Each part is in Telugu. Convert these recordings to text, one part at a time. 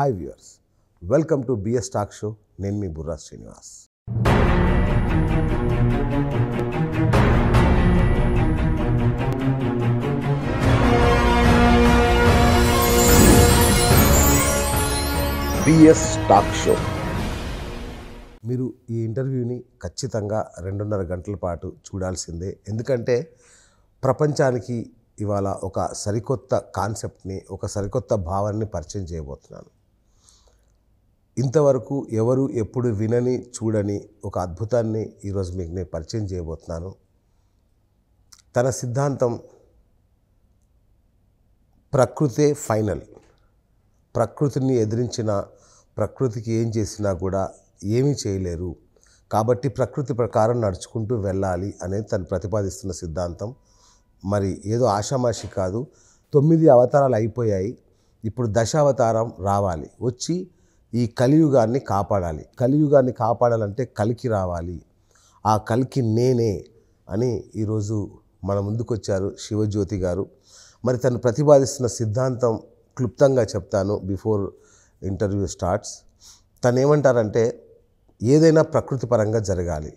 Hi viewers welcome to BS talk show నేను మీ Burra Srinivas BS talk show మీరు ఈ ఇంటర్వ్యూని ఖచ్చితంగా రెండున్నర గంటల పాటు చూడాల్సిందే ఎందుకంటే ప్రపంచానికి ఇవాళ ఒక సరికొత్త కాన్సెప్ట్ని ఒక సరికొత్త భావాన్ని పరిచయం చేయబోతున్నాను ఇంతవరకు ఎవరు ఎప్పుడు వినని చూడని ఒక అద్భుతాన్ని ఈరోజు మీకు నేను పరిచయం చేయబోతున్నాను తన సిద్ధాంతం ప్రకృతే ఫైనల్ ప్రకృతిని ఎదిరించిన ప్రకృతికి ఏం చేసినా కూడా ఏమీ చేయలేరు కాబట్టి ప్రకృతి ప్రకారం నడుచుకుంటూ వెళ్ళాలి అనేది తను ప్రతిపాదిస్తున్న సిద్ధాంతం మరి ఏదో ఆషామాషి కాదు తొమ్మిది అవతారాలు అయిపోయాయి ఇప్పుడు దశావతారం రావాలి వచ్చి ఈ కలియుగాన్ని కాపాడాలి కలియుగాన్ని కాపాడాలంటే కలికి రావాలి ఆ కలికి నేనే అని ఈరోజు మన ముందుకొచ్చారు శివజ్యోతి గారు మరి తను ప్రతిపాదిస్తున్న సిద్ధాంతం క్లుప్తంగా చెప్తాను బిఫోర్ ఇంటర్వ్యూ స్టార్ట్స్ తను ఏమంటారంటే ఏదైనా ప్రకృతి పరంగా జరగాలి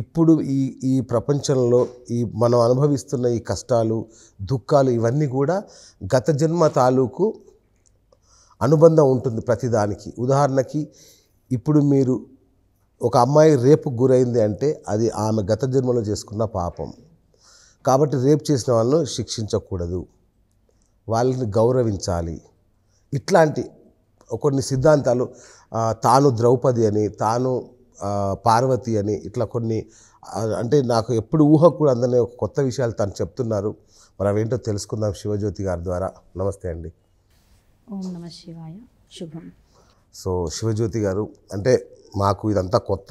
ఇప్పుడు ఈ ఈ ప్రపంచంలో ఈ మనం అనుభవిస్తున్న ఈ కష్టాలు దుఃఖాలు ఇవన్నీ కూడా గత జన్మ తాలూకు అనుబంధం ఉంటుంది ప్రతిదానికి ఉదాహరణకి ఇప్పుడు మీరు ఒక అమ్మాయి రేపు గురైంది అంటే అది ఆమె గత జన్మలో చేసుకున్న పాపం కాబట్టి రేపు చేసిన వాళ్ళను శిక్షించకూడదు వాళ్ళని గౌరవించాలి ఇట్లాంటి కొన్ని సిద్ధాంతాలు తాను ద్రౌపది అని తాను పార్వతి అని ఇట్లా కొన్ని అంటే నాకు ఎప్పుడు ఊహ కూడా అందనే కొత్త విషయాలు తను చెప్తున్నారు మరి అవేంటో తెలుసుకుందాం శివజ్యోతి గారి ద్వారా నమస్తే అండి ఓం నమ శివాయ శుభం సో శివజ్యోతి గారు అంటే మాకు ఇదంతా కొత్త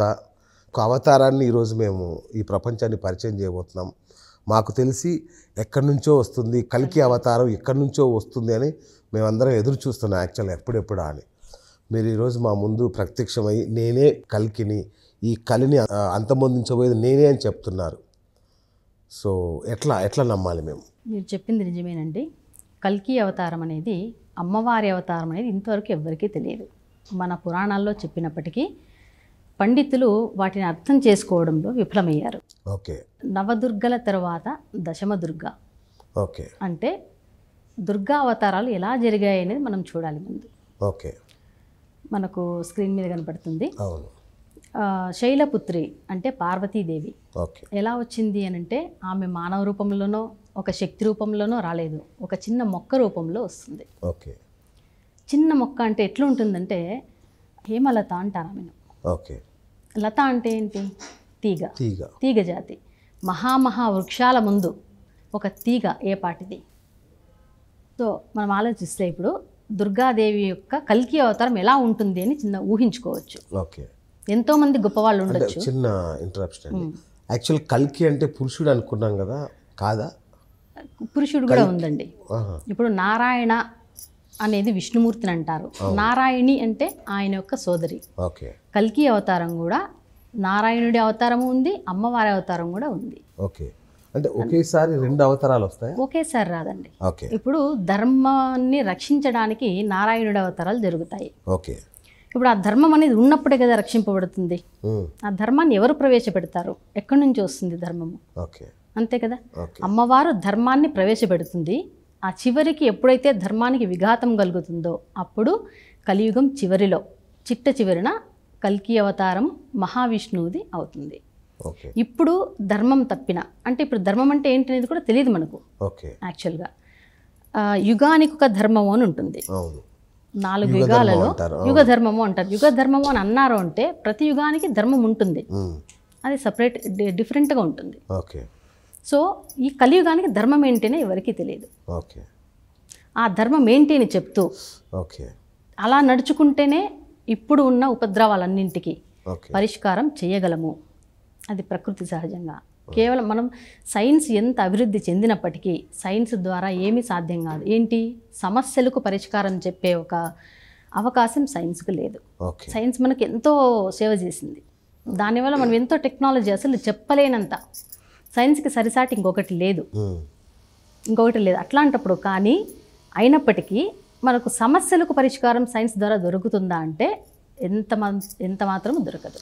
ఒక అవతారాన్ని ఈరోజు మేము ఈ ప్రపంచాన్ని పరిచయం చేయబోతున్నాం మాకు తెలిసి ఎక్కడి నుంచో వస్తుంది కలికి అవతారం ఎక్కడి నుంచో వస్తుంది అని మేమందరం ఎదురు చూస్తున్నాం యాక్చువల్గా ఎప్పుడెప్పుడా అని మీరు ఈరోజు మా ముందు ప్రత్యక్షమై నేనే కలికిని ఈ కలిని అంతమొందించబోయేది నేనే అని చెప్తున్నారు సో ఎట్లా ఎట్లా నమ్మాలి మేము మీరు చెప్పింది నిజమేనండి కల్కి అవతారం అనేది అమ్మవారి అవతారం అనేది ఇంతవరకు ఎవ్వరికీ తెలియదు మన పురాణాల్లో చెప్పినప్పటికీ పండితులు వాటిని అర్థం చేసుకోవడంలో విఫలమయ్యారు ఓకే నవదుర్గల తర్వాత దశమ దుర్గ ఓకే అంటే దుర్గా అవతారాలు ఎలా జరిగాయి అనేది మనం చూడాలి ముందు ఓకే మనకు స్క్రీన్ మీద కనపడుతుంది శైలపుత్రి అంటే పార్వతీదేవి ఎలా వచ్చింది అని అంటే ఆమె మానవ రూపంలోనో ఒక శక్తి రూపంలోనో రాలేదు ఒక చిన్న మొక్క రూపంలో వస్తుంది ఓకే చిన్న మొక్క అంటే ఎట్లా ఉంటుందంటే హేమలత అంటారా నేను ఓకే లత అంటే ఏంటి తీగ తీగ తీగ జాతి మహామహా వృక్షాల ముందు ఒక తీగ ఏ పాటిది సో మనం ఆలోచిస్తే ఇప్పుడు దుర్గాదేవి యొక్క కల్కి అవతారం ఎలా ఉంటుంది అని చిన్న ఊహించుకోవచ్చు ఓకే ఎంతోమంది గొప్పవాళ్ళు ఉండొచ్చు చిన్న ఇంటరప్షన్ యాక్చువల్ కల్కి అంటే పురుషుడు అనుకున్నాం కదా కాదా పురుషుడు కూడా ఉందండి ఇప్పుడు నారాయణ అనేది విష్ణుమూర్తిని అంటారు నారాయణి అంటే ఆయన యొక్క సోదరి కల్కి అవతారం కూడా నారాయణుడి అవతారము ఉంది అమ్మవారి అవతారం కూడా ఉంది ఓకే అంటే ఒకేసారి రెండు అవతారాలు వస్తాయి ఒకేసారి రాదండి ఇప్పుడు ధర్మాన్ని రక్షించడానికి నారాయణుడి అవతారాలు జరుగుతాయి ఓకే ఇప్పుడు ఆ ధర్మం అనేది ఉన్నప్పుడే కదా రక్షింపబడుతుంది ఆ ధర్మాన్ని ఎవరు ప్రవేశపెడతారు ఎక్కడి నుంచి వస్తుంది ధర్మము ఓకే అంతే కదా అమ్మవారు ధర్మాన్ని ప్రవేశపెడుతుంది ఆ చివరికి ఎప్పుడైతే ధర్మానికి విఘాతం కలుగుతుందో అప్పుడు కలియుగం చివరిలో చిట్ట చివరిన కల్కి అవతారం మహావిష్ణువుది అవుతుంది ఇప్పుడు ధర్మం తప్పిన అంటే ఇప్పుడు ధర్మం అంటే ఏంటనేది కూడా తెలియదు మనకు యాక్చువల్గా యుగానికి ఒక ధర్మము అని ఉంటుంది నాలుగు యుగాలలో యుగ ధర్మము అంటారు యుగ ధర్మము అని అన్నారు అంటే ప్రతి యుగానికి ధర్మం ఉంటుంది అది సపరేట్ డిఫరెంట్గా ఉంటుంది సో ఈ కలియుగానికి ధర్మం ఏంటనే ఎవరికీ తెలియదు ఓకే ఆ ధర్మం ఏంటి అని చెప్తూ ఓకే అలా నడుచుకుంటేనే ఇప్పుడు ఉన్న ఉపద్రవాలన్నింటికి పరిష్కారం చేయగలము అది ప్రకృతి సహజంగా కేవలం మనం సైన్స్ ఎంత అభివృద్ధి చెందినప్పటికీ సైన్స్ ద్వారా ఏమీ సాధ్యం కాదు ఏంటి సమస్యలకు పరిష్కారం చెప్పే ఒక అవకాశం సైన్స్కు లేదు సైన్స్ మనకు ఎంతో సేవ చేసింది దానివల్ల మనం ఎంతో టెక్నాలజీ అసలు చెప్పలేనంత సైన్స్కి సరిసాటి ఇంకొకటి లేదు ఇంకొకటి లేదు అట్లాంటప్పుడు కానీ అయినప్పటికీ మనకు సమస్యలకు పరిష్కారం సైన్స్ ద్వారా దొరుకుతుందా అంటే ఎంత ఎంత మాత్రం దొరకదు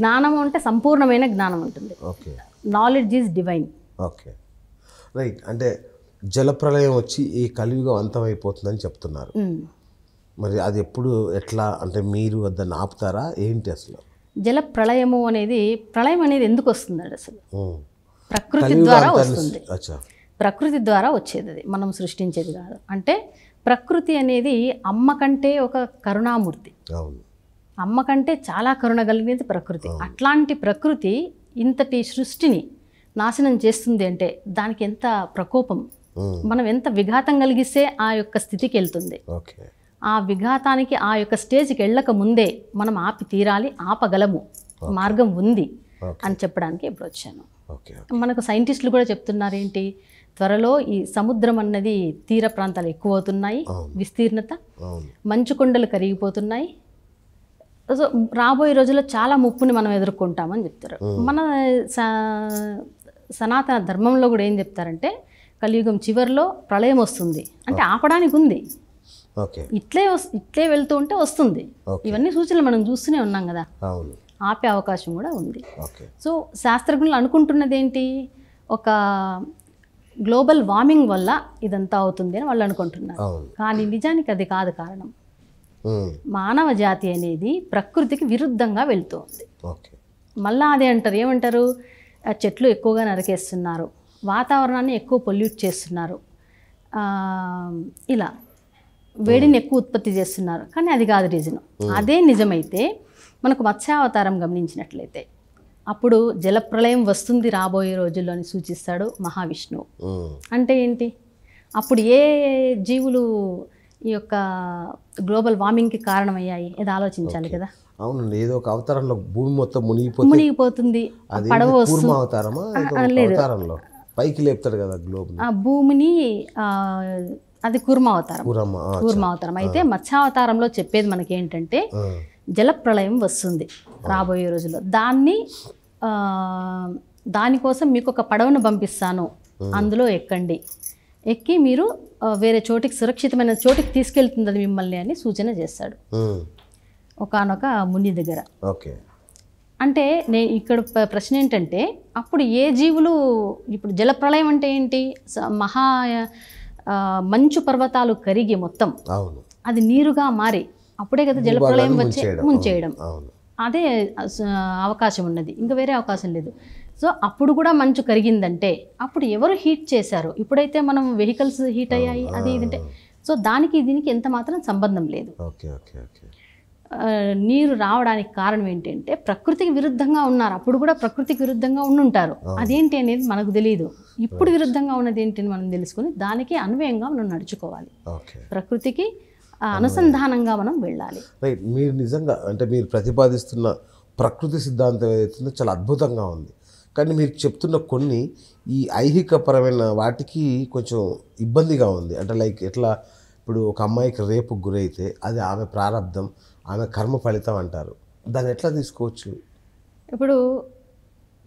జ్ఞానం అంటే సంపూర్ణమైన జ్ఞానం ఉంటుంది knowledge is divine okay right అంటే జలప్రలయం వచ్చి ఈ కలియుగం అంతమైపోతుందని చెప్తున్నారు మరి అది ఎప్పుడు ఎట్లా అంటే మీరు వద్ద ఆపుతారా ఏంటి అసలు జల ప్రళయము అనేది ప్రళయం అనేది ఎందుకు వస్తుందండి అసలు ప్రకృతి ద్వారా వస్తుంది ప్రకృతి ద్వారా వచ్చేది అది మనం సృష్టించేది కాదు అంటే ప్రకృతి అనేది అమ్మ కంటే ఒక కరుణామూర్తి అమ్మ కంటే చాలా కరుణ కలిగినది ప్రకృతి అట్లాంటి ప్రకృతి ఇంతటి సృష్టిని నాశనం చేస్తుంది అంటే దానికి ఎంత ప్రకోపం మనం ఎంత విఘాతం కలిగిస్తే ఆ యొక్క స్థితికి వెళ్తుంది ఆ విఘాతానికి ఆ యొక్క స్టేజ్కి వెళ్ళక ముందే మనం ఆపి తీరాలి ఆపగలము మార్గం ఉంది అని చెప్పడానికి ఇప్పుడు వచ్చాను మనకు సైంటిస్టులు కూడా చెప్తున్నారు ఏంటి త్వరలో ఈ సముద్రం అన్నది తీర ప్రాంతాలు ఎక్కువ అవుతున్నాయి విస్తీర్ణత మంచు కొండలు కరిగిపోతున్నాయి సో రాబోయే రోజుల్లో చాలా ముప్పుని మనం ఎదుర్కొంటామని చెప్తారు మన సనాతన ధర్మంలో కూడా ఏం చెప్తారంటే కలియుగం చివరిలో ప్రళయం వస్తుంది అంటే ఆపడానికి ఉంది ఇట్లే ఇట్లే వెళ్తూ ఉంటే వస్తుంది ఇవన్నీ సూచనలు మనం చూస్తూనే ఉన్నాం కదా ఆపే అవకాశం కూడా ఉంది సో శాస్త్రజ్ఞులు అనుకుంటున్నది ఏంటి ఒక గ్లోబల్ వార్మింగ్ వల్ల ఇదంతా అవుతుంది అని వాళ్ళు అనుకుంటున్నారు కానీ నిజానికి అది కాదు కారణం మానవ జాతి అనేది ప్రకృతికి విరుద్ధంగా వెళ్తూ ఉంది మళ్ళా అదే అంటారు ఏమంటారు చెట్లు ఎక్కువగా నరికేస్తున్నారు వాతావరణాన్ని ఎక్కువ పొల్యూట్ చేస్తున్నారు ఇలా వేడిని ఎక్కువ ఉత్పత్తి చేస్తున్నారు కానీ అది కాదు రీజన్ అదే నిజమైతే మనకు మత్స్యావతారం గమనించినట్లయితే అప్పుడు జలప్రలయం వస్తుంది రాబోయే రోజుల్లో అని సూచిస్తాడు మహావిష్ణువు అంటే ఏంటి అప్పుడు ఏ జీవులు ఈ యొక్క గ్లోబల్ వార్మింగ్కి కారణమయ్యాయి ఇది ఆలోచించాలి కదా అవునండి ఏదో ఒక అవతారంలో భూమి మొత్తం మునిగిపోతుంది మునిగిపోతుంది పడవ అవతారమా లేదు పైకి లేపుతాడు కదా ఆ భూమిని అది కూర్మావతారం కూర్మావతారం అయితే మత్స్యావతారంలో చెప్పేది మనకి ఏంటంటే జలప్రళయం వస్తుంది రాబోయే రోజుల్లో దాన్ని దానికోసం మీకు ఒక పడవను పంపిస్తాను అందులో ఎక్కండి ఎక్కి మీరు వేరే చోటికి సురక్షితమైన చోటికి తీసుకెళ్తుంది అది మిమ్మల్ని అని సూచన చేస్తాడు ఒకనొక ముని దగ్గర ఓకే అంటే నేను ఇక్కడ ప్రశ్న ఏంటంటే అప్పుడు ఏ జీవులు ఇప్పుడు జలప్రళయం అంటే ఏంటి మహా మంచు పర్వతాలు కరిగి మొత్తం అది నీరుగా మారి అప్పుడే కదా జలప్రలయం వచ్చి ముంచేయడం అదే అవకాశం ఉన్నది ఇంకా వేరే అవకాశం లేదు సో అప్పుడు కూడా మంచు కరిగిందంటే అప్పుడు ఎవరు హీట్ చేశారు ఇప్పుడైతే మనం వెహికల్స్ హీట్ అయ్యాయి అది ఇది అంటే సో దానికి దీనికి ఎంత మాత్రం సంబంధం లేదు ఓకే ఓకే ఓకే నీరు రావడానికి కారణం ఏంటంటే ప్రకృతికి విరుద్ధంగా ఉన్నారు అప్పుడు కూడా ప్రకృతికి విరుద్ధంగా ఉండుంటారు అదేంటి అనేది మనకు తెలియదు ఇప్పుడు విరుద్ధంగా ఉన్నది ఏంటి అని మనం తెలుసుకుని దానికి అన్వయంగా మనం నడుచుకోవాలి ప్రకృతికి అనుసంధానంగా మనం వెళ్ళాలి మీరు నిజంగా అంటే మీరు ప్రతిపాదిస్తున్న ప్రకృతి సిద్ధాంతం ఏదైతుందో చాలా అద్భుతంగా ఉంది కానీ మీరు చెప్తున్న కొన్ని ఈ ఐహికపరమైన వాటికి కొంచెం ఇబ్బందిగా ఉంది అంటే లైక్ ఎట్లా ఇప్పుడు ఒక అమ్మాయికి రేపు గురైతే అది ఆమె ప్రారంధం ఆమె కర్మ ఫలితం అంటారు దాన్ని ఎట్లా తీసుకోవచ్చు ఇప్పుడు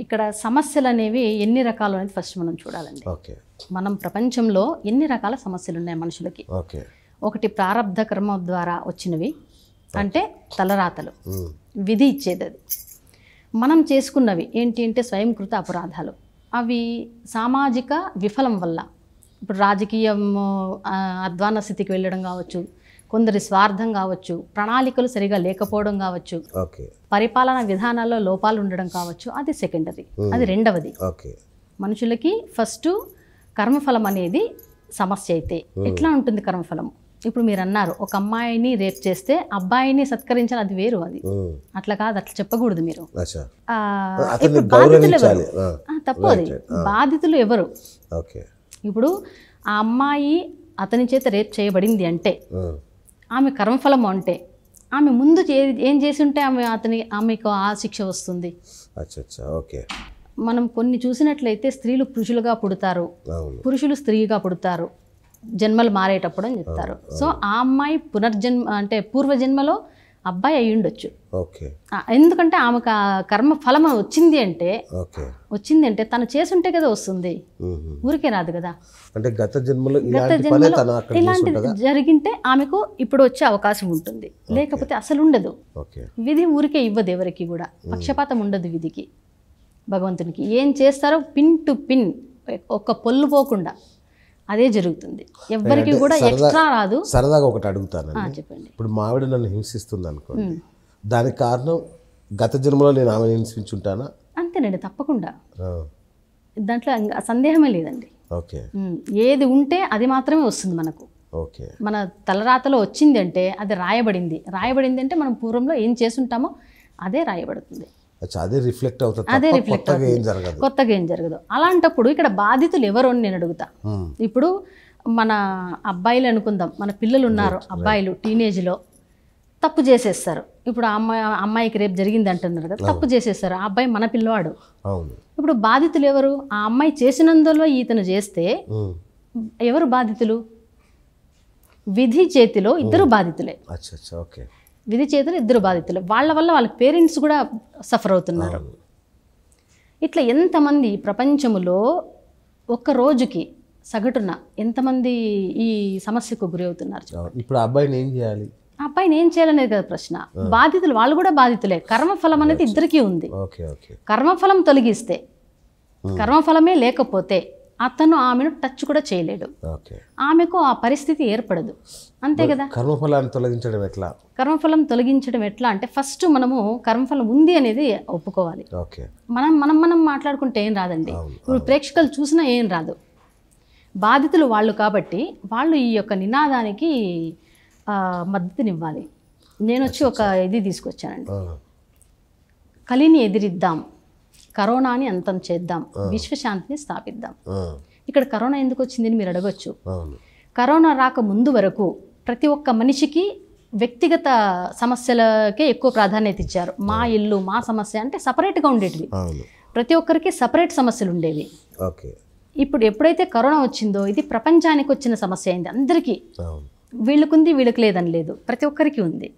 ఇక్కడ సమస్యలు అనేవి ఎన్ని రకాలు అనేది ఫస్ట్ మనం చూడాలండి ఓకే మనం ప్రపంచంలో ఎన్ని రకాల సమస్యలు ఉన్నాయి మనుషులకి ఓకే ఒకటి ప్రారంధ కర్మ ద్వారా వచ్చినవి అంటే తలరాతలు విధి ఇచ్చేది అది మనం చేసుకున్నవి ఏంటి అంటే స్వయంకృత అపరాధాలు అవి సామాజిక విఫలం వల్ల ఇప్పుడు రాజకీయం అధ్వాన స్థితికి వెళ్ళడం కావచ్చు కొందరి స్వార్థం కావచ్చు ప్రణాళికలు సరిగా లేకపోవడం కావచ్చు పరిపాలన విధానాల్లో లోపాలు ఉండడం కావచ్చు అది సెకండరీ అది hmm. రెండవది మనుషులకి ఫస్ట్ కర్మఫలం అనేది సమస్య అయితే hmm. ఎట్లా ఉంటుంది కర్మఫలం ఇప్పుడు మీరు అన్నారు ఒక అమ్మాయిని రేప్ చేస్తే అబ్బాయిని సత్కరించాలి అది వేరు అది hmm. అట్లా కాదు అట్లా చెప్పకూడదు మీరు ఇప్పుడు తప్పు అది బాధితులు ఎవరు ఇప్పుడు ఆ అమ్మాయి అతని చేత రేప్ చేయబడింది అంటే ఆమె కర్మఫలం అంటే ఆమె ముందు ఏం చేసి ఉంటే ఆమె అతని ఆమెకు ఆ శిక్ష వస్తుంది ఓకే మనం కొన్ని చూసినట్లయితే స్త్రీలు పురుషులుగా పుడతారు పురుషులు స్త్రీగా పుడతారు జన్మలు మారేటప్పుడు అని చెప్తారు సో ఆ అమ్మాయి పునర్జన్మ అంటే పూర్వజన్మలో అబ్బాయి అయి ఉండొచ్చు ఎందుకంటే ఆమెకు కర్మ ఫలం వచ్చింది అంటే వచ్చింది అంటే తను చేసుంటే కదా వస్తుంది ఊరికే రాదు కదా అంటే గత జన్మలో గత జన్మలో ఇలాంటిది జరిగింటే ఆమెకు ఇప్పుడు వచ్చే అవకాశం ఉంటుంది లేకపోతే అసలు ఉండదు విధి ఊరికే ఇవ్వదు ఎవరికి కూడా పక్షపాతం ఉండదు విధికి భగవంతునికి ఏం చేస్తారో పిన్ టు పిన్ ఒక్క పొల్లు పోకుండా అదే జరుగుతుంది ఎవరికి కూడా ఎక్స్ట్రా రాదు సరదాగా ఒకటి అడుగుతాను చెప్పండి ఇప్పుడు మావిడ నన్ను హింసిస్తుంది అనుకోండి దానికి కారణం గత జన్మలో నేను ఆమె హింసించుంటానా అంతేనండి తప్పకుండా దాంట్లో సందేహమే లేదండి ఓకే ఏది ఉంటే అది మాత్రమే వస్తుంది మనకు ఓకే మన తలరాతలో వచ్చింది అంటే అది రాయబడింది రాయబడింది అంటే మనం పూర్వంలో ఏం చేసుంటామో అదే రాయబడుతుంది అదే రిఫ్లెక్ట్ అవుతుంది ఏం జరగదు కొత్తగా ఏం జరగదు అలాంటప్పుడు ఇక్కడ బాధితులు ఎవరు అని నేను అడుగుతా ఇప్పుడు మన అబ్బాయిలు అనుకుందాం మన పిల్లలు ఉన్నారు అబ్బాయిలు టీనేజ్లో తప్పు చేసేస్తారు ఇప్పుడు అమ్మాయి అమ్మాయికి రేపు జరిగింది అంటున్నారు కదా తప్పు చేసేస్తారు ఆ అబ్బాయి మన పిల్లవాడు ఇప్పుడు బాధితులు ఎవరు ఆ అమ్మాయి చేసినందులో ఈతను చేస్తే ఎవరు బాధితులు విధి చేతిలో ఇద్దరు బాధితులే ఓకే విధి చేతులు ఇద్దరు బాధితులు వాళ్ళ వల్ల వాళ్ళ పేరెంట్స్ కూడా సఫర్ అవుతున్నారు ఇట్లా ఎంతమంది ప్రపంచంలో ఒక్క రోజుకి సగటున ఎంతమంది ఈ సమస్యకు గురి అవుతున్నారు ఇప్పుడు అబ్బాయిని ఏం చేయాలి అబ్బాయిని ఏం చేయాలనేది కదా ప్రశ్న బాధితులు వాళ్ళు కూడా బాధితులే కర్మఫలం అనేది ఇద్దరికీ ఉంది కర్మఫలం తొలగిస్తే కర్మఫలమే లేకపోతే అతను ఆమెను టచ్ కూడా చేయలేడు ఆమెకు ఆ పరిస్థితి ఏర్పడదు అంతే కదా కర్మఫలాన్ని తొలగించడం ఎట్లా కర్మఫలం తొలగించడం ఎట్లా అంటే ఫస్ట్ మనము కర్మఫలం ఉంది అనేది ఒప్పుకోవాలి మనం మనం మనం మాట్లాడుకుంటే ఏం రాదండి ఇప్పుడు ప్రేక్షకులు చూసినా ఏం రాదు బాధితులు వాళ్ళు కాబట్టి వాళ్ళు ఈ యొక్క నినాదానికి మద్దతునివ్వాలి నేను వచ్చి ఒక ఇది తీసుకొచ్చానండి కలిని ఎదిరిద్దాం కరోనాని అంతం చేద్దాం విశ్వశాంతిని స్థాపిద్దాం ఇక్కడ కరోనా ఎందుకు వచ్చిందని మీరు అడగచ్చు కరోనా రాక ముందు వరకు ప్రతి ఒక్క మనిషికి వ్యక్తిగత సమస్యలకే ఎక్కువ ప్రాధాన్యత ఇచ్చారు మా ఇల్లు మా సమస్య అంటే సపరేట్గా ఉండేటివి ప్రతి ఒక్కరికి సపరేట్ సమస్యలు ఉండేవి ఇప్పుడు ఎప్పుడైతే కరోనా వచ్చిందో ఇది ప్రపంచానికి వచ్చిన సమస్య అయింది అందరికీ వీళ్ళకుంది వీళ్ళకి లేదని లేదు ప్రతి ఒక్కరికి ఉంది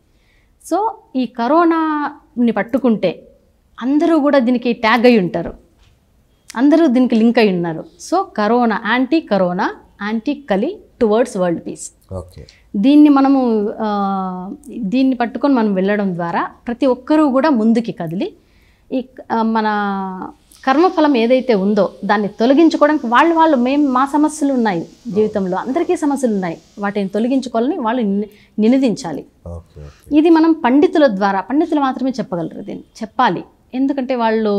సో ఈ కరోనాని పట్టుకుంటే అందరూ కూడా దీనికి ట్యాగ్ అయి ఉంటారు అందరూ దీనికి లింక్ అయి ఉన్నారు so corona anti corona anti Kali towards world peace దీన్ని మనము దీన్ని పట్టుకొని మనం వెళ్ళడం ద్వారా ప్రతి ఒక్కరూ కూడా ముందుకి కదిలి ఈ మన కర్మఫలం ఏదైతే ఉందో దాన్ని తొలగించుకోవడానికి వాళ్ళు వాళ్ళు మేము మా సమస్యలు ఉన్నాయి జీవితంలో అందరికీ సమస్యలు ఉన్నాయి వాటిని తొలగించుకోవాలని వాళ్ళు నినదించాలి ఇది మనం పండితుల ద్వారా పండితులు మాత్రమే చెప్పగలరు దీన్ని చెప్పాలి ఎందుకంటే వాళ్ళు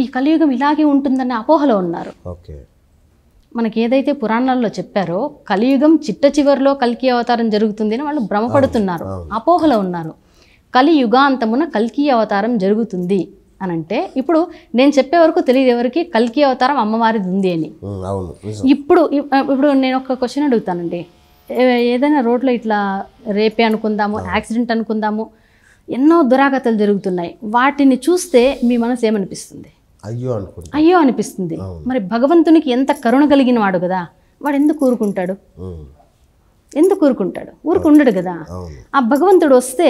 ఈ కలియుగం ఇలాగే ఉంటుందనే అపోహలో ఉన్నారు మనకి ఏదైతే పురాణాల్లో చెప్పారో కలియుగం చిట్ట చివరిలో కల్కి అవతారం జరుగుతుంది అని వాళ్ళు భ్రమపడుతున్నారు అపోహలో ఉన్నారు కలియుగాంతమున కల్కి అవతారం జరుగుతుంది అని అంటే ఇప్పుడు నేను చెప్పే వరకు తెలియదు ఎవరికి కల్కి అవతారం అమ్మవారిది ఉంది అని ఇప్పుడు ఇప్పుడు నేను ఒక క్వశ్చన్ అడుగుతానండి ఏదైనా రోడ్లో ఇట్లా రేపే అనుకుందాము యాక్సిడెంట్ అనుకుందాము ఎన్నో దురాగతలు జరుగుతున్నాయి వాటిని చూస్తే మీ మనసు ఏమనిపిస్తుంది అయ్యో అనుకుంటుంది అయ్యో అనిపిస్తుంది మరి భగవంతునికి ఎంత కరుణ కలిగిన వాడు కదా వాడు ఎందుకు ఊరుకుంటాడు ఎందుకు ఊరుకుంటాడు ఊరుకుండడు కదా ఆ భగవంతుడు వస్తే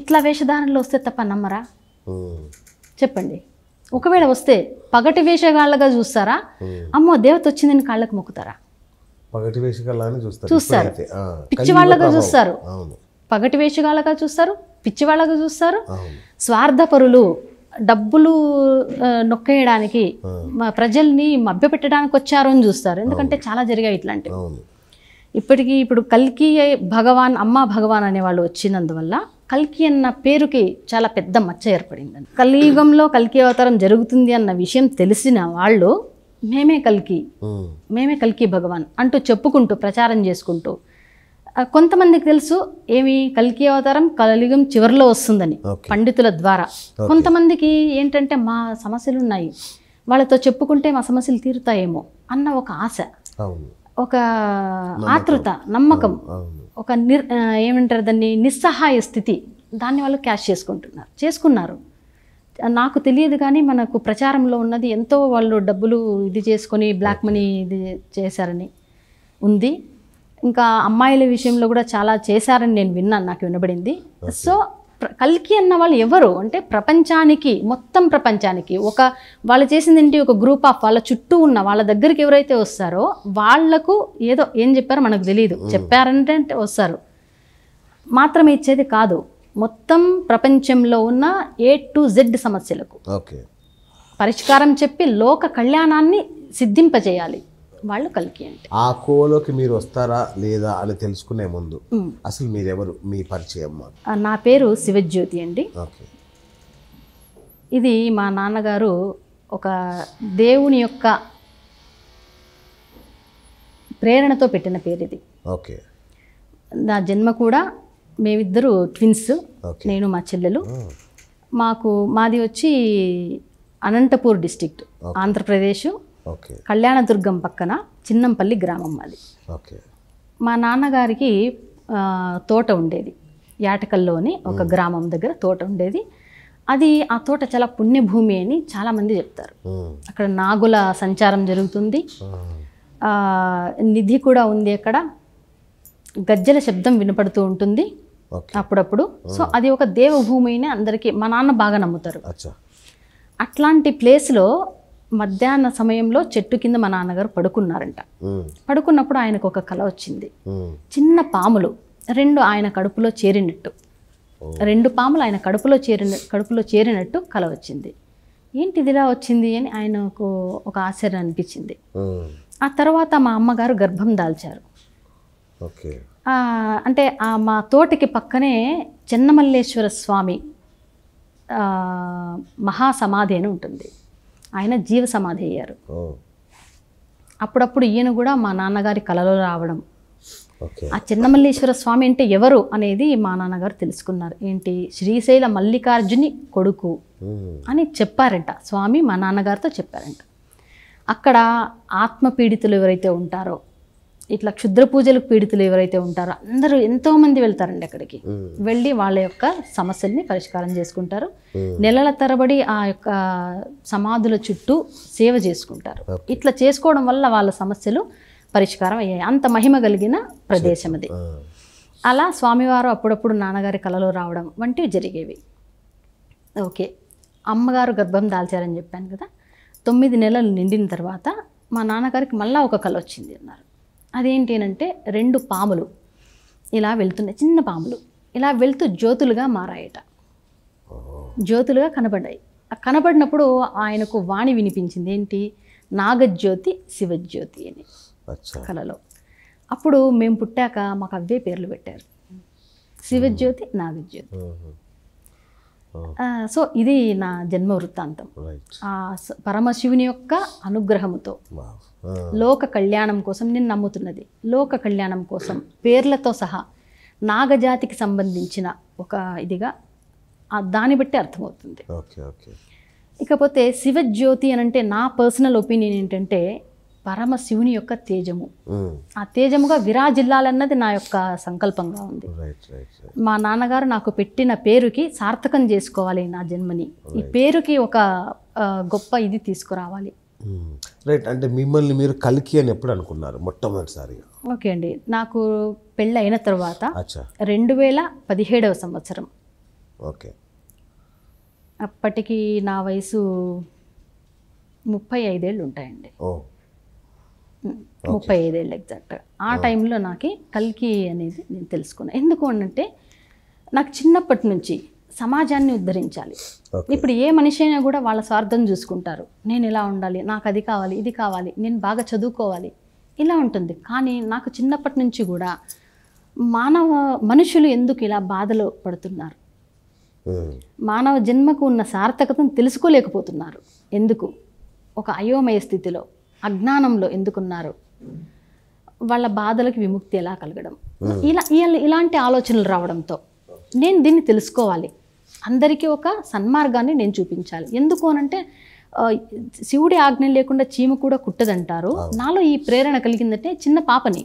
ఇట్లా వేషధారణలు వస్తే తప్ప నమ్మరా చెప్పండి ఒకవేళ వస్తే పగటి వేషగాళ్ళగా చూస్తారా అమ్మో దేవత వచ్చిందని కాళ్ళకు మొక్కుతారా పగటి వేషగాళ్ళని చూస్తారు చూస్తారు పిచ్చి వాళ్ళగా చూస్తారు పగటి వేషగాళ్ళగా చూస్తారు పిచ్చివాళ్ళగా చూస్తారు స్వార్థపరులు డబ్బులు నొక్కేయడానికి ప్రజల్ని మభ్యపెట్టడానికి వచ్చారని చూస్తారు ఎందుకంటే చాలా జరిగాయి ఇట్లాంటివి ఇప్పటికీ ఇప్పుడు కల్కి భగవాన్ అమ్మ భగవాన్ అనేవాళ్ళు వచ్చినందువల్ల కల్కి అన్న పేరుకి చాలా పెద్ద మచ్చ ఏర్పడింది కలియుగంలో కల్కి అవతారం జరుగుతుంది అన్న విషయం తెలిసిన వాళ్ళు మేమే కల్కి మేమే కల్కి భగవాన్ అంటూ చెప్పుకుంటూ ప్రచారం చేసుకుంటూ కొంతమందికి తెలుసు ఏమి కలికి అవతారం కలియుగం చివరిలో వస్తుందని పండితుల ద్వారా కొంతమందికి ఏంటంటే మా సమస్యలు ఉన్నాయి వాళ్ళతో చెప్పుకుంటే మా సమస్యలు తీరుతాయేమో అన్న ఒక ఆశ ఒక ఆతృత నమ్మకం ఒక నిర్ ఏమంటారు దాన్ని నిస్సహాయ స్థితి దాన్ని వాళ్ళు క్యాష్ చేసుకుంటున్నారు చేసుకున్నారు నాకు తెలియదు కానీ మనకు ప్రచారంలో ఉన్నది ఎంతో వాళ్ళు డబ్బులు ఇది చేసుకొని బ్లాక్ మనీ ఇది చేశారని ఉంది ఇంకా అమ్మాయిల విషయంలో కూడా చాలా చేశారని నేను విన్నాను నాకు వినబడింది సో కల్కి అన్న వాళ్ళు ఎవరు అంటే ప్రపంచానికి మొత్తం ప్రపంచానికి ఒక వాళ్ళు చేసింది ఏంటి ఒక గ్రూప్ ఆఫ్ వాళ్ళ చుట్టూ ఉన్న వాళ్ళ దగ్గరికి ఎవరైతే వస్తారో వాళ్లకు ఏదో ఏం చెప్పారో మనకు తెలియదు hmm. చెప్పారంటే వస్తారు మాత్రమే ఇచ్చేది కాదు మొత్తం ప్రపంచంలో ఉన్న ఏ టు జెడ్ సమస్యలకు పరిష్కారం చెప్పి లోక కళ్యాణాన్ని సిద్ధింపజేయాలి వాళ్ళు కలికి అంటే ఆ కోలోకి మీరు వస్తారా లేదా అని తెలుసుకునే ముందు అసలు మీరెవరు మీ పరిచయం నా పేరు శివజ్యోతి అండి ఇది మా నాన్నగారు ఒక దేవుని యొక్క ప్రేరణతో పెట్టిన పేరు ఇది ఓకే నా జన్మ కూడా మేమిద్దరు ట్విన్స్ నేను మా చెల్లెలు మాకు మాది వచ్చి అనంతపూర్ డిస్టిక్ట్ ఆంధ్రప్రదేశ్ కళ్యాణదుర్గం పక్కన చిన్నంపల్లి గ్రామం అది మా నాన్నగారికి తోట ఉండేది యాటకల్లోని ఒక గ్రామం దగ్గర తోట ఉండేది అది ఆ తోట చాలా పుణ్యభూమి అని చాలామంది చెప్తారు అక్కడ నాగుల సంచారం జరుగుతుంది నిధి కూడా ఉంది అక్కడ గజ్జల శబ్దం వినపడుతూ ఉంటుంది అప్పుడప్పుడు సో అది ఒక దేవభూమి అని అందరికీ మా నాన్న బాగా నమ్ముతారు అట్లాంటి ప్లేస్లో మధ్యాహ్న సమయంలో చెట్టు కింద మా నాన్నగారు పడుకున్నారంట పడుకున్నప్పుడు ఆయనకు ఒక కళ వచ్చింది చిన్న పాములు రెండు ఆయన కడుపులో చేరినట్టు రెండు పాములు ఆయన కడుపులో చేరిన కడుపులో చేరినట్టు కళ వచ్చింది ఏంటిదిలా వచ్చింది అని ఆయనకు ఒక ఆశ్చర్యం అనిపించింది ఆ తర్వాత మా అమ్మగారు గర్భం దాల్చారు అంటే మా తోటికి పక్కనే చెన్నమల్లేశ్వర స్వామి మహాసమాధి అని ఉంటుంది ఆయన జీవ సమాధి అయ్యారు అప్పుడప్పుడు ఈయన కూడా మా నాన్నగారి కలలో రావడం ఆ చిన్నమల్లీశ్వర స్వామి అంటే ఎవరు అనేది మా నాన్నగారు తెలుసుకున్నారు ఏంటి శ్రీశైల మల్లికార్జుని కొడుకు అని చెప్పారంట స్వామి మా నాన్నగారితో చెప్పారంట అక్కడ ఆత్మపీడితులు ఎవరైతే ఉంటారో ఇట్లా క్షుద్ర పూజలకు పీడితులు ఎవరైతే ఉంటారో అందరూ ఎంతో మంది వెళ్తారండి అక్కడికి వెళ్ళి వాళ్ళ యొక్క సమస్యల్ని పరిష్కారం చేసుకుంటారు నెలల తరబడి ఆ యొక్క సమాధుల చుట్టూ సేవ చేసుకుంటారు ఇట్లా చేసుకోవడం వల్ల వాళ్ళ సమస్యలు పరిష్కారం అయ్యాయి అంత మహిమ కలిగిన ప్రదేశం అది అలా స్వామివారు అప్పుడప్పుడు నాన్నగారి కళలో రావడం వంటివి జరిగేవి ఓకే అమ్మగారు గర్భం దాల్చారని చెప్పాను కదా తొమ్మిది నెలలు నిండిన తర్వాత మా నాన్నగారికి మళ్ళీ ఒక కళ వచ్చింది అన్నారు అదేంటి అంటే రెండు పాములు ఇలా వెళ్తున్నాయి చిన్న పాములు ఇలా వెళ్తూ జ్యోతులుగా మారాయట జ్యోతులుగా కనబడ్డాయి కనబడినప్పుడు ఆయనకు వాణి వినిపించింది ఏంటి నాగజ్యోతి శివజ్యోతి అని కళలో అప్పుడు మేము పుట్టాక మాకు అవే పేర్లు పెట్టారు శివజ్యోతి నాగజ్యోతి సో ఇది నా జన్మ వృత్తాంతం ఆ పరమశివుని యొక్క అనుగ్రహముతో లోక కళ్యాణం కోసం నేను నమ్ముతున్నది లోక కళ్యాణం కోసం పేర్లతో సహా నాగజాతికి సంబంధించిన ఒక ఇదిగా దాన్ని బట్టి అర్థమవుతుంది ఇకపోతే శివజ్యోతి అని అంటే నా పర్సనల్ ఒపీనియన్ ఏంటంటే పరమ శివుని యొక్క తేజము ఆ తేజముగా విరాజిల్లాలన్నది నా యొక్క సంకల్పంగా ఉంది మా నాన్నగారు నాకు పెట్టిన పేరుకి సార్థకం చేసుకోవాలి నా జన్మని ఈ పేరుకి ఒక గొప్ప ఇది తీసుకురావాలి రైట్ అంటే మిమ్మల్ని మీరు కలికి అని ఎప్పుడు అనుకున్నారు మొట్టమొదటిసారిగా ఓకే అండి నాకు పెళ్ళి అయిన తర్వాత రెండు వేల పదిహేడవ సంవత్సరం ఓకే అప్పటికి నా వయసు ముప్పై ఐదేళ్ళు ఉంటాయండి ముప్పై ఐదేళ్ళు ఎగ్జాక్ట్గా ఆ టైంలో నాకు కల్కి అనేది నేను తెలుసుకున్నాను ఎందుకు అంటే నాకు చిన్నప్పటి నుంచి సమాజాన్ని ఉద్ధరించాలి ఇప్పుడు ఏ మనిషి అయినా కూడా వాళ్ళ స్వార్థం చూసుకుంటారు నేను ఇలా ఉండాలి నాకు అది కావాలి ఇది కావాలి నేను బాగా చదువుకోవాలి ఇలా ఉంటుంది కానీ నాకు చిన్నప్పటి నుంచి కూడా మానవ మనుషులు ఎందుకు ఇలా బాధలు పడుతున్నారు మానవ జన్మకు ఉన్న సార్థకతను తెలుసుకోలేకపోతున్నారు ఎందుకు ఒక అయోమయ స్థితిలో అజ్ఞానంలో ఎందుకున్నారు వాళ్ళ బాధలకు విముక్తి ఎలా కలగడం ఇలా ఇలాంటి ఆలోచనలు రావడంతో నేను దీన్ని తెలుసుకోవాలి అందరికీ ఒక సన్మార్గాన్ని నేను చూపించాలి ఎందుకు అనంటే శివుడి ఆజ్ఞ లేకుండా చీమ కూడా కుట్టదంటారు నాలో ఈ ప్రేరణ కలిగిందంటే చిన్న పాపని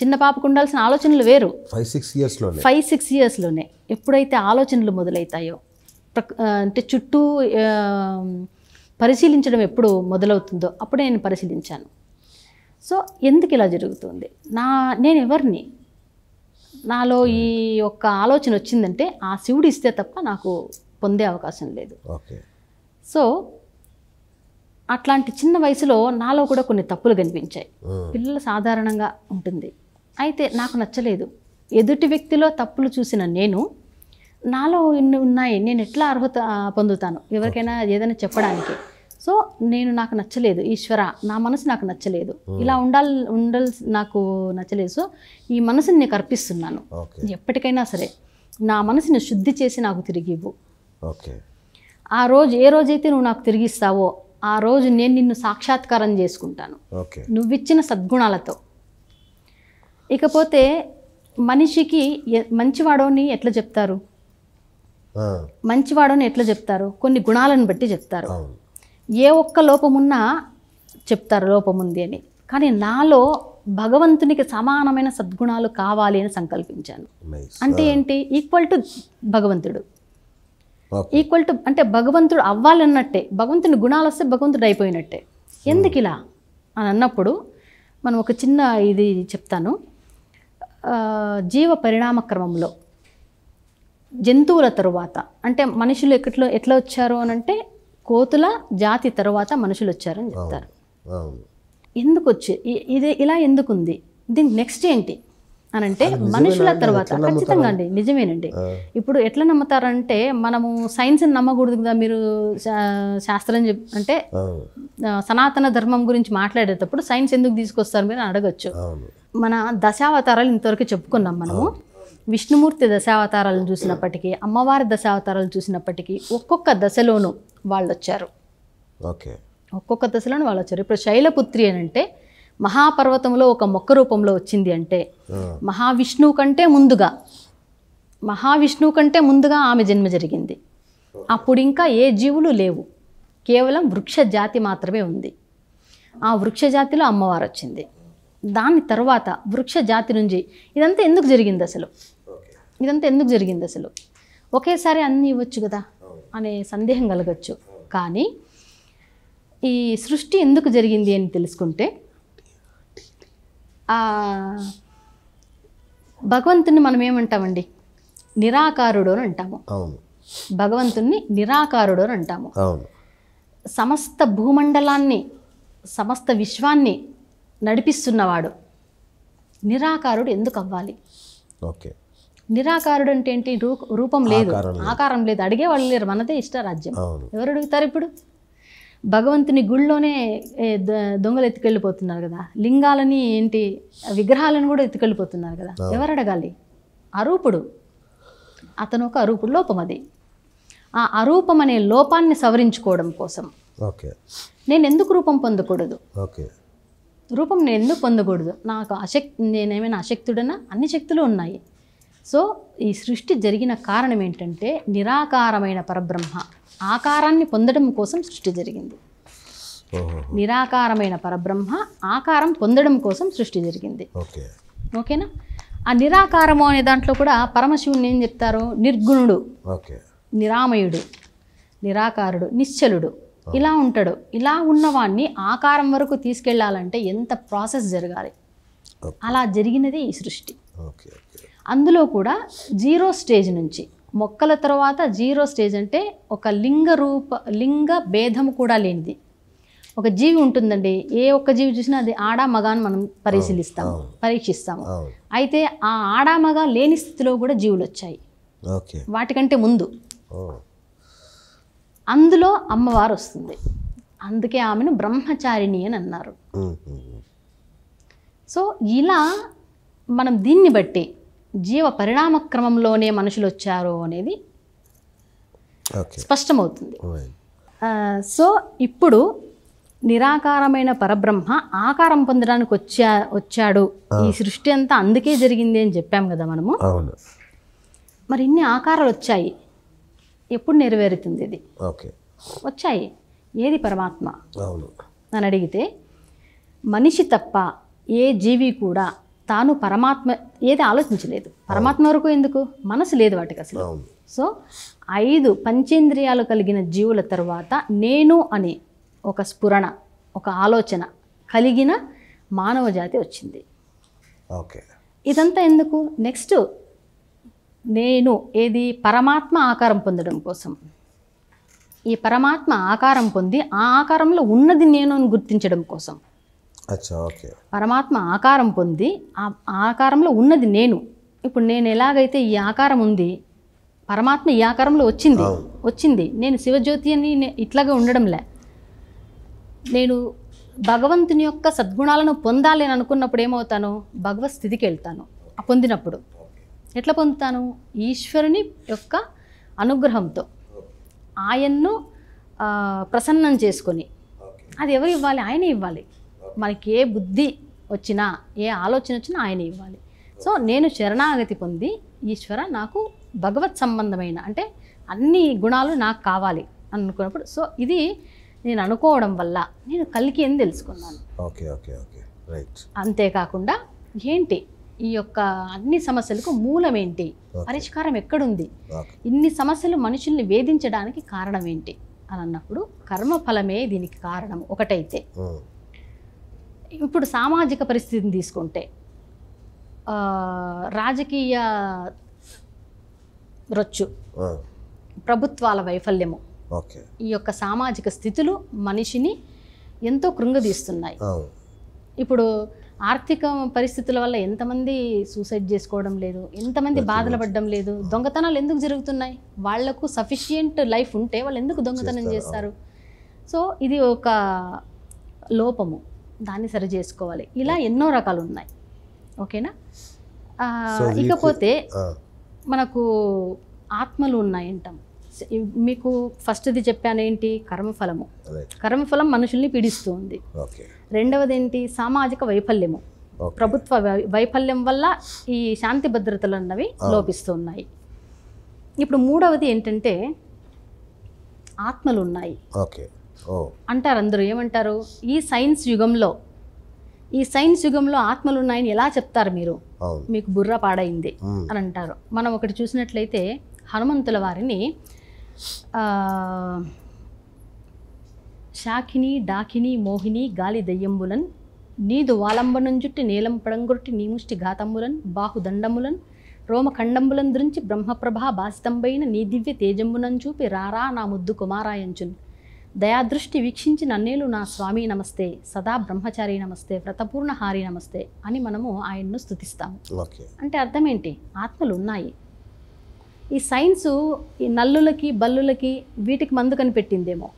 చిన్న పాపకు ఉండాల్సిన ఆలోచనలు వేరు ఫైవ్ సిక్స్ ఇయర్స్లో ఫైవ్ సిక్స్ ఇయర్స్లోనే ఎప్పుడైతే ఆలోచనలు మొదలవుతాయో అంటే చుట్టూ పరిశీలించడం ఎప్పుడు మొదలవుతుందో అప్పుడే నేను పరిశీలించాను సో ఎందుకు ఇలా జరుగుతుంది నా నేను ఎవరిని నాలో ఈ యొక్క ఆలోచన వచ్చిందంటే ఆ శివుడు ఇస్తే తప్ప నాకు పొందే అవకాశం లేదు సో అట్లాంటి చిన్న వయసులో నాలో కూడా కొన్ని తప్పులు కనిపించాయి పిల్లలు సాధారణంగా ఉంటుంది అయితే నాకు నచ్చలేదు ఎదుటి వ్యక్తిలో తప్పులు చూసిన నేను నాలో ఇన్ని ఉన్నాయి నేను ఎట్లా అర్హత పొందుతాను ఎవరికైనా ఏదైనా చెప్పడానికి సో నేను నాకు నచ్చలేదు ఈశ్వర నా మనసు నాకు నచ్చలేదు ఇలా ఉండాలి ఉండాల్సి నాకు నచ్చలేదు సో ఈ మనసుని నీకు అర్పిస్తున్నాను ఎప్పటికైనా సరే నా మనసుని శుద్ధి చేసి నాకు తిరిగి ఇవ్వు ఆ రోజు ఏ రోజైతే నువ్వు నాకు తిరిగిస్తావో ఆ రోజు నేను నిన్ను సాక్షాత్కారం చేసుకుంటాను నువ్విచ్చిన సద్గుణాలతో ఇకపోతే మనిషికి మంచివాడోని ఎట్లా చెప్తారు మంచివాడోని ఎట్లా చెప్తారు కొన్ని గుణాలను బట్టి చెప్తారు ఏ ఒక్క లోపమున్నా చెప్తారు లోపముంది అని కానీ నాలో భగవంతునికి సమానమైన సద్గుణాలు కావాలి అని సంకల్పించాను అంటే ఏంటి ఈక్వల్ టు భగవంతుడు ఈక్వల్ టు అంటే భగవంతుడు అవ్వాలన్నట్టే భగవంతుని గుణాలు వస్తే భగవంతుడు అయిపోయినట్టే ఎందుకు hmm. ఇలా అని అన్నప్పుడు మనం ఒక చిన్న ఇది చెప్తాను జీవ పరిణామ క్రమంలో జంతువుల తరువాత అంటే మనుషులు ఎక్కట్లో ఎట్లా వచ్చారు అని అంటే కోతుల జాతి తర్వాత మనుషులు వచ్చారని చెప్తారు ఎందుకు వచ్చి ఇది ఇలా ఎందుకుంది దీనికి నెక్స్ట్ ఏంటి అని అంటే మనుషుల తర్వాత ఖచ్చితంగా అండి నిజమేనండి ఇప్పుడు ఎట్లా నమ్ముతారంటే మనము సైన్స్ని నమ్మకూడదు కదా మీరు శాస్త్రం చెప్ అంటే సనాతన ధర్మం గురించి మాట్లాడేటప్పుడు సైన్స్ ఎందుకు తీసుకొస్తారు మీరు అడగచ్చు మన దశావతారాలు ఇంతవరకు చెప్పుకున్నాం మనము విష్ణుమూర్తి దశావతారాలను చూసినప్పటికీ అమ్మవారి దశావతారాలు చూసినప్పటికీ ఒక్కొక్క దశలోనూ వాళ్ళు వచ్చారు ఓకే ఒక్కొక్క దశలోనూ వాళ్ళు వచ్చారు ఇప్పుడు శైలపుత్రి అని అంటే మహాపర్వతంలో ఒక మొక్క రూపంలో వచ్చింది అంటే మహావిష్ణువు కంటే ముందుగా మహావిష్ణువు కంటే ముందుగా ఆమె జన్మ జరిగింది అప్పుడు ఇంకా ఏ జీవులు లేవు కేవలం వృక్ష జాతి మాత్రమే ఉంది ఆ వృక్ష జాతిలో అమ్మవారు వచ్చింది దాని తర్వాత వృక్ష జాతి నుంచి ఇదంతా ఎందుకు జరిగింది అసలు ఇదంతా ఎందుకు జరిగింది అసలు ఒకేసారి అన్నీ ఇవ్వచ్చు కదా అనే సందేహం కలగచ్చు కానీ ఈ సృష్టి ఎందుకు జరిగింది అని తెలుసుకుంటే భగవంతుని మనం ఏమంటామండి నిరాకారుడు అని అంటాము భగవంతుణ్ణి నిరాకారుడు అని అంటాము సమస్త భూమండలాన్ని సమస్త విశ్వాన్ని నడిపిస్తున్నవాడు నిరాకారుడు ఎందుకు అవ్వాలి ఓకే నిరాకారుడు అంటే ఏంటి రూపం లేదు ఆకారం లేదు అడిగే వాళ్ళు లేరు మనదే ఇష్టరాజ్యం ఎవరు అడుగుతారు ఇప్పుడు భగవంతుని గుళ్ళోనే దొంగలు ఎత్తుకెళ్ళిపోతున్నారు కదా లింగాలని ఏంటి విగ్రహాలను కూడా ఎత్తుకెళ్ళిపోతున్నారు కదా ఎవరు అడగాలి అరూపుడు అతను ఒక అరూపుడు లోపం అది ఆ అరూపం అనే లోపాన్ని సవరించుకోవడం కోసం ఓకే నేను ఎందుకు రూపం పొందకూడదు ఓకే రూపం నేను ఎందుకు పొందకూడదు నాకు అశక్తి నేనేమైనా అశక్తుడనా అన్ని శక్తులు ఉన్నాయి సో ఈ సృష్టి జరిగిన కారణం ఏంటంటే నిరాకారమైన పరబ్రహ్మ ఆకారాన్ని పొందడం కోసం సృష్టి జరిగింది నిరాకారమైన పరబ్రహ్మ ఆకారం పొందడం కోసం సృష్టి జరిగింది ఓకేనా ఆ నిరాకారము అనే దాంట్లో కూడా పరమశివుని ఏం చెప్తారు నిర్గుణుడు నిరామయుడు నిరాకారుడు నిశ్చలుడు ఇలా ఉంటాడు ఇలా ఉన్నవాణ్ణి ఆకారం వరకు తీసుకెళ్లాలంటే ఎంత ప్రాసెస్ జరగాలి అలా జరిగినది ఈ సృష్టి అందులో కూడా జీరో స్టేజ్ నుంచి మొక్కల తర్వాత జీరో స్టేజ్ అంటే ఒక లింగ రూప లింగ భేదం కూడా లేనిది ఒక జీవి ఉంటుందండి ఏ ఒక్క జీవి చూసినా అది ఆడా మగ అని మనం పరిశీలిస్తాము పరీక్షిస్తాము అయితే ఆ ఆడా మగ లేని స్థితిలో కూడా జీవులు వచ్చాయి వాటికంటే ముందు అందులో అమ్మవారు వస్తుంది అందుకే ఆమెను బ్రహ్మచారిణి అని అన్నారు సో ఇలా మనం దీన్ని బట్టి జీవ పరిణామ క్రమంలోనే మనుషులు వచ్చారు అనేది స్పష్టమవుతుంది సో ఇప్పుడు నిరాకారమైన పరబ్రహ్మ ఆకారం పొందడానికి వచ్చా వచ్చాడు ఈ సృష్టి అంతా అందుకే జరిగింది అని చెప్పాం కదా మనము మరి ఇన్ని ఆకారాలు వచ్చాయి ఎప్పుడు నెరవేరుతుంది ఇది వచ్చాయి ఏది పరమాత్మ అని అడిగితే మనిషి తప్ప ఏ జీవి కూడా తాను పరమాత్మ ఏది ఆలోచించలేదు పరమాత్మ వరకు ఎందుకు మనసు లేదు వాటికి అసలు సో ఐదు పంచేంద్రియాలు కలిగిన జీవుల తర్వాత నేను అనే ఒక స్ఫురణ ఒక ఆలోచన కలిగిన మానవ జాతి వచ్చింది ఓకే ఇదంతా ఎందుకు నెక్స్ట్ నేను ఏది పరమాత్మ ఆకారం పొందడం కోసం ఈ పరమాత్మ ఆకారం పొంది ఆ ఆకారంలో ఉన్నది నేను అని గుర్తించడం కోసం పరమాత్మ ఆకారం పొంది ఆ ఆకారంలో ఉన్నది నేను ఇప్పుడు నేను ఎలాగైతే ఈ ఆకారం ఉంది పరమాత్మ ఈ ఆకారంలో వచ్చింది వచ్చింది నేను శివజ్యోతి అని ఇట్లాగా ఉండడంలే నేను భగవంతుని యొక్క సద్గుణాలను పొందాలి అని అనుకున్నప్పుడు ఏమవుతాను భగవత్ స్థితికి వెళ్తాను పొందినప్పుడు ఎట్లా పొందుతాను ఈశ్వరుని యొక్క అనుగ్రహంతో ఆయన్ను ప్రసన్నం చేసుకొని అది ఎవరు ఇవ్వాలి ఆయనే ఇవ్వాలి మనకి ఏ బుద్ధి వచ్చినా ఏ ఆలోచన వచ్చినా ఆయన ఇవ్వాలి సో నేను శరణాగతి పొంది ఈశ్వర నాకు భగవత్ సంబంధమైన అంటే అన్ని గుణాలు నాకు కావాలి అనుకున్నప్పుడు సో ఇది నేను అనుకోవడం వల్ల నేను కలికి అని తెలుసుకున్నాను ఓకే ఓకే ఓకే అంతేకాకుండా ఏంటి ఈ యొక్క అన్ని సమస్యలకు మూలం ఏంటి పరిష్కారం ఎక్కడుంది ఇన్ని సమస్యలు మనుషుల్ని వేధించడానికి కారణం ఏంటి అని అన్నప్పుడు కర్మఫలమే దీనికి కారణం ఒకటైతే ఇప్పుడు సామాజిక పరిస్థితిని తీసుకుంటే రాజకీయ రొచ్చు ప్రభుత్వాల వైఫల్యము ఈ యొక్క సామాజిక స్థితులు మనిషిని ఎంతో కృంగదీస్తున్నాయి ఇప్పుడు ఆర్థిక పరిస్థితుల వల్ల ఎంతమంది సూసైడ్ చేసుకోవడం లేదు ఎంతమంది బాధలు పడడం లేదు దొంగతనాలు ఎందుకు జరుగుతున్నాయి వాళ్లకు సఫిషియంట్ లైఫ్ ఉంటే వాళ్ళు ఎందుకు దొంగతనం చేస్తారు సో ఇది ఒక లోపము దాన్ని సరి చేసుకోవాలి ఇలా ఎన్నో రకాలు ఉన్నాయి ఓకేనా ఇకపోతే మనకు ఆత్మలు ఉన్నాయంటాం మీకు ఫస్ట్ది చెప్పాను ఏంటి కర్మఫలము కర్మఫలం మనుషుల్ని పీడిస్తూ ఉంది రెండవది ఏంటి సామాజిక వైఫల్యము ప్రభుత్వ వైఫల్యం వల్ల ఈ శాంతి భద్రతలు అన్నవి లోపిస్తూ ఉన్నాయి ఇప్పుడు మూడవది ఏంటంటే ఆత్మలు ఉన్నాయి అంటారు అందరూ ఏమంటారు ఈ సైన్స్ యుగంలో ఈ సైన్స్ యుగంలో ఆత్మలు ఉన్నాయని ఎలా చెప్తారు మీరు మీకు బుర్ర పాడైంది అని అంటారు మనం ఒకటి చూసినట్లయితే హనుమంతుల వారిని శాఖిని డాకిని మోహిని గాలి దయ్యంబులన్ నీదు వాలంబనంజుట్టి నీలం పడంగుట్టి నీముష్టి ఘాతంబులన్ బాహుదండములన్ రోమఖండంబులం దురించి బ్రహ్మప్రభా బాసితంబైన నీ దివ్య తేజంబునం చూపి రారా నా ముద్దు కుమారాయంచున్ దయాదృష్టి వీక్షించి నన్నేలు నా స్వామి నమస్తే సదా బ్రహ్మచారి నమస్తే వ్రతపూర్ణ హారి నమస్తే అని మనము ఆయన్ను స్థుతిస్తాము అంటే అర్థం ఏంటి ఆత్మలు ఉన్నాయి ఈ సైన్స్ ఈ నల్లులకి బల్లులకి వీటికి మందు కనిపెట్టిందేమో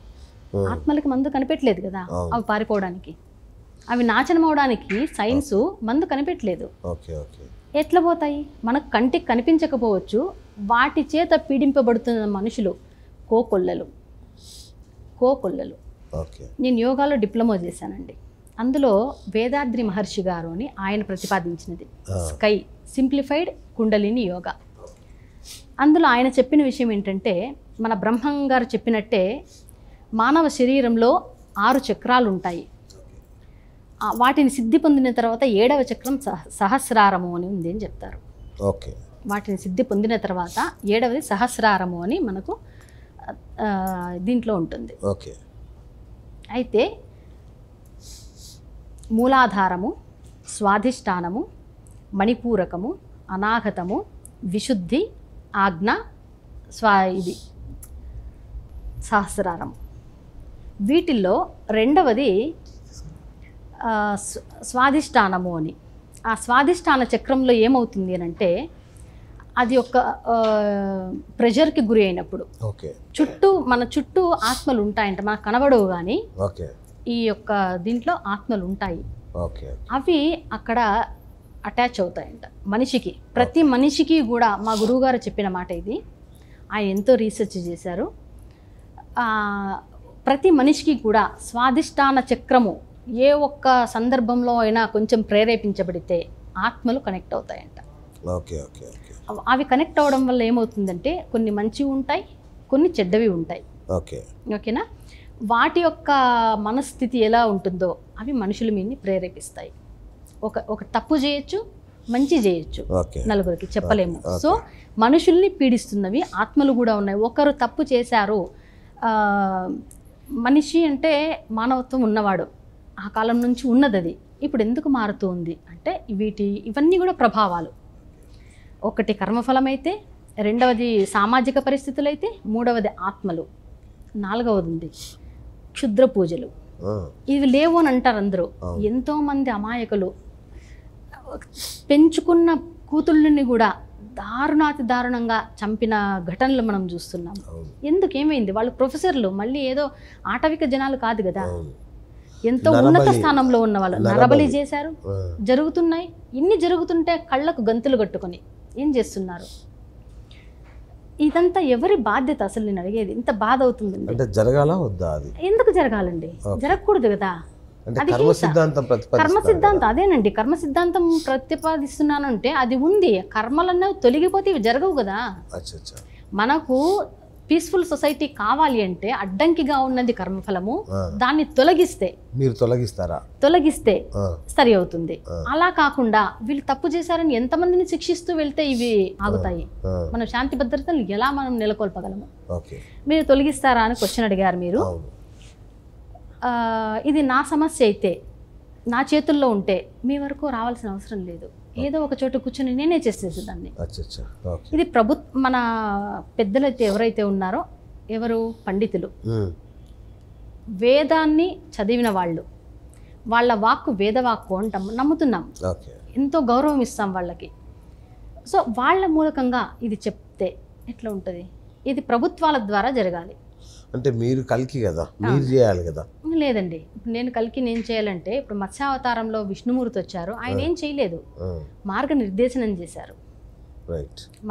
ఆత్మలకి మందు కనిపెట్టలేదు కదా అవి పారిపోవడానికి అవి నాచనం అవడానికి సైన్స్ మందు కనిపెట్టలేదు ఎట్లా పోతాయి మనకు కంటికి కనిపించకపోవచ్చు వాటి చేత పీడింపబడుతున్న మనుషులు కోకొల్లలు కోకొల్లలు నేను యోగాలో డిప్లొమా చేశానండి అందులో వేదాద్రి మహర్షి గారు అని ఆయన ప్రతిపాదించినది స్కై సింప్లిఫైడ్ కుండలిని యోగా అందులో ఆయన చెప్పిన విషయం ఏంటంటే మన బ్రహ్మం గారు చెప్పినట్టే మానవ శరీరంలో ఆరు చక్రాలు ఉంటాయి వాటిని సిద్ధి పొందిన తర్వాత ఏడవ చక్రం సహస్రారము అని ఉంది అని చెప్తారు వాటిని సిద్ధి పొందిన తర్వాత ఏడవది సహస్రారము అని మనకు దీంట్లో ఉంటుంది ఓకే అయితే మూలాధారము స్వాధిష్టానము మణిపూరకము అనాహతము విశుద్ధి ఆజ్ఞ స్వా ఇది సహస్రారం వీటిల్లో రెండవది స్వాధిష్టానము అని ఆ స్వాధిష్టాన చక్రంలో ఏమవుతుంది అని అంటే అది ఒక ప్రెషర్కి గురి అయినప్పుడు చుట్టూ మన చుట్టూ ఆత్మలు ఉంటాయంట మనకు కనబడవు కానీ ఈ యొక్క దీంట్లో ఆత్మలు ఉంటాయి అవి అక్కడ అటాచ్ అవుతాయంట మనిషికి ప్రతి మనిషికి కూడా మా గురువుగారు చెప్పిన మాట ఇది ఆయన ఎంతో రీసెర్చ్ చేశారు ప్రతి మనిషికి కూడా స్వాధిష్టాన చక్రము ఏ ఒక్క సందర్భంలో అయినా కొంచెం ప్రేరేపించబడితే ఆత్మలు కనెక్ట్ అవుతాయంట ఓకే ఓకే అవి కనెక్ట్ అవడం వల్ల ఏమవుతుందంటే కొన్ని మంచివి ఉంటాయి కొన్ని చెడ్డవి ఉంటాయి ఓకే ఓకేనా వాటి యొక్క మనస్థితి ఎలా ఉంటుందో అవి మనుషుల మీద ప్రేరేపిస్తాయి ఒక ఒక తప్పు చేయొచ్చు మంచి చేయొచ్చు నలుగురికి చెప్పలేము సో మనుషుల్ని పీడిస్తున్నవి ఆత్మలు కూడా ఉన్నాయి ఒకరు తప్పు చేశారు మనిషి అంటే మానవత్వం ఉన్నవాడు ఆ కాలం నుంచి ఉన్నది అది ఇప్పుడు ఎందుకు మారుతూ ఉంది అంటే వీటి ఇవన్నీ కూడా ప్రభావాలు ఒకటి కర్మఫలం అయితే రెండవది సామాజిక పరిస్థితులు అయితే మూడవది ఆత్మలు నాలుగవది ఉంది క్షుద్ర పూజలు ఇవి లేవు అని అంటారు అందరూ ఎంతోమంది అమాయకులు పెంచుకున్న కూతుళ్ళని కూడా దారుణాతి దారుణంగా చంపిన ఘటనలు మనం చూస్తున్నాం ఎందుకు ఏమైంది వాళ్ళు ప్రొఫెసర్లు మళ్ళీ ఏదో ఆటవిక జనాలు కాదు కదా ఎంతో ఉన్నత స్థానంలో ఉన్న వాళ్ళు నరబలి చేశారు జరుగుతున్నాయి ఇన్ని జరుగుతుంటే కళ్ళకు గంతులు కట్టుకొని ఏం చేస్తున్నారు ఇదంతా ఎవరి బాధ్యత అసలు నేను అడిగేది ఇంత బాధ అవుతుంది అంటే జరగాల వద్దా అది ఎందుకు జరగాలండి జరగకూడదు కదా కర్మ సిద్ధాంతం కర్మ సిద్ధాంతం అదేనండి కర్మ సిద్ధాంతం ప్రతిపాదిస్తున్నానంటే అది ఉంది కర్మలన్నీ తొలగిపోతే ఇవి జరగవు కదా మనకు పీస్ఫుల్ సొసైటీ కావాలి అంటే అడ్డంకిగా ఉన్నది కర్మఫలము దాన్ని తొలగిస్తే మీరు తొలగిస్తారా తొలగిస్తే సరి అవుతుంది అలా కాకుండా వీళ్ళు తప్పు చేశారని ఎంతమందిని శిక్షిస్తూ వెళ్తే ఇవి ఆగుతాయి మన శాంతి భద్రతను ఎలా మనం నెలకొల్పగలము మీరు తొలగిస్తారా అని క్వశ్చన్ అడిగారు మీరు ఇది నా సమస్య అయితే నా చేతుల్లో ఉంటే మీ వరకు రావాల్సిన అవసరం లేదు ఏదో ఒక చోట కూర్చొని నేనే దాన్ని ఇది ప్రభు మన పెద్దలైతే ఎవరైతే ఉన్నారో ఎవరు పండితులు వేదాన్ని చదివిన వాళ్ళు వాళ్ళ వాక్కు వేదవాక్కు అంటాం నమ్ముతున్నాం ఎంతో గౌరవం ఇస్తాం వాళ్ళకి సో వాళ్ళ మూలకంగా ఇది చెప్తే ఎట్లా ఉంటుంది ఇది ప్రభుత్వాల ద్వారా జరగాలి అంటే మీరు కలికి కదా మీరు చేయాలి కదా లేదండి ఇప్పుడు నేను కలికి నేను చేయాలంటే ఇప్పుడు మత్స్యావతారంలో విష్ణుమూర్తి వచ్చారు ఆయన ఏం చేయలేదు మార్గ నిర్దేశనం చేశారు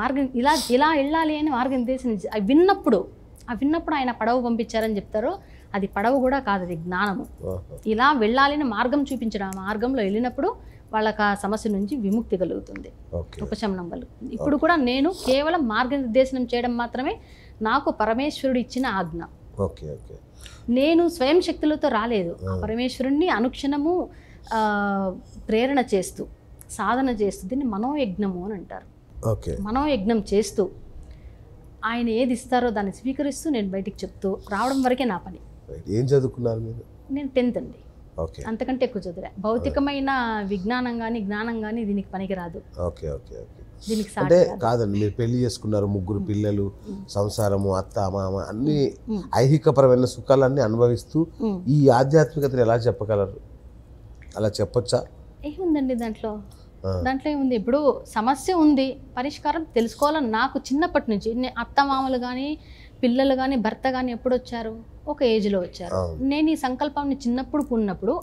మార్గం ఇలా ఇలా వెళ్ళాలి అని మార్గనిర్దేశనం అవి విన్నప్పుడు ఆ విన్నప్పుడు ఆయన పడవ పంపించారని చెప్తారు అది పడవ కూడా కాదు అది జ్ఞానము ఇలా వెళ్ళాలి అని మార్గం చూపించడం ఆ మార్గంలో వెళ్ళినప్పుడు వాళ్ళకి ఆ సమస్య నుంచి విముక్తి కలుగుతుంది ఉపశమనం కలుగుతుంది ఇప్పుడు కూడా నేను కేవలం మార్గనిర్దేశనం చేయడం మాత్రమే నాకు పరమేశ్వరుడు ఇచ్చిన ఆజ్ఞ ఓకే ఓకే నేను స్వయం శక్తులతో రాలేదు ఆ పరమేశ్వరుణ్ణి అనుక్షణము ప్రేరణ చేస్తూ సాధన చేస్తూ దీన్ని మనోయజ్ఞము అని అంటారు మనోయజ్ఞం చేస్తూ ఆయన ఏది ఇస్తారో దాన్ని స్వీకరిస్తూ నేను బయటికి చెప్తూ రావడం వరకే నా పని ఏం చదువుకున్నారు మీరు నేను టెన్త్ అండి అంతకంటే ఎక్కువ చదివా భౌతికమైన విజ్ఞానం కానీ జ్ఞానం కానీ దీనికి పనికిరాదు ఓకే ఓకే ఓకే అంటే కాదండి మీరు పెళ్లి చేసుకున్నారు ముగ్గురు పిల్లలు సంసారము అత్త మామ అన్ని ఐహికపరమైన సుఖాలన్నీ అనుభవిస్తూ ఈ ఆధ్యాత్మికతను ఎలా చెప్పగలరు అలా చెప్పొచ్చా ఏముందండి దాంట్లో దాంట్లో ఏముంది ఇప్పుడు సమస్య ఉంది పరిష్కారం తెలుసుకోవాలని నాకు చిన్నప్పటి నుంచి అత్త మామలు కానీ పిల్లలు కానీ భర్త కానీ ఎప్పుడు వచ్చారు ఒక ఏజ్లో వచ్చారు నేను ఈ సంకల్పాన్ని చిన్నప్పుడు ఉన్నప్పుడు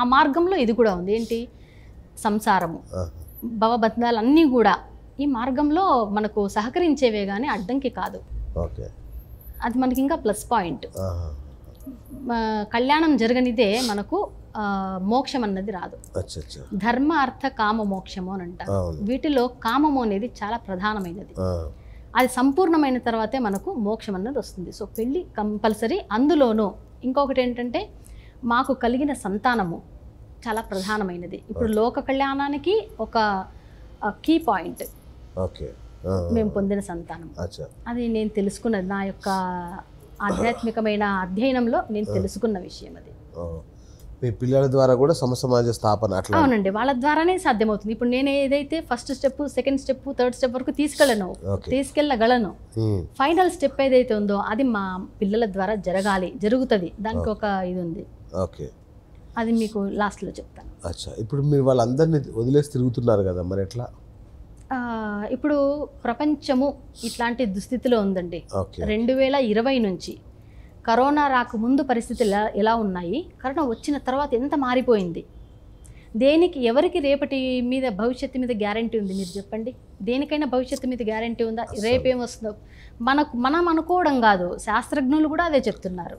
ఆ మార్గంలో ఇది కూడా ఉంది ఏంటి సంసారము భవబంధాలన్నీ కూడా ఈ మార్గంలో మనకు సహకరించేవే కానీ అడ్డంకి కాదు ఓకే అది మనకి ఇంకా ప్లస్ పాయింట్ కళ్యాణం జరగనిదే మనకు మోక్షం అన్నది రాదు ధర్మ అర్థ కామ మోక్షము అని అంట వీటిలో కామము అనేది చాలా ప్రధానమైనది అది సంపూర్ణమైన తర్వాతే మనకు మోక్షం అన్నది వస్తుంది సో పెళ్ళి కంపల్సరీ అందులోనూ ఇంకొకటి ఏంటంటే మాకు కలిగిన సంతానము చాలా ప్రధానమైనది ఇప్పుడు లోక కళ్యాణానికి ఒక కీ పాయింట్ మేము పొందిన సంతానం అది నేను తెలుసుకున్నది నా యొక్క ఆధ్యాత్మికమైన అధ్యయనంలో నేను తెలుసుకున్న విషయం అది మీ పిల్లల ద్వారా కూడా సమాజ స్థాపన అట్లా అవునండి వాళ్ళ ద్వారానే సాధ్యమవుతుంది ఇప్పుడు నేను ఏదైతే first step second step third step వరకు తీసుకెళ్ళను తీసుకెళ్ళగలను ఫైనల్ స్టెప్ ఏదైతే ఉందో అది మా పిల్లల ద్వారా జరగాలి జరుగుతుంది దానికి ఒక ఇది ఉంది ఓకే అది మీకు లాస్ట్లో చెప్తాను అచ్చా ఇప్పుడు మీరు వాళ్ళందరినీ వదిలేసి తిరుగుతున్నారు కదా మరి ఎట్లా ఇప్పుడు ప్రపంచము ఇట్లాంటి దుస్థితిలో ఉందండి రెండు వేల ఇరవై నుంచి కరోనా రాకముందు పరిస్థితులు ఎలా ఉన్నాయి కరోనా వచ్చిన తర్వాత ఎంత మారిపోయింది దేనికి ఎవరికి రేపటి మీద భవిష్యత్తు మీద గ్యారంటీ ఉంది మీరు చెప్పండి దేనికైనా భవిష్యత్తు మీద గ్యారంటీ ఉందా రేపేం వస్తుందో మనకు మనం అనుకోవడం కాదు శాస్త్రజ్ఞులు కూడా అదే చెప్తున్నారు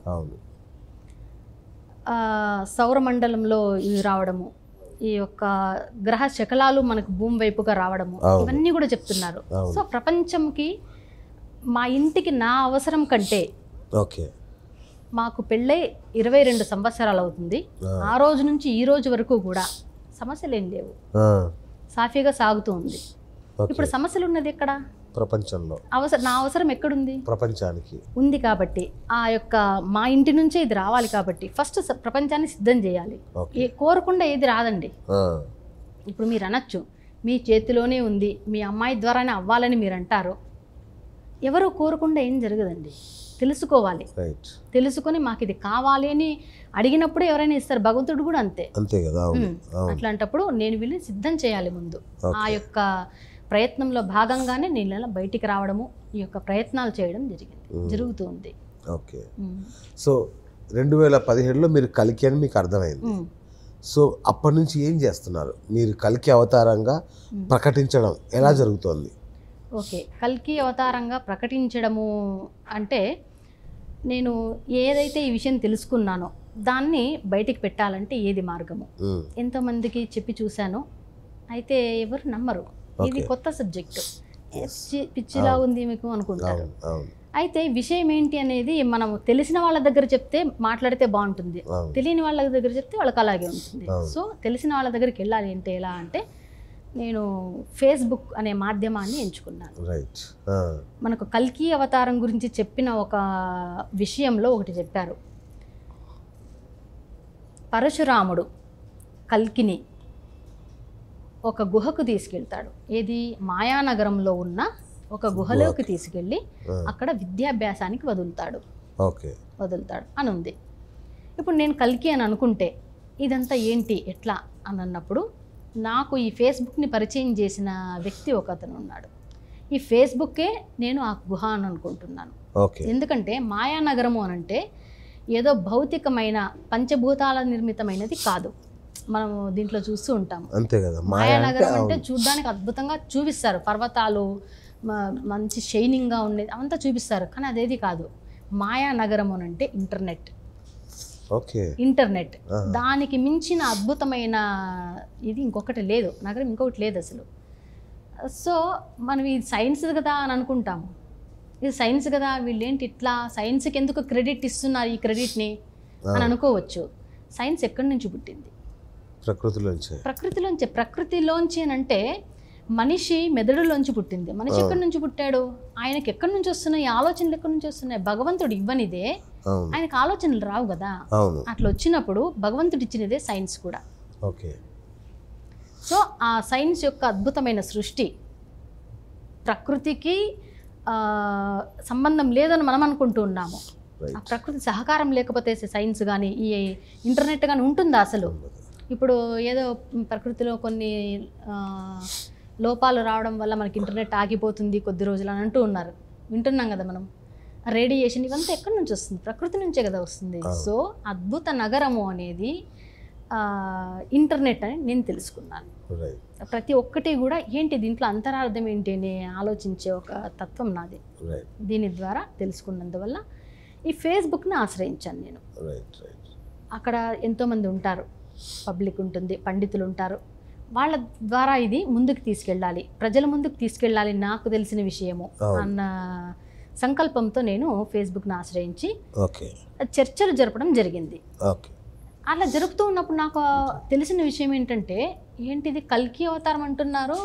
సౌరమండలంలో ఇవి రావడము ఈ యొక్క గ్రహ శకలాలు మనకు భూమి వైపుగా రావడము ఇవన్నీ కూడా చెప్తున్నారు సో ప్రపంచంకి మా ఇంటికి నా అవసరం కంటే ఓకే మాకు పెళ్ళై ఇరవై రెండు సంవత్సరాలు అవుతుంది ఆ రోజు నుంచి ఈ రోజు వరకు కూడా సమస్యలు ఏం లేవు సాఫీగా సాగుతూ ఉంది ఇప్పుడు సమస్యలు ఉన్నది ఎక్కడ ప్రపంచంలో అవసరం నా అవసరం ఎక్కడుంది ప్రపంచానికి ఉంది కాబట్టి ఆ యొక్క మా ఇంటి నుంచే ఇది రావాలి కాబట్టి ఫస్ట్ ప్రపంచాన్ని సిద్ధం చేయాలి ఏ కోరకుండా ఏది రాదండి ఇప్పుడు మీరు అనొచ్చు మీ చేతిలోనే ఉంది మీ అమ్మాయి ద్వారానే అవ్వాలని మీరు అంటారు ఎవరు కోరకుండా ఏం జరగదండి తెలుసుకోవాలి తెలుసుకొని మాకు ఇది కావాలి అని అడిగినప్పుడు ఎవరైనా ఇస్తారు భగవంతుడు కూడా అంతే అంతే కదా అట్లాంటప్పుడు నేను వీళ్ళని సిద్ధం చేయాలి ముందు ఆ యొక్క ప్రయత్నంలో భాగంగానే నీళ్ళ బయటికి రావడము ఈ యొక్క ప్రయత్నాలు చేయడం జరిగింది జరుగుతుంది ఓకే సో రెండు వేల పదిహేడులో మీరు కలికి అని మీకు అర్థమైంది సో అప్పటి నుంచి ఏం చేస్తున్నారు మీరు కలికి అవతారంగా ప్రకటించడం ఎలా జరుగుతోంది ఓకే కల్కి అవతారంగా ప్రకటించడము అంటే నేను ఏదైతే ఈ విషయం తెలుసుకున్నానో దాన్ని బయటికి పెట్టాలంటే ఏది మార్గము ఎంతోమందికి చెప్పి చూశాను అయితే ఎవరు నమ్మరు ఇది కొత్త సబ్జెక్ట్ పిచ్చిలా ఉంది మీకు అనుకుంటారు అయితే విషయం ఏంటి అనేది మనం తెలిసిన వాళ్ళ దగ్గర చెప్తే మాట్లాడితే బాగుంటుంది తెలియని వాళ్ళ దగ్గర చెప్తే వాళ్ళకి అలాగే ఉంటుంది సో తెలిసిన వాళ్ళ దగ్గరికి వెళ్ళాలి ఏంటి ఎలా అంటే నేను ఫేస్బుక్ అనే మాధ్యమాన్ని ఎంచుకున్నాను మనకు కల్కి అవతారం గురించి చెప్పిన ఒక విషయంలో ఒకటి చెప్పారు పరశురాముడు కల్కిని ఒక గుహకు తీసుకెళ్తాడు ఏది మాయానగరంలో ఉన్న ఒక గుహలోకి తీసుకెళ్ళి అక్కడ విద్యాభ్యాసానికి వదులుతాడు వదులుతాడు అని ఉంది ఇప్పుడు నేను కల్కి అని అనుకుంటే ఇదంతా ఏంటి ఎట్లా అని అన్నప్పుడు నాకు ఈ ఫేస్బుక్ని పరిచయం చేసిన వ్యక్తి ఒక అతను ఉన్నాడు ఈ ఫేస్బుక్కే నేను ఆ గుహ అని అనుకుంటున్నాను ఎందుకంటే మాయానగరము అనంటే ఏదో భౌతికమైన పంచభూతాల నిర్మితమైనది కాదు మనము దీంట్లో చూస్తూ ఉంటాం అంతే కదా మాయానగరం అంటే చూడడానికి అద్భుతంగా చూపిస్తారు పర్వతాలు మంచి షైనింగ్ గా ఉండేది అంతా చూపిస్తారు కానీ అదేది కాదు మాయానగరం అని అంటే ఇంటర్నెట్ ఓకే ఇంటర్నెట్ దానికి మించిన అద్భుతమైన ఇది ఇంకొకటి లేదు నగరం ఇంకొకటి లేదు అసలు సో మనం ఇది సైన్స్ కదా అని అనుకుంటాము ఇది సైన్స్ కదా వీళ్ళేంటి ఇట్లా సైన్స్కి ఎందుకు క్రెడిట్ ఇస్తున్నారు ఈ క్రెడిట్ని అని అనుకోవచ్చు సైన్స్ ఎక్కడి నుంచి పుట్టింది ప్రకృతిలోంచి ప్రకృతిలోంచి ప్రకృతిలోంచి అని అంటే మనిషి మెదడులోంచి పుట్టింది మనిషి ఎక్కడి నుంచి పుట్టాడు ఆయనకి ఎక్కడి నుంచి వస్తున్నాయి ఆలోచనలు ఎక్కడి నుంచి వస్తున్నాయి భగవంతుడు ఇవ్వనిదే ఆయనకు ఆలోచనలు రావు కదా అట్లా వచ్చినప్పుడు భగవంతుడు ఇచ్చినదే సైన్స్ కూడా ఓకే సో ఆ సైన్స్ యొక్క అద్భుతమైన సృష్టి ప్రకృతికి సంబంధం లేదని మనం అనుకుంటూ ఉన్నాము ఆ ప్రకృతి సహకారం లేకపోతే సైన్స్ కానీ ఈ ఇంటర్నెట్ కానీ ఉంటుందా అసలు ఇప్పుడు ఏదో ప్రకృతిలో కొన్ని లోపాలు రావడం వల్ల మనకి ఇంటర్నెట్ ఆగిపోతుంది కొద్ది రోజులు అని అంటూ ఉన్నారు వింటున్నాం కదా మనం రేడియేషన్ ఇవంతా ఎక్కడి నుంచి వస్తుంది ప్రకృతి నుంచే కదా వస్తుంది సో అద్భుత నగరము అనేది ఇంటర్నెట్ అని నేను తెలుసుకున్నాను ప్రతి ఒక్కటి కూడా ఏంటి దీంట్లో అంతరార్థం ఏంటి అని ఆలోచించే ఒక తత్వం నాది దీని ద్వారా తెలుసుకున్నందువల్ల ఈ ఫేస్బుక్ని ఆశ్రయించాను నేను అక్కడ ఎంతోమంది ఉంటారు పబ్లిక్ ఉంటుంది పండితులు ఉంటారు వాళ్ళ ద్వారా ఇది ముందుకు తీసుకెళ్ళాలి ప్రజల ముందుకు తీసుకెళ్ళాలి నాకు తెలిసిన విషయము అన్న సంకల్పంతో నేను ఫేస్బుక్ను ఆశ్రయించి చర్చలు జరపడం జరిగింది అలా జరుపుతూ ఉన్నప్పుడు నాకు తెలిసిన విషయం ఏంటంటే ఏంటిది కల్కి అవతారం అంటున్నారు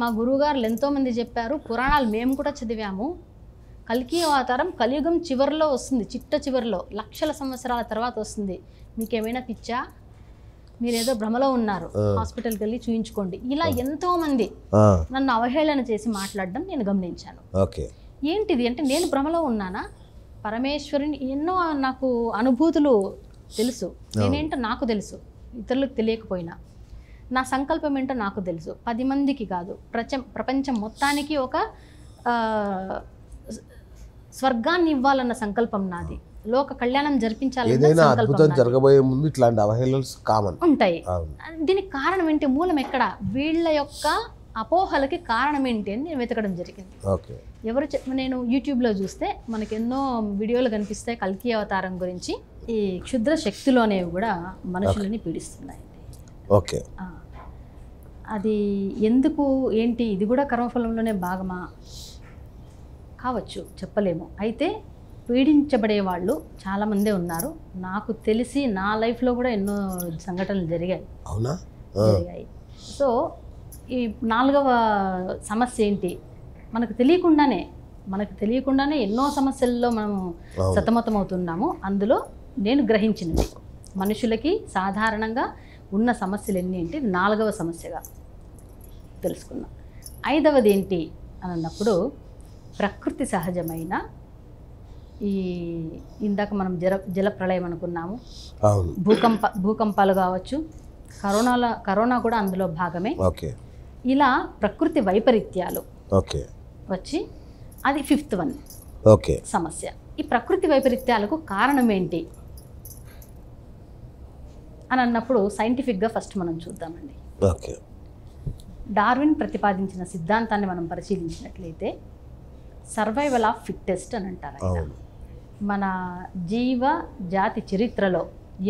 మా గురువుగారులు ఎంతోమంది చెప్పారు పురాణాలు మేము కూడా చదివాము కల్కి అవతారం కలియుగం చివరిలో వస్తుంది చిట్ట చివరిలో లక్షల సంవత్సరాల తర్వాత వస్తుంది మీకేమైనా పిచ్చా మీరు ఏదో భ్రమలో ఉన్నారు హాస్పిటల్కి వెళ్ళి చూయించుకోండి ఇలా ఎంతో మంది నన్ను అవహేళన చేసి మాట్లాడడం నేను గమనించాను ఏంటిది అంటే నేను భ్రమలో ఉన్నానా పరమేశ్వరుని ఎన్నో నాకు అనుభూతులు తెలుసు నేనేంటో నాకు తెలుసు ఇతరులకు తెలియకపోయినా నా సంకల్పం ఏంటో నాకు తెలుసు పది మందికి కాదు ప్రచ ప్రపంచం మొత్తానికి ఒక స్వర్గాన్ని ఇవ్వాలన్న సంకల్పం నాది లోక కళ్యాణం జరిపించాలి అద్భుతం జరగబోయే ముందు ఇట్లాంటి అవహేళనలు కామన్ ఉంటాయి దీనికి కారణం ఏంటి మూలం ఎక్కడ వీళ్ళ యొక్క అపోహలకి కారణం ఏంటి అని నేను వెతకడం జరిగింది ఎవరు నేను యూట్యూబ్లో చూస్తే మనకి ఎన్నో వీడియోలు కనిపిస్తాయి కల్కి అవతారం గురించి ఈ క్షుద్ర అనేవి కూడా మనుషులని పీడిస్తున్నాయి ఓకే అది ఎందుకు ఏంటి ఇది కూడా కర్మఫలంలోనే భాగమా కావచ్చు చెప్పలేము అయితే పీడించబడే వాళ్ళు చాలామందే ఉన్నారు నాకు తెలిసి నా లైఫ్లో కూడా ఎన్నో సంఘటనలు జరిగాయి అవునా జరిగాయి సో ఈ నాలుగవ సమస్య ఏంటి మనకు తెలియకుండానే మనకు తెలియకుండానే ఎన్నో సమస్యల్లో మనం సతమతం అవుతున్నాము అందులో నేను గ్రహించినది మనుషులకి సాధారణంగా ఉన్న సమస్యలు ఎన్ని ఏంటి నాలుగవ సమస్యగా తెలుసుకున్నాం ఐదవది ఏంటి అన్నప్పుడు ప్రకృతి సహజమైన ఈ ఇందాక మనం జల జల ప్రళయం అనుకున్నాము భూకంప భూకంపాలు కావచ్చు కరోనాలో కరోనా కూడా అందులో భాగమే ఇలా ప్రకృతి వైపరీత్యాలు వచ్చి అది ఫిఫ్త్ వన్ ఓకే సమస్య ఈ ప్రకృతి వైపరీత్యాలకు కారణం ఏంటి అని అన్నప్పుడు సైంటిఫిక్గా ఫస్ట్ మనం చూద్దామండి ఓకే డార్విన్ ప్రతిపాదించిన సిద్ధాంతాన్ని మనం పరిశీలించినట్లయితే సర్వైవల్ ఆఫ్ ఫిట్టెస్ట్ అని అంటారు మన జీవ జాతి చరిత్రలో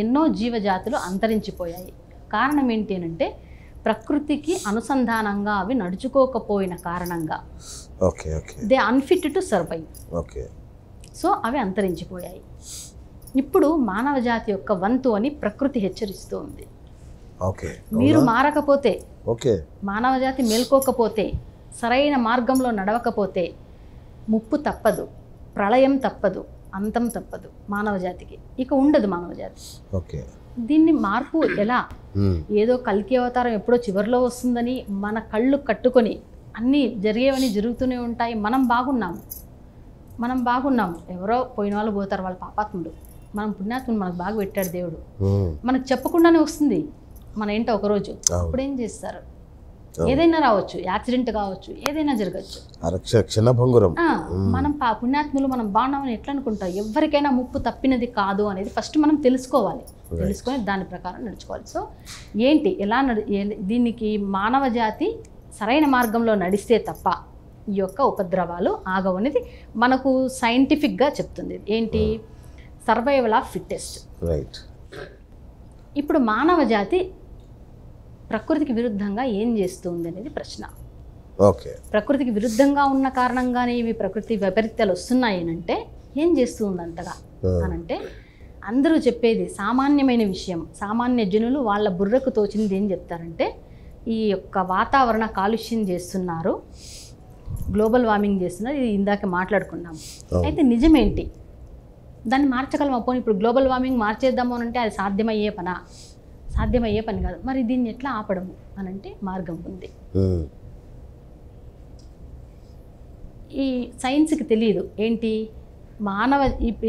ఎన్నో జీవజాతులు అంతరించిపోయాయి కారణం ఏంటి అంటే ప్రకృతికి అనుసంధానంగా అవి నడుచుకోకపోయిన కారణంగా okay okay they unfit to survive okay so అవి అంతరించిపోయాయి ఇప్పుడు మానవ జాతి యొక్క వంతు అని ప్రకృతి హెచ్చరిస్తూ ఉంది ఓకే మీరు మారకపోతే ఓకే మానవ జాతి మేల్కోకపోతే సరైన మార్గంలో నడవకపోతే ముప్పు తప్పదు ప్రళయం తప్పదు అంతం తప్పదు మానవ జాతికి ఇక ఉండదు మానవ జాతి ఓకే దీన్ని మార్పు ఎలా ఏదో కల్కి అవతారం ఎప్పుడో చివరిలో వస్తుందని మన కళ్ళు కట్టుకొని అన్నీ జరిగేవని జరుగుతూనే ఉంటాయి మనం బాగున్నాము మనం బాగున్నాము ఎవరో పోయిన వాళ్ళు పోతారు వాళ్ళ పాపాత్ముడు మనం పుణ్యాత్ముడు మనకు బాగా పెట్టాడు దేవుడు మనకు చెప్పకుండానే వస్తుంది మన ఏంటో ఒకరోజు అప్పుడు ఏం చేస్తారు ఏదైనా రావచ్చు యాక్సిడెంట్ కావచ్చు ఏదైనా జరగచ్చు క్షణభంగురం మనం పుణ్యాత్ములు మనం బాగున్నామని ఎట్లా అనుకుంటాం ఎవరికైనా ముప్పు తప్పినది కాదు అనేది ఫస్ట్ మనం తెలుసుకోవాలి తెలుసుకొని దాని ప్రకారం నడుచుకోవాలి సో ఏంటి ఎలా దీనికి మానవ జాతి సరైన మార్గంలో నడిస్తే తప్ప ఈ యొక్క ఉపద్రవాలు ఆగవనేది మనకు సైంటిఫిక్గా చెప్తుంది ఏంటి hmm. Survival of fittest right ఇప్పుడు మానవ జాతి ప్రకృతికి విరుద్ధంగా ఏం చేస్తుంది అనేది ప్రశ్న ఓకే ప్రకృతికి విరుద్ధంగా ఉన్న కారణంగానే ఇవి ప్రకృతి వైపరీత్యాలు వస్తున్నాయి అంటే ఏం చేస్తుంది అంతగా అనంటే అందరూ చెప్పేది సామాన్యమైన విషయం సామాన్య జనులు వాళ్ళ బుర్రకు తోచింది ఏం చెప్తారంటే ఈ యొక్క వాతావరణ కాలుష్యం చేస్తున్నారు గ్లోబల్ వార్మింగ్ చేస్తున్నారు ఇది ఇందాక మాట్లాడుకున్నాం అయితే నిజమేంటి దాన్ని మార్చగలం పోనీ ఇప్పుడు గ్లోబల్ వార్మింగ్ మార్చేద్దాము అంటే అది సాధ్యమయ్యే పనా సాధ్యమయ్యే పని కాదు మరి దీన్ని ఎట్లా ఆపడము అని అంటే మార్గం ఉంది ఈ సైన్స్కి తెలియదు ఏంటి మానవ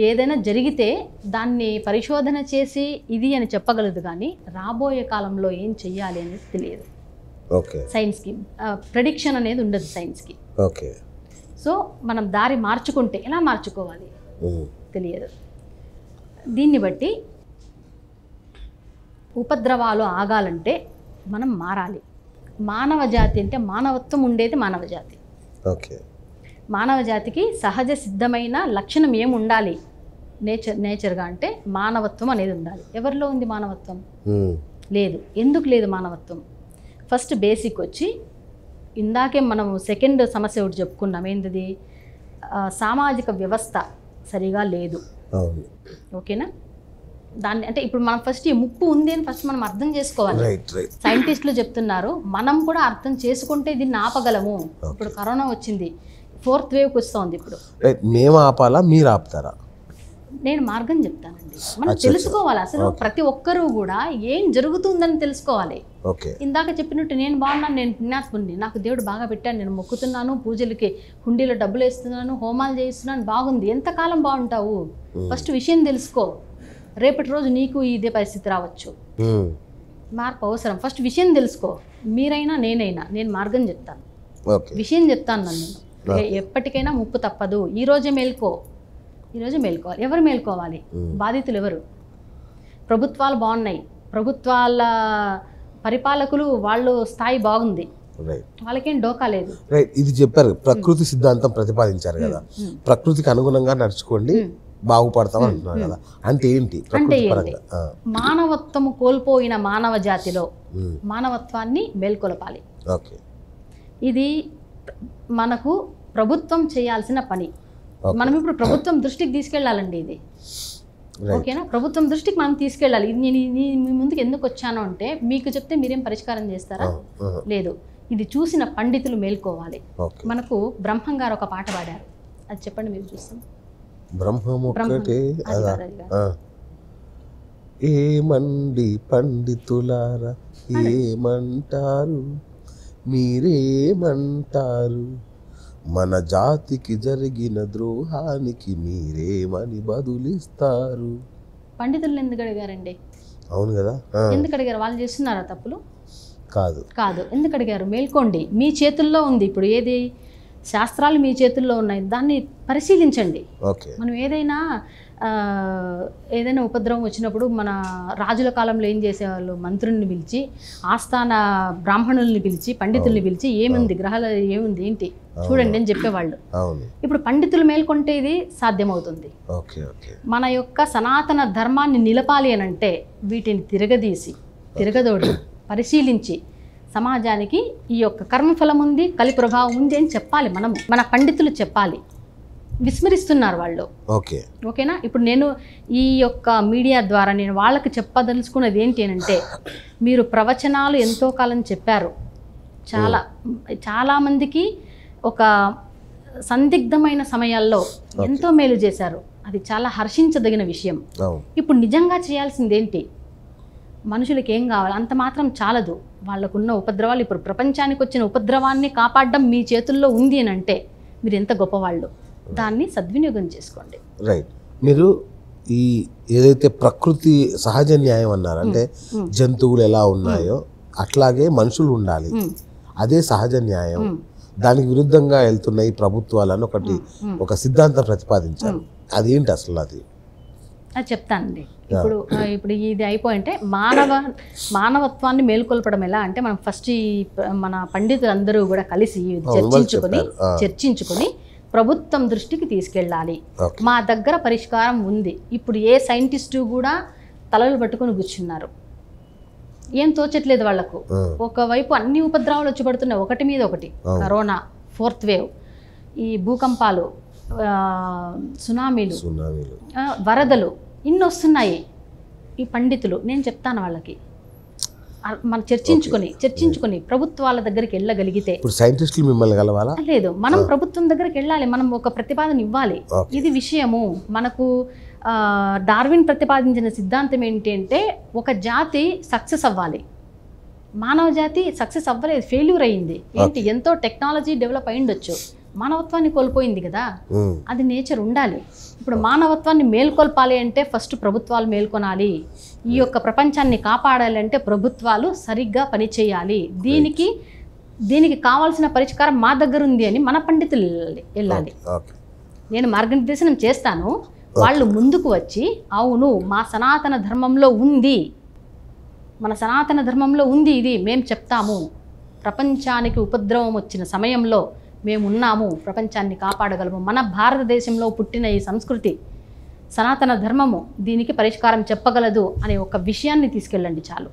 ఏదైనా జరిగితే దాన్ని పరిశోధన చేసి ఇది అని చెప్పగలదు కానీ రాబోయే కాలంలో ఏం చెయ్యాలి అనేది తెలియదు సైన్స్కి ప్రెడిక్షన్ అనేది ఉండదు సైన్స్కి ఓకే సో మనం దారి మార్చుకుంటే ఎలా మార్చుకోవాలి తెలియదు దీన్ని బట్టి ఉపద్రవాలు ఆగాలంటే మనం మారాలి మానవ జాతి అంటే మానవత్వం ఉండేది మానవ జాతి ఓకే మానవ జాతికి సహజ సిద్ధమైన లక్షణం ఏమి ఉండాలి నేచర్ నేచర్గా అంటే మానవత్వం అనేది ఉండాలి ఎవరిలో ఉంది మానవత్వం లేదు ఎందుకు లేదు మానవత్వం ఫస్ట్ బేసిక్ వచ్చి ఇందాకే మనం సెకండ్ సమస్య ఒకటి చెప్పుకున్నాం ఏంటిది సామాజిక వ్యవస్థ సరిగా లేదు ఓకేనా దాన్ని అంటే ఇప్పుడు మనం ఫస్ట్ ఈ ముప్పు ఉంది అని ఫస్ట్ మనం అర్థం చేసుకోవాలి సైంటిస్టులు చెప్తున్నారు మనం కూడా అర్థం చేసుకుంటే దీన్ని ఆపగలము ఇప్పుడు కరోనా వచ్చింది ఫోర్త్ వేవ్ వస్తుంది ఇప్పుడు మేము ఆపాలా మీరు ఆపుతారా నేను మార్గం చెప్తానండి మనం తెలుసుకోవాలి అసలు ప్రతి ఒక్కరూ కూడా ఏం జరుగుతుందని తెలుసుకోవాలి ఇందాక చెప్పినట్టు నేను బాగున్నాను నేను పుణ్యాత్ముడిని నాకు దేవుడు బాగా పెట్టాను నేను మొక్కుతున్నాను పూజలకి హుండీలో డబ్బులు వేస్తున్నాను హోమాలు చేయిస్తున్నాను బాగుంది ఎంతకాలం బాగుంటావు ఫస్ట్ hmm. విషయం తెలుసుకో రేపటి రోజు నీకు ఇదే పరిస్థితి రావచ్చు మార్పు అవసరం ఫస్ట్ విషయం తెలుసుకో మీరైనా నేనైనా నేను మార్గం చెప్తాను విషయం చెప్తాను నన్ను ఎప్పటికైనా ముప్పు తప్పదు ఈ రోజే మేల్కో ఈరోజు మేల్కోవాలి ఎవరు మేల్కోవాలి బాధితులు ఎవరు ప్రభుత్వాలు బాగున్నాయి ప్రభుత్వాల పరిపాలకులు వాళ్ళు స్థాయి బాగుంది వాళ్ళకేం డోకా లేదు ఇది చెప్పారు ప్రకృతి సిద్ధాంతం ప్రతిపాదించారు కదా ప్రకృతికి అనుగుణంగా నడుచుకోండి బాగుపడతాం కదా అంటే ఏంటి అంటే మానవత్వం కోల్పోయిన మానవ జాతిలో మానవత్వాన్ని మేల్కొలపాలి ఓకే ఇది మనకు ప్రభుత్వం చేయాల్సిన పని మనం ఇప్పుడు ప్రభుత్వం దృష్టికి తీసుకెళ్ళాలండి ఇది ఓకేనా ప్రభుత్వం దృష్టికి మనం తీసుకెళ్ళాలి ఇది నేను మీ ముందుకు ఎందుకు వచ్చాను అంటే మీకు చెప్తే మీరేం పరిష్కారం చేస్తారా లేదు ఇది చూసిన పండితులు మేల్కోవాలి మనకు బ్రహ్మం గారు ఒక పాట పాడారు అది చెప్పండి మీరు చూస్తాం బ్రహ్మం ఒక్కటే అదా ఏమండి పండితులారా ఏమంటారు మీరేమంటారు మన జాతికి జరిగిన ద్రోహానికి మీరేమని బదులిస్తారు పండితులు ఎందుకు అడిగారండి అవును కదా ఎందుకు అడిగారు వాళ్ళు చేస్తున్నారా తప్పులు కాదు కాదు ఎందుకు అడిగారు మేల్కోండి మీ చేతుల్లో ఉంది ఇప్పుడు ఏది శాస్త్రాలు మీ చేతుల్లో ఉన్నాయి దాన్ని పరిశీలించండి మనం ఏదైనా ఏదైనా ఉపద్రవం వచ్చినప్పుడు మన రాజుల కాలంలో ఏం చేసేవాళ్ళు మంత్రుల్ని పిలిచి ఆస్థాన బ్రాహ్మణుల్ని పిలిచి పండితుల్ని పిలిచి ఏముంది గ్రహాలు ఏముంది ఏంటి చూడండి అని చెప్పేవాళ్ళు ఇప్పుడు పండితులు మేల్కొంటే ఇది సాధ్యమవుతుంది మన యొక్క సనాతన ధర్మాన్ని నిలపాలి అని అంటే వీటిని తిరగదీసి తిరగదోడి పరిశీలించి సమాజానికి ఈ యొక్క కర్మఫలం ఉంది కలి ప్రభావం ఉంది అని చెప్పాలి మనము మన పండితులు చెప్పాలి విస్మరిస్తున్నారు వాళ్ళు ఓకే ఓకేనా ఇప్పుడు నేను ఈ యొక్క మీడియా ద్వారా నేను వాళ్ళకి చెప్పదలుచుకున్నది ఏంటి అంటే మీరు ప్రవచనాలు ఎంతో కాలం చెప్పారు చాలా చాలామందికి ఒక సందిగ్ధమైన సమయాల్లో ఎంతో మేలు చేశారు అది చాలా హర్షించదగిన విషయం ఇప్పుడు నిజంగా చేయాల్సిందేంటి మనుషులకి ఏం కావాలి అంత మాత్రం చాలదు వాళ్ళకున్న ఉపద్రవాలు ఇప్పుడు ప్రపంచానికి వచ్చిన ఉపద్రవాన్ని కాపాడడం మీ చేతుల్లో ఉంది అని అంటే మీరు ఎంత గొప్పవాళ్ళు దాన్ని సద్వినియోగం చేసుకోండి రైట్ మీరు ఈ ఏదైతే ప్రకృతి సహజ న్యాయం అన్నారు అంటే hmm. Hmm. జంతువులు ఎలా ఉన్నాయో hmm. అట్లాగే మనుషులు ఉండాలి అదే సహజ న్యాయం దానికి విరుద్ధంగా వెళ్తున్న ఈ ప్రభుత్వాలను ఒకటి ఒక సిద్ధాంతం ప్రతిపాదించారు అదేంటి అసలు అది అది చెప్తానండి ఇప్పుడు ఇప్పుడు ఇది అంటే మానవ మానవత్వాన్ని మేల్కొల్పడం ఎలా అంటే మనం ఫస్ట్ ఈ మన పండితులందరూ కూడా కలిసి చర్చించుకొని చర్చించుకొని ప్రభుత్వం దృష్టికి తీసుకెళ్ళాలి మా దగ్గర పరిష్కారం ఉంది ఇప్పుడు ఏ సైంటిస్టు కూడా తలలు పట్టుకొని కూర్చున్నారు ఏం తోచట్లేదు వాళ్లకు ఒకవైపు అన్ని ఉపద్రవాలు వచ్చి పడుతున్నాయి ఒకటి మీద ఒకటి కరోనా ఫోర్త్ వేవ్ ఈ భూకంపాలు సునామీలు వరదలు ఇన్ని వస్తున్నాయి ఈ పండితులు నేను చెప్తాను వాళ్ళకి మనం చర్చించుకొని చర్చించుకొని ప్రభుత్వాల దగ్గరికి వెళ్ళగలిగితే ఇప్పుడు సైంటిస్టులు మిమ్మల్ని కలవాలా లేదు మనం ప్రభుత్వం దగ్గరికి వెళ్ళాలి మనం ఒక ప్రతిపాదన ఇవ్వాలి ఇది విషయము మనకు డార్విన్ ప్రతిపాదించిన సిద్ధాంతం ఏంటంటే ఒక జాతి సక్సెస్ అవ్వాలి మానవ జాతి సక్సెస్ అవ్వలేదు ఫెయిల్యూర్ అయింది ఏంటి ఎంతో టెక్నాలజీ డెవలప్ అయిండొచ్చు మానవత్వాన్ని కోల్పోయింది కదా అది నేచర్ ఉండాలి ఇప్పుడు మానవత్వాన్ని మేల్కొల్పాలి అంటే ఫస్ట్ ప్రభుత్వాలు మేల్కొనాలి ఈ యొక్క ప్రపంచాన్ని కాపాడాలి అంటే ప్రభుత్వాలు సరిగ్గా పనిచేయాలి దీనికి దీనికి కావాల్సిన పరిష్కారం మా దగ్గర ఉంది అని మన పండితులు వెళ్ళాలి నేను మార్గనిర్దేశనం చేస్తాను వాళ్ళు ముందుకు వచ్చి అవును మా సనాతన ధర్మంలో ఉంది మన సనాతన ధర్మంలో ఉంది ఇది మేము చెప్తాము ప్రపంచానికి ఉపద్రవం వచ్చిన సమయంలో మేమున్నాము ప్రపంచాన్ని కాపాడగలము మన భారతదేశంలో పుట్టిన ఈ సంస్కృతి సనాతన ధర్మము దీనికి పరిష్కారం చెప్పగలదు అనే ఒక విషయాన్ని తీసుకెళ్ళండి చాలు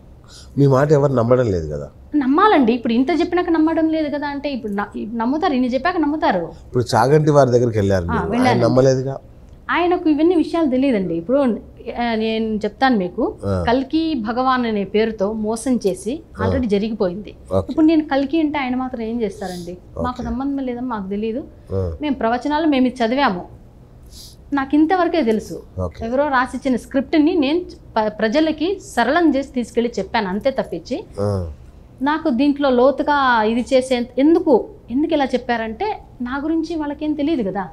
మీ మాట ఎవరు నమ్మడం లేదు కదా నమ్మాలండి ఇప్పుడు ఇంత చెప్పినాక నమ్మడం లేదు కదా అంటే ఇప్పుడు నమ్ముతారు ఇన్ని చెప్పాక నమ్ముతారు ఇప్పుడు చాగంటి వారి దగ్గరికి వెళ్ళారు నమ్మలేదుగా ఆయనకు ఇవన్నీ విషయాలు తెలియదండి ఇప్పుడు నేను చెప్తాను మీకు కల్కి భగవాన్ అనే పేరుతో మోసం చేసి ఆల్రెడీ జరిగిపోయింది ఇప్పుడు నేను కల్కి అంటే ఆయన మాత్రం ఏం చేస్తారండి మాకు సంబంధం లేదని మాకు తెలియదు మేము ప్రవచనాలు మేము చదివాము నాకు ఇంతవరకే తెలుసు ఎవరో రాసిచ్చిన స్క్రిప్ట్ని నేను ప్రజలకి సరళం చేసి తీసుకెళ్ళి చెప్పాను అంతే తప్పించి నాకు దీంట్లో లోతుగా ఇది చేసే ఎందుకు ఎందుకు ఇలా చెప్పారంటే నా గురించి వాళ్ళకేం తెలియదు కదా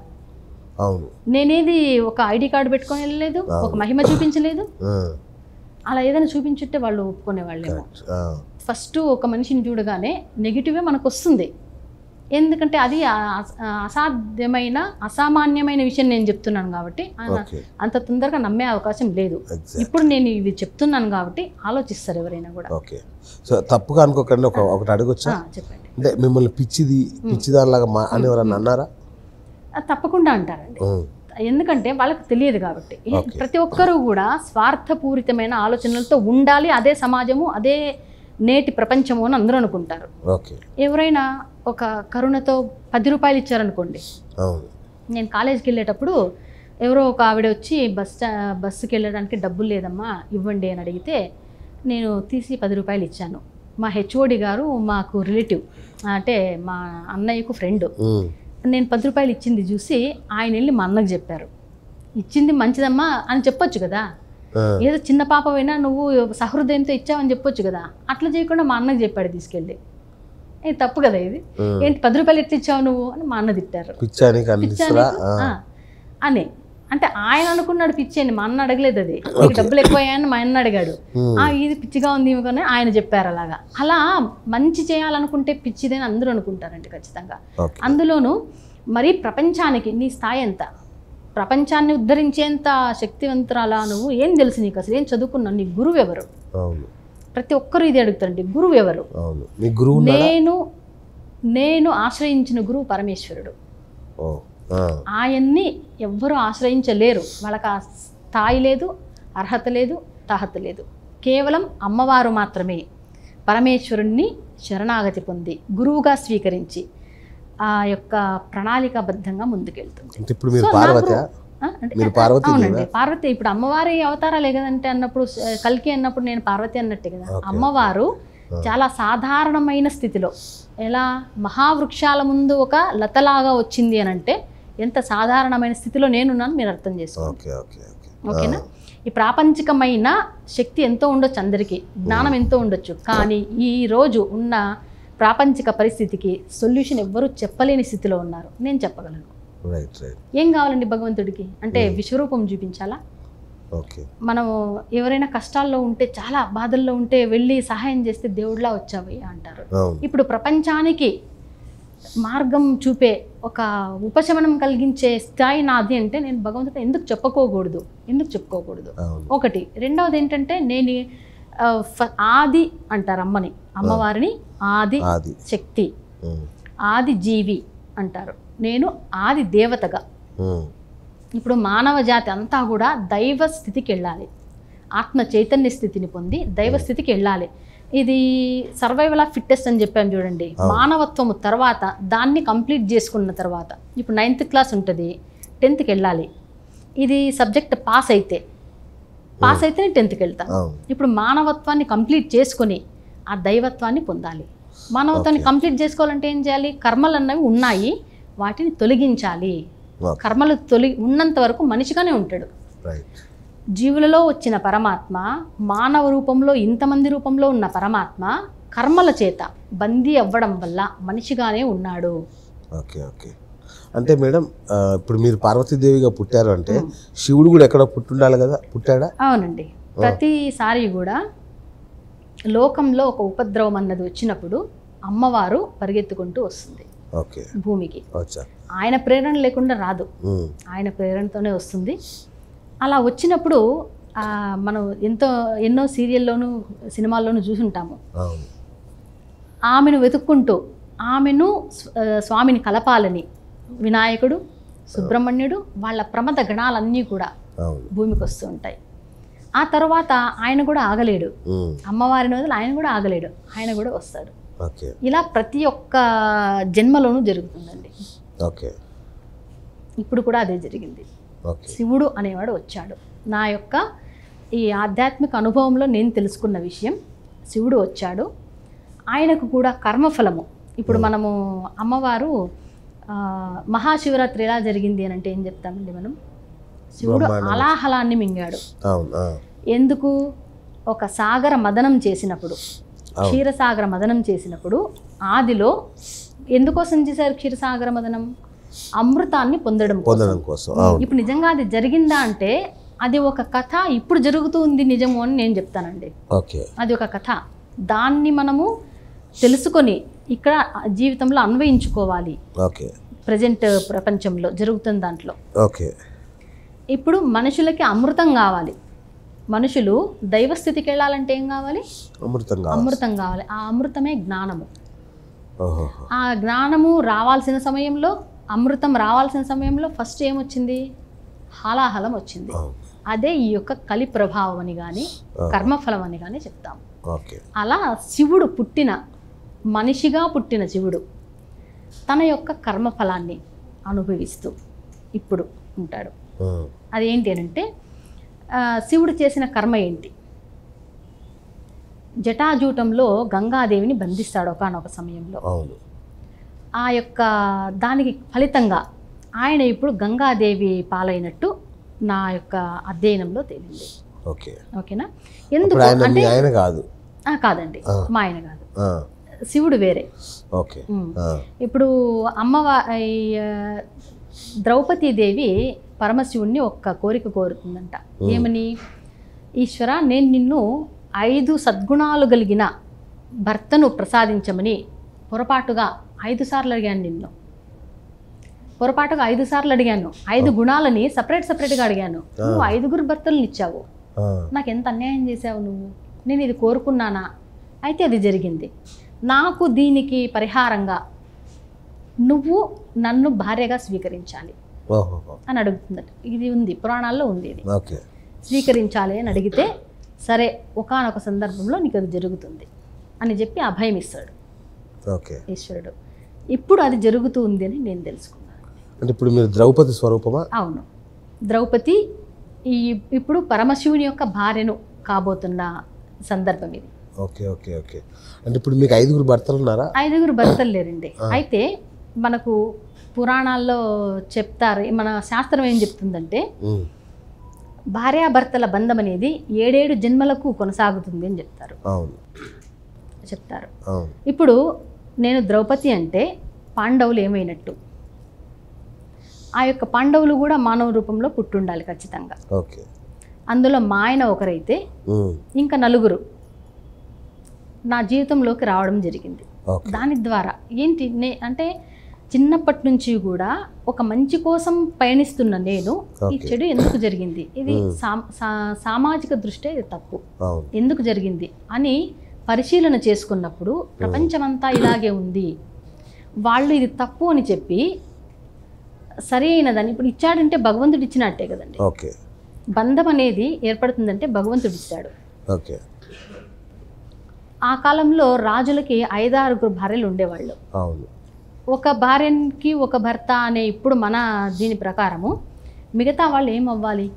అవును నేనేది ఒక ఐడి కార్డు పెట్టుకొని వెళ్ళలేదు ఒక మహిమ చూపించలేదు అలా ఏదైనా చూపించుంటే వాళ్ళు వాళ్ళు ఫస్ట్ ఒక మనిషిని చూడగానే నెగిటివే మనకు వస్తుంది ఎందుకంటే అది అసాధ్యమైన అసామాన్యమైన విషయం నేను చెప్తున్నాను కాబట్టి అంత తొందరగా నమ్మే అవకాశం లేదు ఇప్పుడు నేను ఇవి చెప్తున్నాను కాబట్టి ఆలోచిస్తారు ఎవరైనా కూడా ఓకే సో తప్పుగా అనుకోకండి ఒకటి అడగొచ్చా చెప్పండి అంటే మిమ్మల్ని పిచ్చిది పిచ్చిదానిలాగా మా అని ఎవరన్నా అన్నారా తప్పకుండా అంటారండి ఎందుకంటే వాళ్ళకి తెలియదు కాబట్టి ప్రతి ఒక్కరూ కూడా స్వార్థపూరితమైన ఆలోచనలతో ఉండాలి అదే సమాజము అదే నేటి ప్రపంచము అని అందరూ అనుకుంటారు ఎవరైనా ఒక కరుణతో పది రూపాయలు ఇచ్చారనుకోండి నేను కాలేజీకి వెళ్ళేటప్పుడు ఎవరో ఒక ఆవిడ వచ్చి బస్ బస్సుకి వెళ్ళడానికి డబ్బులు లేదమ్మా ఇవ్వండి అని అడిగితే నేను తీసి పది రూపాయలు ఇచ్చాను మా హెచ్ఓడి గారు మాకు రిలేటివ్ అంటే మా అన్నయ్యకు ఫ్రెండ్ నేను పది రూపాయలు ఇచ్చింది చూసి ఆయన వెళ్ళి మా అన్నకు చెప్పారు ఇచ్చింది మంచిదమ్మా అని చెప్పొచ్చు కదా ఏదో చిన్న పాపమైనా నువ్వు సహృదయంతో ఇచ్చావని చెప్పొచ్చు కదా అట్లా చేయకుండా మా అన్నకు చెప్పాడు తీసుకెళ్ళి ఇది తప్పు కదా ఇది ఏంటి పది రూపాయలు ఎట్లా ఇచ్చావు నువ్వు అని మా అన్న తిట్టారు అని అంటే ఆయన అనుకున్నాడు పిచ్చి అండి మా అన్న అడగలేదు అది డబ్బులు ఎక్కువయ్యాయని మా అన్న అడిగాడు ఇది పిచ్చిగా ఉంది ఇవ్వకనే ఆయన చెప్పారు అలాగా అలా మంచి చేయాలనుకుంటే పిచ్చిదని అందరూ అనుకుంటారండి ఖచ్చితంగా అందులోనూ మరి ప్రపంచానికి నీ స్థాయి ఎంత ప్రపంచాన్ని ఉద్ధరించేంత శక్తివంతురాలా నువ్వు ఏం తెలుసు నీకు అసలు ఏం చదువుకున్నావు నీ గురువు ఎవరు ప్రతి ఒక్కరు ఇది అడుగుతారండి గురువు ఎవరు నేను నేను ఆశ్రయించిన గురువు పరమేశ్వరుడు ఆయన్ని ఎవ్వరూ ఆశ్రయించలేరు వాళ్ళకి ఆ స్థాయి లేదు అర్హత లేదు తాహత లేదు కేవలం అమ్మవారు మాత్రమే పరమేశ్వరుణ్ణి శరణాగతి పొంది గురువుగా స్వీకరించి ఆ యొక్క ప్రణాళికాబద్ధంగా ముందుకెళ్తుంది ఇప్పుడు పార్వతి అవునండి పార్వతి ఇప్పుడు అమ్మవారి అవతారాలే కదంటే అన్నప్పుడు కల్కి అన్నప్పుడు నేను పార్వతి అన్నట్టే కదా అమ్మవారు చాలా సాధారణమైన స్థితిలో ఎలా మహావృక్షాల ముందు ఒక లతలాగా వచ్చింది అని అంటే ఎంత సాధారణమైన స్థితిలో నేనున్నాను మీరు అర్థం చేసుకోండి ఓకేనా ఈ ప్రాపంచికమైన శక్తి ఎంతో ఉండొచ్చు అందరికీ జ్ఞానం ఎంతో ఉండొచ్చు కానీ ఈ రోజు ఉన్న ప్రాపంచిక పరిస్థితికి సొల్యూషన్ ఎవ్వరూ చెప్పలేని స్థితిలో ఉన్నారు నేను చెప్పగలను ఏం కావాలండి భగవంతుడికి అంటే విశ్వరూపం చూపించాలా మనం ఎవరైనా కష్టాల్లో ఉంటే చాలా బాధల్లో ఉంటే వెళ్ళి సహాయం చేస్తే దేవుడిలా వచ్చావయ్యా అంటారు ఇప్పుడు ప్రపంచానికి మార్గం చూపే ఒక ఉపశమనం కలిగించే స్థాయి నాది అంటే నేను భగవంతుడు ఎందుకు చెప్పుకోకూడదు ఎందుకు చెప్పుకోకూడదు ఒకటి రెండవది ఏంటంటే నేను ఆది అంటారు అమ్మని అమ్మవారిని ఆది శక్తి ఆది జీవి అంటారు నేను ఆది దేవతగా ఇప్పుడు మానవ జాతి అంతా కూడా దైవ స్థితికి వెళ్ళాలి ఆత్మ చైతన్య స్థితిని పొంది దైవ స్థితికి వెళ్ళాలి ఇది సర్వైవల్ ఆఫ్ ఫిట్టెస్ట్ అని చెప్పాము చూడండి మానవత్వము తర్వాత దాన్ని కంప్లీట్ చేసుకున్న తర్వాత ఇప్పుడు నైన్త్ క్లాస్ ఉంటుంది టెన్త్కి వెళ్ళాలి ఇది సబ్జెక్ట్ పాస్ అయితే పాస్ అయితే నేను టెన్త్కి వెళ్తాను ఇప్పుడు మానవత్వాన్ని కంప్లీట్ చేసుకొని ఆ దైవత్వాన్ని పొందాలి మానవత్వాన్ని కంప్లీట్ చేసుకోవాలంటే ఏం చేయాలి కర్మలు అన్నవి ఉన్నాయి వాటిని తొలగించాలి కర్మలు తొలగి ఉన్నంత వరకు మనిషిగానే ఉంటాడు జీవులలో వచ్చిన పరమాత్మ మానవ రూపంలో ఇంతమంది రూపంలో ఉన్న పరమాత్మ కర్మల చేత బందీ అవ్వడం వల్ల మనిషిగానే ఉన్నాడు ఓకే ఓకే అంటే మేడం ఇప్పుడు మీరు పార్వతీదేవిగా పుట్టారు అంటే శివుడు కూడా ఎక్కడ పుట్టుండాలి కదా పుట్టాడా అవునండి ప్రతిసారి కూడా లోకంలో ఒక ఉపద్రవం అన్నది వచ్చినప్పుడు అమ్మవారు పరిగెత్తుకుంటూ వస్తుంది భూమికి ఆయన ప్రేరణ లేకుండా రాదు ఆయన ప్రేరణతోనే వస్తుంది అలా వచ్చినప్పుడు మనం ఎంతో ఎన్నో సీరియల్లోనూ సినిమాల్లోనూ చూసుంటాము ఆమెను వెతుక్కుంటూ ఆమెను స్వామిని కలపాలని వినాయకుడు సుబ్రహ్మణ్యుడు వాళ్ళ ప్రమద గణాలన్నీ కూడా భూమికి వస్తూ ఉంటాయి ఆ తర్వాత ఆయన కూడా ఆగలేడు అమ్మవారిని వదిలి ఆయన కూడా ఆగలేడు ఆయన కూడా వస్తాడు ఇలా ప్రతి ఒక్క జన్మలోనూ జరుగుతుందండి ఇప్పుడు కూడా అదే జరిగింది శివుడు అనేవాడు వచ్చాడు నా యొక్క ఈ ఆధ్యాత్మిక అనుభవంలో నేను తెలుసుకున్న విషయం శివుడు వచ్చాడు ఆయనకు కూడా కర్మఫలము ఇప్పుడు hmm. మనము అమ్మవారు మహాశివరాత్రి ఎలా జరిగింది అని అంటే ఏం చెప్తామండి మనం శివుడు అలాహలాన్ని మింగాడు ఎందుకు ఒక సాగర మదనం చేసినప్పుడు క్షీరసాగర మదనం చేసినప్పుడు ఆదిలో ఎందుకోసం చేశారు క్షీరసాగర మదనం అమృతాన్ని పొందడం పొందడం కోసం ఇప్పుడు నిజంగా అది జరిగిందా అంటే అది ఒక కథ ఇప్పుడు జరుగుతుంది నిజము అని నేను చెప్తానండి అది ఒక కథ దాన్ని మనము తెలుసుకొని ఇక్కడ జీవితంలో అన్వయించుకోవాలి ప్రజెంట్ ప్రపంచంలో జరుగుతున్న దాంట్లో ఇప్పుడు మనుషులకి అమృతం కావాలి మనుషులు దైవస్థితికి వెళ్ళాలంటే ఏం కావాలి అమృతం కావాలి ఆ అమృతమే జ్ఞానము ఆ జ్ఞానము రావాల్సిన సమయంలో అమృతం రావాల్సిన సమయంలో ఫస్ట్ ఏమొచ్చింది హలాహలం వచ్చింది అదే ఈ యొక్క కలి ప్రభావం అని కానీ కర్మఫలం అని కానీ చెప్తాం అలా శివుడు పుట్టిన మనిషిగా పుట్టిన శివుడు తన యొక్క కర్మఫలాన్ని అనుభవిస్తూ ఇప్పుడు ఉంటాడు అదేంటి అంటే శివుడు చేసిన కర్మ ఏంటి జటాజూటంలో గంగాదేవిని బంధిస్తాడు ఒకనొక సమయంలో ఆ యొక్క దానికి ఫలితంగా ఆయన ఇప్పుడు గంగాదేవి పాలైనట్టు నా యొక్క అధ్యయనంలో తేలింది ఓకే ఓకేనా ఎందుకు అంటే ఆయన కాదు కాదండి మా ఆయన కాదు శివుడు వేరే ఓకే ఇప్పుడు అమ్మవా ద్రౌపదీదేవి పరమశివుణ్ణి ఒక్క కోరిక కోరుతుందంట ఏమని ఈశ్వర నేను నిన్ను ఐదు సద్గుణాలు కలిగిన భర్తను ప్రసాదించమని పొరపాటుగా ఐదు సార్లు అడిగాను నిన్ను పొరపాటుగా ఐదు సార్లు అడిగాను ఐదు గుణాలని సపరేట్ సపరేట్గా అడిగాను నువ్వు ఐదుగురు భర్తలను ఇచ్చావు నాకు ఎంత అన్యాయం చేసావు నువ్వు నేను ఇది కోరుకున్నానా అయితే అది జరిగింది నాకు దీనికి పరిహారంగా నువ్వు నన్ను భార్యగా స్వీకరించాలి అని అడుగుతుందట ఇది ఉంది పురాణాల్లో ఉంది ఇది స్వీకరించాలి అని అడిగితే సరే ఒకనొక సందర్భంలో నీకు అది జరుగుతుంది అని చెప్పి అభయం ఇస్తాడు ఈశ్వరుడు ఇప్పుడు అది జరుగుతూ ఉంది అని నేను తెలుసుకున్నాను అంటే ఇప్పుడు మీరు ద్రౌపది స్వరూపమా అవును ద్రౌపది ఈ ఇప్పుడు పరమశివుని యొక్క భార్యను కాబోతున్న సందర్భం ఇది ఓకే ఓకే ఓకే అంటే ఇప్పుడు మీకు ఐదుగురు భర్తలు ఉన్నారా ఐదుగురు భర్తలు లేరండి అయితే మనకు పురాణాల్లో చెప్తారు మన శాస్త్రం ఏం చెప్తుందంటే భార్యాభర్తల బంధం అనేది ఏడేడు జన్మలకు కొనసాగుతుంది అని చెప్తారు చెప్తారు ఇప్పుడు నేను ద్రౌపది అంటే పాండవులు ఏమైనట్టు ఆ యొక్క పాండవులు కూడా మానవ రూపంలో పుట్టుండాలి ఖచ్చితంగా అందులో మా ఆయన ఒకరైతే ఇంకా నలుగురు నా జీవితంలోకి రావడం జరిగింది దాని ద్వారా ఏంటి నే అంటే చిన్నప్పటి నుంచి కూడా ఒక మంచి కోసం పయనిస్తున్న నేను ఈ చెడు ఎందుకు జరిగింది ఇది సామాజిక దృష్టే తప్పు ఎందుకు జరిగింది అని పరిశీలన చేసుకున్నప్పుడు ప్రపంచమంతా ఇలాగే ఉంది వాళ్ళు ఇది తప్పు అని చెప్పి సరి అయినదని ఇప్పుడు ఇచ్చాడంటే భగవంతుడు ఇచ్చినట్టే కదండి ఓకే బంధం అనేది ఏర్పడుతుందంటే భగవంతుడు ఇచ్చాడు ఓకే ఆ కాలంలో రాజులకి ఐదారుగురు భార్యలు ఉండేవాళ్ళు అవును ఒక భార్యకి ఒక భర్త అనే ఇప్పుడు మన దీని ప్రకారము మిగతా వాళ్ళు ఏమవ్వాలి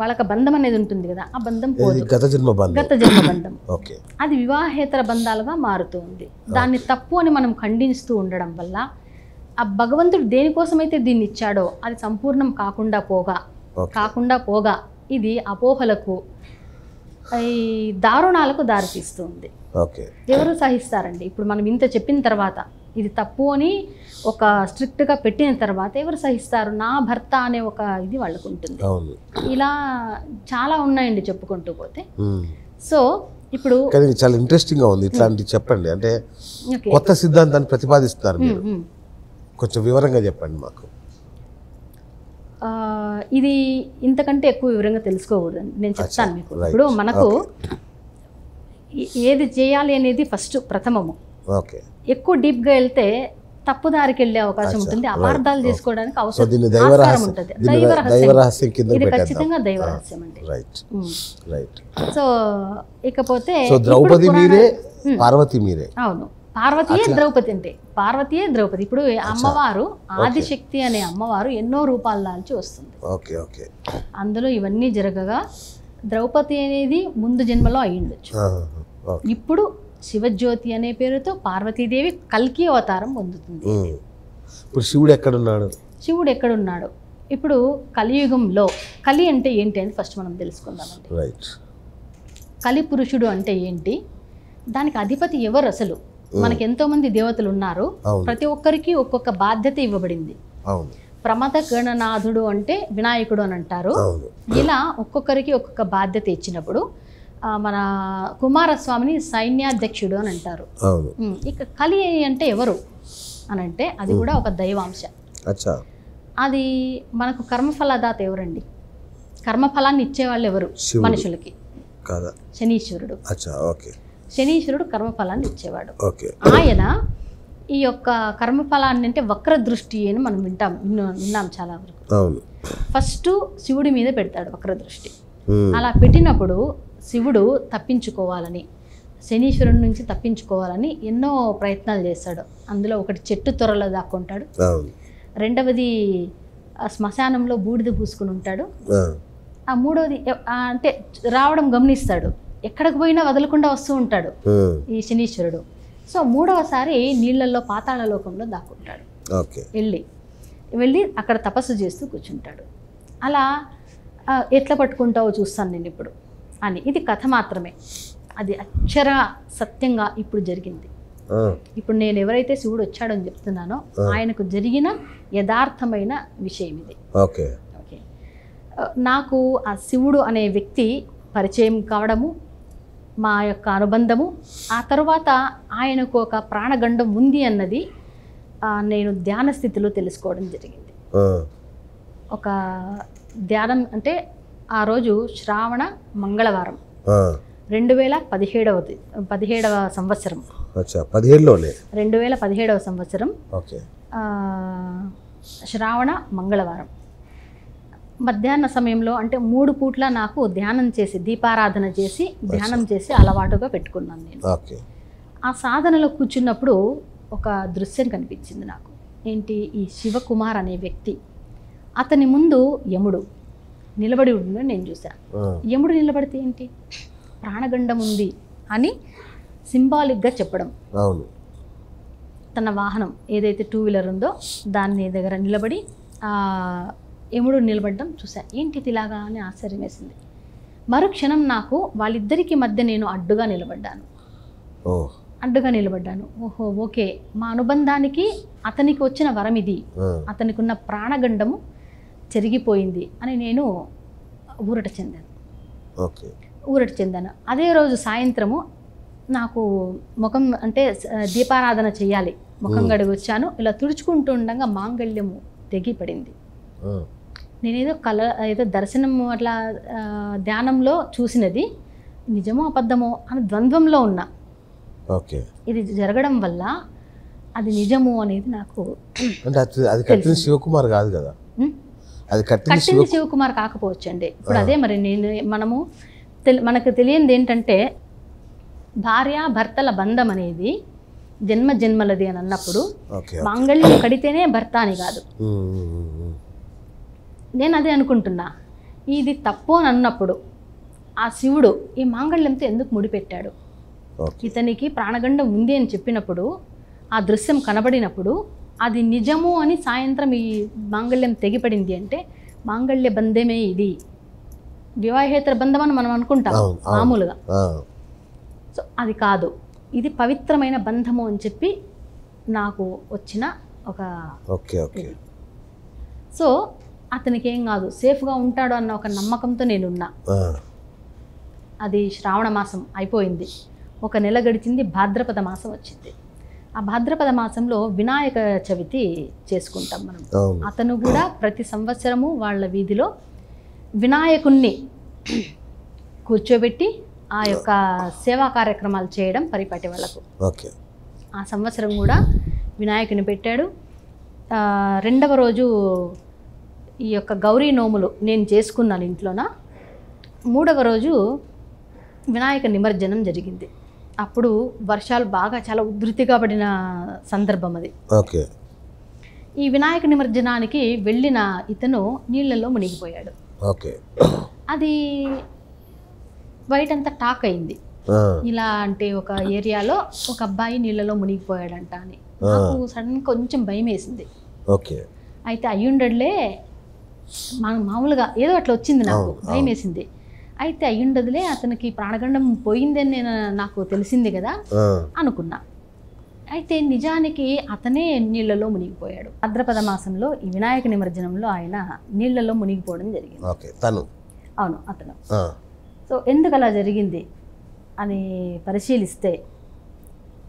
వాళ్ళకి బంధం అనేది ఉంటుంది కదా ఆ బంధం పోదు గత జన్మ బంధం గత జన్మ బంధం ఓకే అది వివాహేతర బంధాలుగా మారుతూ ఉంది దాన్ని తప్పు అని మనం ఖండిస్తూ ఉండడం వల్ల ఆ భగవంతుడు దేనికోసమైతే దీన్ని ఇచ్చాడో అది సంపూర్ణం కాకుండా పోగా కాకుండా పోగా ఇది అపోహలకు ఈ దారుణాలకు దారితీస్తుంది ఎవరు సహిస్తారండి ఇప్పుడు మనం ఇంత చెప్పిన తర్వాత ఇది తప్పు అని ఒక స్ట్రిక్ట్గా పెట్టిన తర్వాత ఎవరు సహిస్తారు నా భర్త అనే ఒక ఇది వాళ్ళకు ఉంటుంది ఇలా చాలా ఉన్నాయండి చెప్పుకుంటూ పోతే సో ఇప్పుడు చాలా ఇంట్రెస్టింగ్గా ఉంది ఇట్లాంటివి చెప్పండి అంటే కొత్త సిద్ధాంతాన్ని ప్రతిపాదిస్తున్నారు కొంచెం వివరంగా చెప్పండి మాకు ఇది ఇంతకంటే ఎక్కువ వివరంగా తెలుసుకోకూడదండి నేను చెప్తాను మీకు ఇప్పుడు మనకు ఏది చేయాలి అనేది ఫస్ట్ ప్రథమము ఓకే ఎక్కువ గా వెళ్తే తప్పుదారికి వెళ్ళే అవకాశం ఉంటుంది అపార్థాలు చేసుకోవడానికి అవసరం ఉంటుంది దైవరహస్యం ఇది ఖచ్చితంగా దైవరహస్యం అండి సో ఇకపోతే ద్రౌపది మీరే పార్వతి మీరే అవును పార్వతీయే ద్రౌపది అంటే పార్వతియే ద్రౌపది ఇప్పుడు అమ్మవారు ఆదిశక్తి అనే అమ్మవారు ఎన్నో రూపాలు దాల్చి వస్తుంది ఓకే ఓకే అందులో ఇవన్నీ జరగగా ద్రౌపది అనేది ముందు జన్మలో అయ్యిండొచ్చు ఇప్పుడు శివజ్యోతి అనే పేరుతో పార్వతీదేవి కల్కి అవతారం పొందుతుంది ఇప్పుడు శివుడు ఎక్కడున్నాడు శివుడు ఎక్కడున్నాడు ఇప్పుడు కలియుగంలో కలి అంటే ఏంటి అని ఫస్ట్ మనం తెలుసుకుందాం రైట్ కలి పురుషుడు అంటే ఏంటి దానికి అధిపతి ఎవరు అసలు మనకి ఎంతో మంది దేవతలు ఉన్నారు ప్రతి ఒక్కరికి ఒక్కొక్క బాధ్యత ఇవ్వబడింది ప్రమద గణనాథుడు అంటే వినాయకుడు అని అంటారు ఇలా ఒక్కొక్కరికి ఒక్కొక్క బాధ్యత ఇచ్చినప్పుడు మన కుమారస్వామిని సైన్యాధ్యక్షుడు అని అంటారు ఇక కలి అంటే ఎవరు అని అంటే అది కూడా ఒక దైవాంశ అది మనకు కర్మఫలదాత ఎవరండి కర్మఫలాన్ని ఇచ్చేవాళ్ళు ఎవరు మనుషులకి శనీశ్వరుడు శనీశ్వరుడు కర్మఫలాన్ని ఇచ్చేవాడు ఆయన ఈ యొక్క కర్మఫలాన్ని అంటే వక్ర దృష్టి అని మనం వింటాం విన్నాం చాలా వరకు ఫస్ట్ శివుడి మీద పెడతాడు వక్ర దృష్టి అలా పెట్టినప్పుడు శివుడు తప్పించుకోవాలని శనీశ్వరుడు నుంచి తప్పించుకోవాలని ఎన్నో ప్రయత్నాలు చేస్తాడు అందులో ఒకటి చెట్టు త్వరలో దాక్కుంటాడు రెండవది శ్మశానంలో బూడిద పూసుకుని ఉంటాడు ఆ మూడవది అంటే రావడం గమనిస్తాడు ఎక్కడికి పోయినా వదలకుండా వస్తూ ఉంటాడు ఈ శనీశ్వరుడు సో మూడవసారి నీళ్లలో పాతాళ లోకంలో దాక్కుంటాడు వెళ్ళి వెళ్ళి అక్కడ తపస్సు చేస్తూ కూర్చుంటాడు అలా ఎట్లా పట్టుకుంటావో చూస్తాను నేను ఇప్పుడు అని ఇది కథ మాత్రమే అది అక్షర సత్యంగా ఇప్పుడు జరిగింది ఇప్పుడు నేను ఎవరైతే శివుడు వచ్చాడని చెప్తున్నానో ఆయనకు జరిగిన యథార్థమైన విషయం ఇది ఓకే ఓకే నాకు ఆ శివుడు అనే వ్యక్తి పరిచయం కావడము మా యొక్క అనుబంధము ఆ తర్వాత ఆయనకు ఒక ప్రాణగండం ఉంది అన్నది నేను ధ్యాన స్థితిలో తెలుసుకోవడం జరిగింది ఒక ధ్యానం అంటే ఆ రోజు శ్రావణ మంగళవారం రెండు వేల పదిహేడవ పదిహేడవ సంవత్సరం పదిహేడులోనే రెండు వేల పదిహేడవ సంవత్సరం శ్రావణ మంగళవారం మధ్యాహ్న సమయంలో అంటే మూడు పూట్ల నాకు ధ్యానం చేసి దీపారాధన చేసి ధ్యానం చేసి అలవాటుగా పెట్టుకున్నాను నేను ఆ సాధనలో కూర్చున్నప్పుడు ఒక దృశ్యం కనిపించింది నాకు ఏంటి ఈ శివకుమార్ అనే వ్యక్తి అతని ముందు యముడు నిలబడి ఉండడం నేను చూశాను యముడు నిలబడితే ఏంటి ప్రాణగండం ఉంది అని సింబాలిక్గా చెప్పడం అవును తన వాహనం ఏదైతే టూ వీలర్ ఉందో దాన్ని దగ్గర నిలబడి యముడు నిలబడడం చూశాను ఏంటి ఇలాగా అని ఆశ్చర్యం వేసింది మరుక్షణం నాకు వాళ్ళిద్దరికి మధ్య నేను అడ్డుగా నిలబడ్డాను అడ్డుగా నిలబడ్డాను ఓహో ఓకే మా అనుబంధానికి అతనికి వచ్చిన వరం ఇది అతనికి ఉన్న ప్రాణగండము జరిగిపోయింది అని నేను ఊరట చెందాను ఓకే ఊరట చెందాను అదే రోజు సాయంత్రము నాకు ముఖం అంటే దీపారాధన చేయాలి ముఖం గడిగి వచ్చాను ఇలా తుడుచుకుంటూ ఉండగా మాంగళ్యము తెగి పడింది నేనేదో కల ఏదో దర్శనం అట్లా ధ్యానంలో చూసినది నిజమో అబద్ధమో అని ద్వంద్వంలో ఉన్నా ఓకే ఇది జరగడం వల్ల అది నిజము అనేది నాకు అంటే అది కట్టిన శివకుమార్ కాదు కదా అది కట్టింది శివకుమార్ కాకపోవచ్చు అండి ఇప్పుడు అదే మరి నేను మనము మనకు తెలియంది ఏంటంటే భార్య భర్తల బంధం అనేది జన్మ జన్మలది అని అన్నప్పుడు మాంగళ్యం కడితేనే భర్త అని కాదు నేను అదే అనుకుంటున్నా ఇది తప్పు అని అన్నప్పుడు ఆ శివుడు ఈ మాంగళ్యంతో ఎందుకు ముడిపెట్టాడు ఇతనికి ప్రాణగండం ఉంది అని చెప్పినప్పుడు ఆ దృశ్యం కనబడినప్పుడు అది నిజము అని సాయంత్రం ఈ మాంగళ్యం తెగిపడింది అంటే మాంగళ్య బంధమే ఇది వివాహేతర బంధం అని మనం అనుకుంటాం మామూలుగా సో అది కాదు ఇది పవిత్రమైన బంధము అని చెప్పి నాకు వచ్చిన ఒక ఓకే ఓకే సో అతనికి ఏం కాదు సేఫ్గా ఉంటాడు అన్న ఒక నమ్మకంతో నేనున్నా అది శ్రావణ మాసం అయిపోయింది ఒక నెల గడిచింది భాద్రపద మాసం వచ్చింది ఆ భాద్రపద మాసంలో వినాయక చవితి చేసుకుంటాం మనం అతను కూడా ప్రతి సంవత్సరము వాళ్ళ వీధిలో వినాయకుణ్ణి కూర్చోబెట్టి ఆ యొక్క సేవా కార్యక్రమాలు చేయడం పరిపాటి వాళ్ళకు ఆ సంవత్సరం కూడా వినాయకుని పెట్టాడు రెండవ రోజు ఈ యొక్క గౌరీ నోములు నేను చేసుకున్నాను ఇంట్లోన మూడవ రోజు వినాయక నిమజ్జనం జరిగింది అప్పుడు వర్షాలు బాగా చాలా ఉధృతిగా పడిన సందర్భం అది ఓకే ఈ వినాయక నిమజ్జనానికి వెళ్ళిన ఇతను నీళ్ళలో మునిగిపోయాడు ఓకే అది బయట అంతా టాక్ అయింది ఇలా అంటే ఒక ఏరియాలో ఒక అబ్బాయి నీళ్ళలో మునిగిపోయాడంట అని నాకు సడన్ కొంచెం భయం వేసింది ఓకే అయితే అయ్యుండలే మా మామూలుగా ఏదో అట్లా వచ్చింది నాకు భయం వేసింది అయితే అయ్యుండదులే అతనికి ప్రాణగండం పోయిందని నేను నాకు తెలిసింది కదా అనుకున్నా అయితే నిజానికి అతనే నీళ్లలో మునిగిపోయాడు భద్రపద మాసంలో ఈ వినాయక నిమజ్జనంలో ఆయన నీళ్లలో మునిగిపోవడం జరిగింది తను అవును అతను సో ఎందుకు అలా జరిగింది అని పరిశీలిస్తే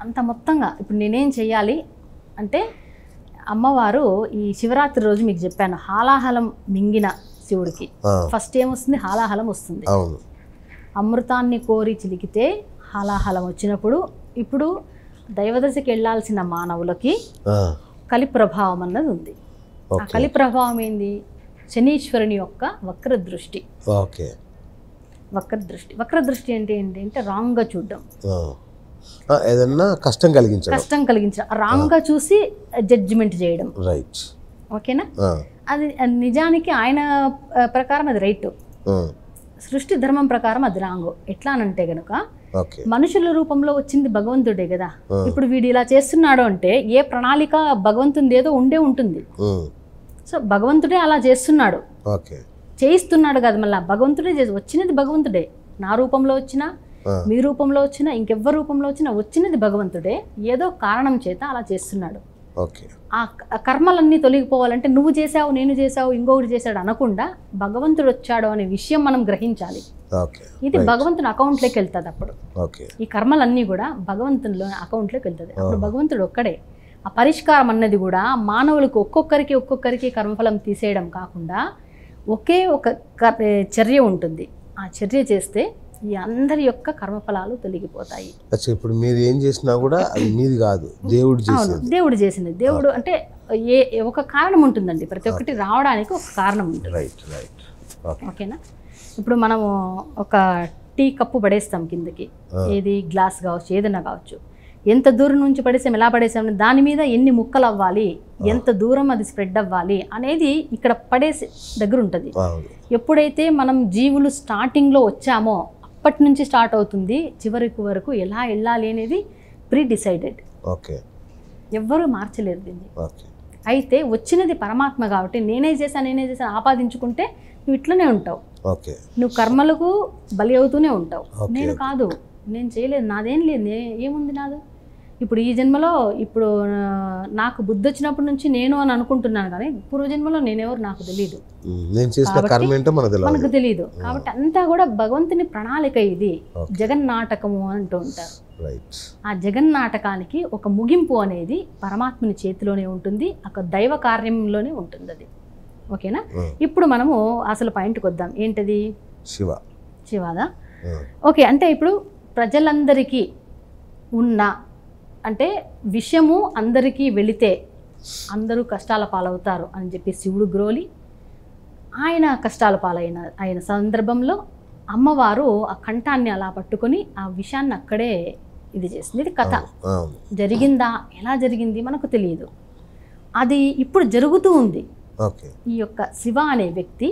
అంత మొత్తంగా ఇప్పుడు నేనేం చేయాలి అంటే అమ్మవారు ఈ శివరాత్రి రోజు మీకు చెప్పాను హాలాహలం మింగిన శివుడికి ఫస్ట్ ఏమొస్తుంది హాలాహలం వస్తుంది అమృతాన్ని కోరి చిలికితే హాలాహలం వచ్చినప్పుడు ఇప్పుడు దైవదశకి వెళ్లాల్సిన మానవులకి కలి ప్రభావం అన్నది ఉంది ఆ కలి ప్రభావం ఏంది శనీశ్వరుని యొక్క వక్ర దృష్టి వక్ర దృష్టి వక్ర దృష్టి అంటే ఏంటి అంటే గా చూడడం ఏదన్నా కష్టం కలిగించడం కష్టం కలిగించడం గా చూసి జడ్జిమెంట్ చేయడం రైట్ ఓకేనా అది నిజానికి ఆయన ప్రకారం అది రైట్ సృష్టి ధర్మం ప్రకారం అది రాంగ్ ఎట్లా అంటే గనుక మనుషుల రూపంలో వచ్చింది భగవంతుడే కదా ఇప్పుడు వీడు ఇలా చేస్తున్నాడు అంటే ఏ ప్రణాళిక భగవంతుంది ఏదో ఉండే ఉంటుంది సో భగవంతుడే అలా చేస్తున్నాడు చేయిస్తున్నాడు కదా మళ్ళీ భగవంతుడే వచ్చినది భగవంతుడే నా రూపంలో వచ్చినా మీ రూపంలో వచ్చినా ఇంకెవ్వరి రూపంలో వచ్చినా వచ్చినది భగవంతుడే ఏదో కారణం చేత అలా చేస్తున్నాడు ఆ కర్మలన్నీ తొలగిపోవాలంటే నువ్వు చేసావు నేను చేసావు ఇంకొకటి చేశాడు అనకుండా భగవంతుడు వచ్చాడు అనే విషయం మనం గ్రహించాలి ఇది భగవంతుని అకౌంట్లోకి వెళ్తుంది అప్పుడు ఈ కర్మలన్నీ కూడా భగవంతుని అకౌంట్లోకి వెళ్తుంది అప్పుడు భగవంతుడు ఒక్కడే ఆ పరిష్కారం అన్నది కూడా మానవులకు ఒక్కొక్కరికి ఒక్కొక్కరికి కర్మఫలం తీసేయడం కాకుండా ఒకే ఒక చర్య ఉంటుంది ఆ చర్య చేస్తే ఈ అందరి యొక్క కర్మఫలాలు తొలగిపోతాయి ఇప్పుడు మీరు ఏం చేసినా కూడా మీది కాదు దేవుడు దేవుడు చేసింది దేవుడు అంటే ఏ ఒక కారణం ఉంటుందండి ప్రతి ఒక్కటి రావడానికి ఒక కారణం ఉంటుంది ఓకేనా ఇప్పుడు మనము ఒక టీ కప్పు పడేస్తాం కిందకి ఏది గ్లాస్ కావచ్చు ఏదైనా కావచ్చు ఎంత దూరం నుంచి పడేసాం ఎలా పడేసాం దాని మీద ఎన్ని ముక్కలు అవ్వాలి ఎంత దూరం అది స్ప్రెడ్ అవ్వాలి అనేది ఇక్కడ పడేసే దగ్గర ఉంటుంది ఎప్పుడైతే మనం జీవులు స్టార్టింగ్లో వచ్చామో అప్పటి నుంచి స్టార్ట్ అవుతుంది చివరికి వరకు ఎలా వెళ్ళాలి అనేది ప్రీ డిసైడెడ్ ఓకే ఎవ్వరూ మార్చలేరు దీన్ని అయితే వచ్చినది పరమాత్మ కాబట్టి నేనే చేశాను నేనే చేశాను ఆపాదించుకుంటే నువ్వు ఇట్లనే ఉంటావు నువ్వు కర్మలకు బలి అవుతూనే ఉంటావు నేను కాదు నేను చేయలేదు నాదేం లేదు ఏముంది నాదు ఇప్పుడు ఈ జన్మలో ఇప్పుడు నాకు బుద్ధి వచ్చినప్పటి నుంచి నేను అని అనుకుంటున్నాను కానీ పూర్వజన్మలో నేనెవరు నాకు తెలియదు మనకు తెలియదు కాబట్టి అంతా కూడా భగవంతుని ప్రణాళిక ఇది జగన్నాటకము అంటూ ఉంటారు ఆ జగన్నాటకానికి ఒక ముగింపు అనేది పరమాత్మని చేతిలోనే ఉంటుంది ఒక దైవ కార్యంలోనే ఉంటుంది అది ఓకేనా ఇప్పుడు మనము అసలు పాయింట్కి వద్దాం ఏంటది శివ శివాదా ఓకే అంటే ఇప్పుడు ప్రజలందరికీ ఉన్న అంటే విషయము అందరికీ వెళితే అందరూ కష్టాల పాలవుతారు అని చెప్పి శివుడు గ్రోలి ఆయన కష్టాల పాలైన ఆయన సందర్భంలో అమ్మవారు ఆ కంఠాన్ని అలా పట్టుకొని ఆ విషయాన్ని అక్కడే ఇది చేసింది ఇది కథ జరిగిందా ఎలా జరిగింది మనకు తెలియదు అది ఇప్పుడు జరుగుతూ ఉంది ఈ యొక్క శివ అనే వ్యక్తి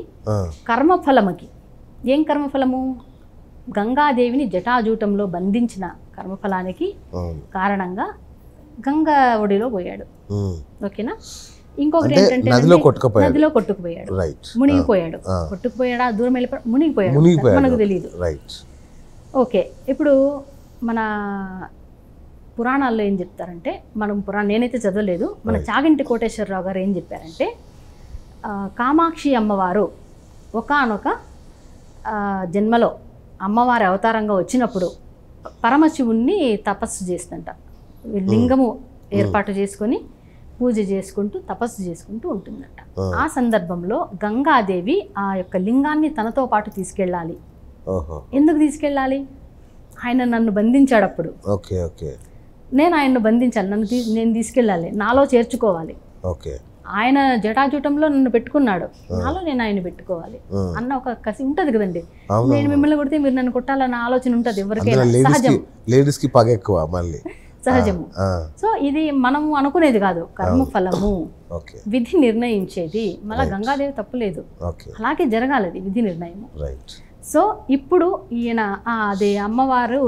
కర్మఫలముకి ఏం కర్మఫలము గంగాదేవిని జటాజూటంలో బంధించిన కర్మఫలానికి కారణంగా గంగా ఒడిలో పోయాడు ఓకేనా ఇంకొకటి ఏంటంటే నదిలో కొట్టుకుపోయాడు నదిలో కొట్టుకుపోయాడు మునిగిపోయాడు కొట్టుకుపోయాడా దూరం వెళ్ళిపో మునిగిపోయాడు మనకు తెలియదు రైట్ ఓకే ఇప్పుడు మన పురాణాల్లో ఏం చెప్తారంటే మనం పురాణం నేనైతే చదవలేదు మన చాగింటి కోటేశ్వరరావు గారు ఏం చెప్పారంటే కామాక్షి అమ్మవారు ఒకనొక జన్మలో అమ్మవారి అవతారంగా వచ్చినప్పుడు పరమశివుణ్ణి తపస్సు చేస్తుంట లింగము ఏర్పాటు చేసుకొని పూజ చేసుకుంటూ తపస్సు చేసుకుంటూ ఉంటుందంట ఆ సందర్భంలో గంగాదేవి ఆ యొక్క లింగాన్ని తనతో పాటు తీసుకెళ్ళాలి ఎందుకు తీసుకెళ్ళాలి ఆయన నన్ను బంధించాడు అప్పుడు ఓకే నేను ఆయన్ను బంధించాలి నన్ను నేను తీసుకెళ్ళాలి నాలో చేర్చుకోవాలి ఆయన జటాజూటంలో నన్ను పెట్టుకున్నాడు నాలో నేను ఆయన పెట్టుకోవాలి అన్న ఒక కసి ఉంటది కదండి నేను మిమ్మల్ని కొడితే మీరు నన్ను కొట్టాలన్న ఆలోచన ఉంటది ఎవరికైనా సహజం సహజము సో ఇది మనము అనుకునేది కాదు కర్మ ఫలము విధి నిర్ణయించేది మళ్ళీ గంగాదేవి తప్పులేదు అలాగే జరగాలి అది విధి నిర్ణయం సో ఇప్పుడు ఈయన అదే అమ్మవారు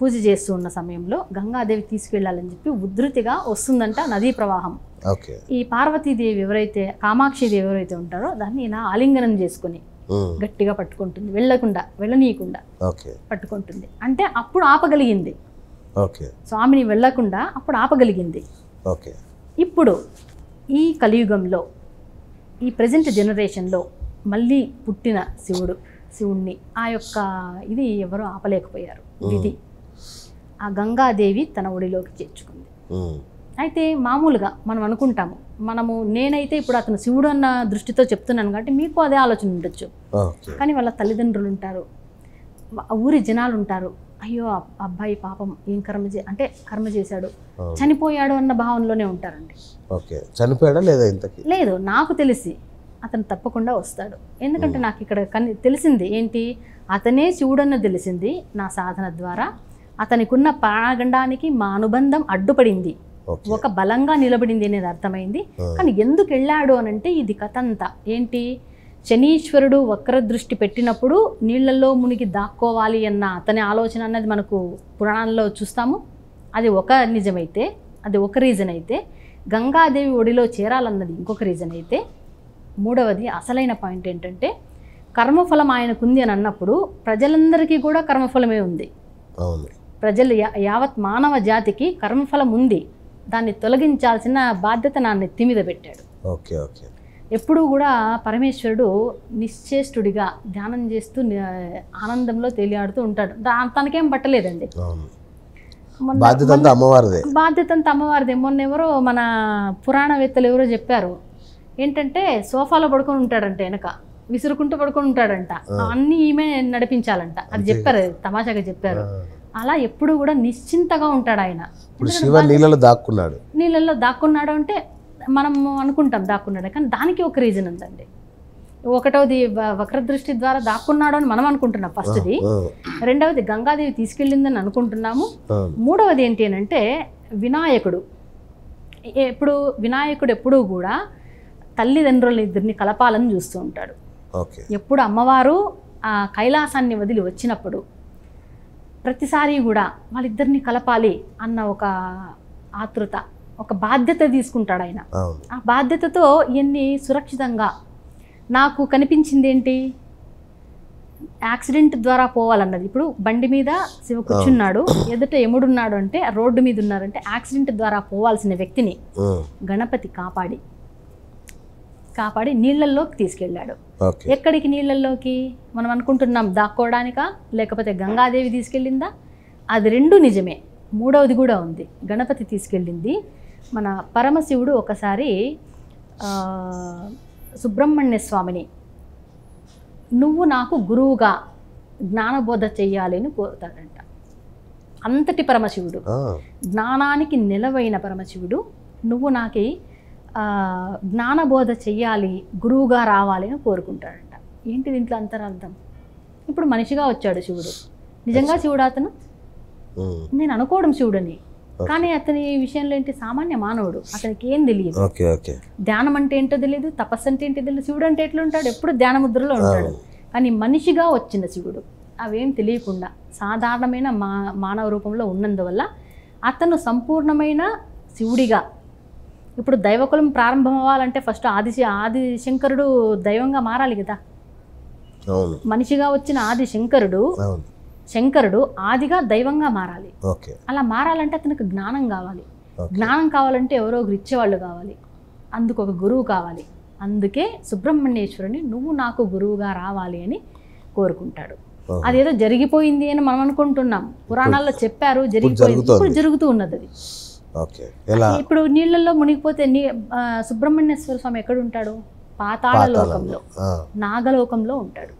పూజ చేస్తూ ఉన్న సమయంలో గంగాదేవి తీసుకెళ్లాలని చెప్పి ఉధృతిగా వస్తుందంట నదీ ప్రవాహం ఈ పార్వతీదేవి ఎవరైతే కామాక్షిదేవి ఎవరైతే ఉంటారో దాన్ని నా ఆలింగనం చేసుకుని గట్టిగా పట్టుకుంటుంది వెళ్ళకుండా వెళ్ళనీయకుండా పట్టుకుంటుంది అంటే అప్పుడు ఆపగలిగింది స్వామిని వెళ్ళకుండా అప్పుడు ఆపగలిగింది ఇప్పుడు ఈ కలియుగంలో ఈ ప్రజెంట్ జనరేషన్లో మళ్ళీ పుట్టిన శివుడు శివుణ్ణి ఆ యొక్క ఇది ఎవరు ఆపలేకపోయారు ఇది ఆ గంగాదేవి తన ఒడిలోకి చేర్చుకుంది అయితే మామూలుగా మనం అనుకుంటాము మనము నేనైతే ఇప్పుడు అతను శివుడు అన్న దృష్టితో చెప్తున్నాను కాబట్టి మీకు అదే ఆలోచన ఉండొచ్చు కానీ వాళ్ళ తల్లిదండ్రులు ఉంటారు ఊరి జనాలు ఉంటారు అయ్యో అబ్బాయి పాపం ఏం కర్మ చే అంటే కర్మ చేశాడు చనిపోయాడు అన్న భావనలోనే ఉంటారండి ఓకే చనిపోయాడా లేదా ఇంతకి లేదు నాకు తెలిసి అతను తప్పకుండా వస్తాడు ఎందుకంటే నాకు ఇక్కడ కని తెలిసింది ఏంటి అతనే శివుడన్న తెలిసింది నా సాధన ద్వారా అతనికి ఉన్న ప్రాణగండానికి మా అనుబంధం అడ్డుపడింది ఒక బలంగా నిలబడింది అనేది అర్థమైంది కానీ ఎందుకు వెళ్ళాడు అని అంటే ఇది కథ అంతా ఏంటి శనీశ్వరుడు వక్ర దృష్టి పెట్టినప్పుడు నీళ్లలో మునిగి దాక్కోవాలి అన్న అతని ఆలోచన అన్నది మనకు పురాణాల్లో చూస్తాము అది ఒక నిజమైతే అది ఒక రీజన్ అయితే గంగాదేవి ఒడిలో చేరాలన్నది ఇంకొక రీజన్ అయితే మూడవది అసలైన పాయింట్ ఏంటంటే కర్మఫలం ఆయనకుంది అని అన్నప్పుడు ప్రజలందరికీ కూడా కర్మఫలమే ఉంది ప్రజలు యావత్ మానవ జాతికి కర్మఫలం ఉంది దాన్ని తొలగించాల్సిన బాధ్యత నా నెత్తి మీద పెట్టాడు ఓకే ఓకే ఎప్పుడూ కూడా పరమేశ్వరుడు నిశ్చేష్టుడిగా ధ్యానం చేస్తూ ఆనందంలో తేలియాడుతూ ఉంటాడు తనకేం పట్టలేదండి బాధ్యత అంతా బాధ్యత అంతా అమ్మవారిదే మొన్న ఎవరో మన పురాణవేత్తలు ఎవరో చెప్పారు ఏంటంటే సోఫాలో పడుకొని ఉంటాడంట వెనక విసురుకుంటూ పడుకొని ఉంటాడంట అన్నీ ఈమె నడిపించాలంట అది చెప్పారు తమాషాగా చెప్పారు అలా ఎప్పుడు కూడా నిశ్చింతగా ఉంటాడు ఆయన ఇప్పుడు శివ నీళ్ళలో దాక్కున్నాడు నీళ్ళల్లో దాక్కున్నాడు అంటే మనం అనుకుంటాం దాక్కున్నాడు కానీ దానికి ఒక రీజన్ ఉందండి ఒకటవది వక్రదృష్టి ద్వారా దాక్కున్నాడు అని మనం అనుకుంటున్నాం ఫస్ట్ది రెండవది గంగాదేవి తీసుకెళ్ళిందని అనుకుంటున్నాము మూడవది ఏంటి అని అంటే వినాయకుడు ఎప్పుడు వినాయకుడు ఎప్పుడూ కూడా తల్లిదండ్రుల ఇద్దరిని కలపాలని చూస్తూ ఉంటాడు ఎప్పుడు అమ్మవారు ఆ కైలాసాన్ని వదిలి వచ్చినప్పుడు ప్రతిసారి కూడా వాళ్ళిద్దరిని కలపాలి అన్న ఒక ఆతృత ఒక బాధ్యత తీసుకుంటాడు ఆయన ఆ బాధ్యతతో ఇవన్నీ సురక్షితంగా నాకు కనిపించింది ఏంటి యాక్సిడెంట్ ద్వారా పోవాలన్నది ఇప్పుడు బండి మీద శివ కూర్చున్నాడు ఎదుట ఎముడున్నాడు అంటే రోడ్డు మీద ఉన్నారంటే యాక్సిడెంట్ ద్వారా పోవాల్సిన వ్యక్తిని గణపతి కాపాడి కాపాడి నీళ్ళల్లోకి తీసుకెళ్ళాడు ఎక్కడికి నీళ్ళల్లోకి మనం అనుకుంటున్నాం దాక్కోవడానికా లేకపోతే గంగాదేవి తీసుకెళ్ళిందా అది రెండు నిజమే మూడవది కూడా ఉంది గణపతి తీసుకెళ్ళింది మన పరమశివుడు ఒకసారి సుబ్రహ్మణ్య స్వామిని నువ్వు నాకు గురువుగా జ్ఞానబోధ చెయ్యాలి అని కోరుతాడంట అంతటి పరమశివుడు జ్ఞానానికి నిలవైన పరమశివుడు నువ్వు నాకు జ్ఞానబోధ చెయ్యాలి గురువుగా రావాలి అని కోరుకుంటాడంట ఏంటి దీంట్లో అంతరార్థం ఇప్పుడు మనిషిగా వచ్చాడు శివుడు నిజంగా శివుడు అతను నేను అనుకోవడం శివుడని కానీ అతని విషయంలో ఏంటి సామాన్య మానవుడు అతనికి ఏం తెలియదు ధ్యానం అంటే ఏంటో తెలియదు తపస్సు అంటే ఏంటో తెలియదు శివుడు అంటే ఎట్లా ఉంటాడు ఎప్పుడు ధ్యాన ముద్రలో ఉంటాడు కానీ మనిషిగా వచ్చిన శివుడు అవేం తెలియకుండా సాధారణమైన మా మానవ రూపంలో ఉన్నందువల్ల అతను సంపూర్ణమైన శివుడిగా ఇప్పుడు దైవకులం ప్రారంభం అవ్వాలంటే ఫస్ట్ ఆది ఆది శంకరుడు దైవంగా మారాలి కదా మనిషిగా వచ్చిన ఆది శంకరుడు శంకరుడు ఆదిగా దైవంగా మారాలి అలా మారాలంటే అతనికి జ్ఞానం కావాలి జ్ఞానం కావాలంటే ఎవరో ఒకరు ఇచ్చేవాళ్ళు కావాలి అందుకు ఒక గురువు కావాలి అందుకే సుబ్రహ్మణ్యేశ్వరుని నువ్వు నాకు గురువుగా రావాలి అని కోరుకుంటాడు అదేదో జరిగిపోయింది అని మనం అనుకుంటున్నాం పురాణాల్లో చెప్పారు జరిగిపోయింది ఇప్పుడు జరుగుతూ ఉన్నది అది ఇప్పుడు నీళ్ళల్లో మునిగిపోతే నీ సుబ్రహ్మణ్యేశ్వర స్వామి ఎక్కడ ఉంటాడు పాతాళ లోకంలో నాగలోకంలో ఉంటాడు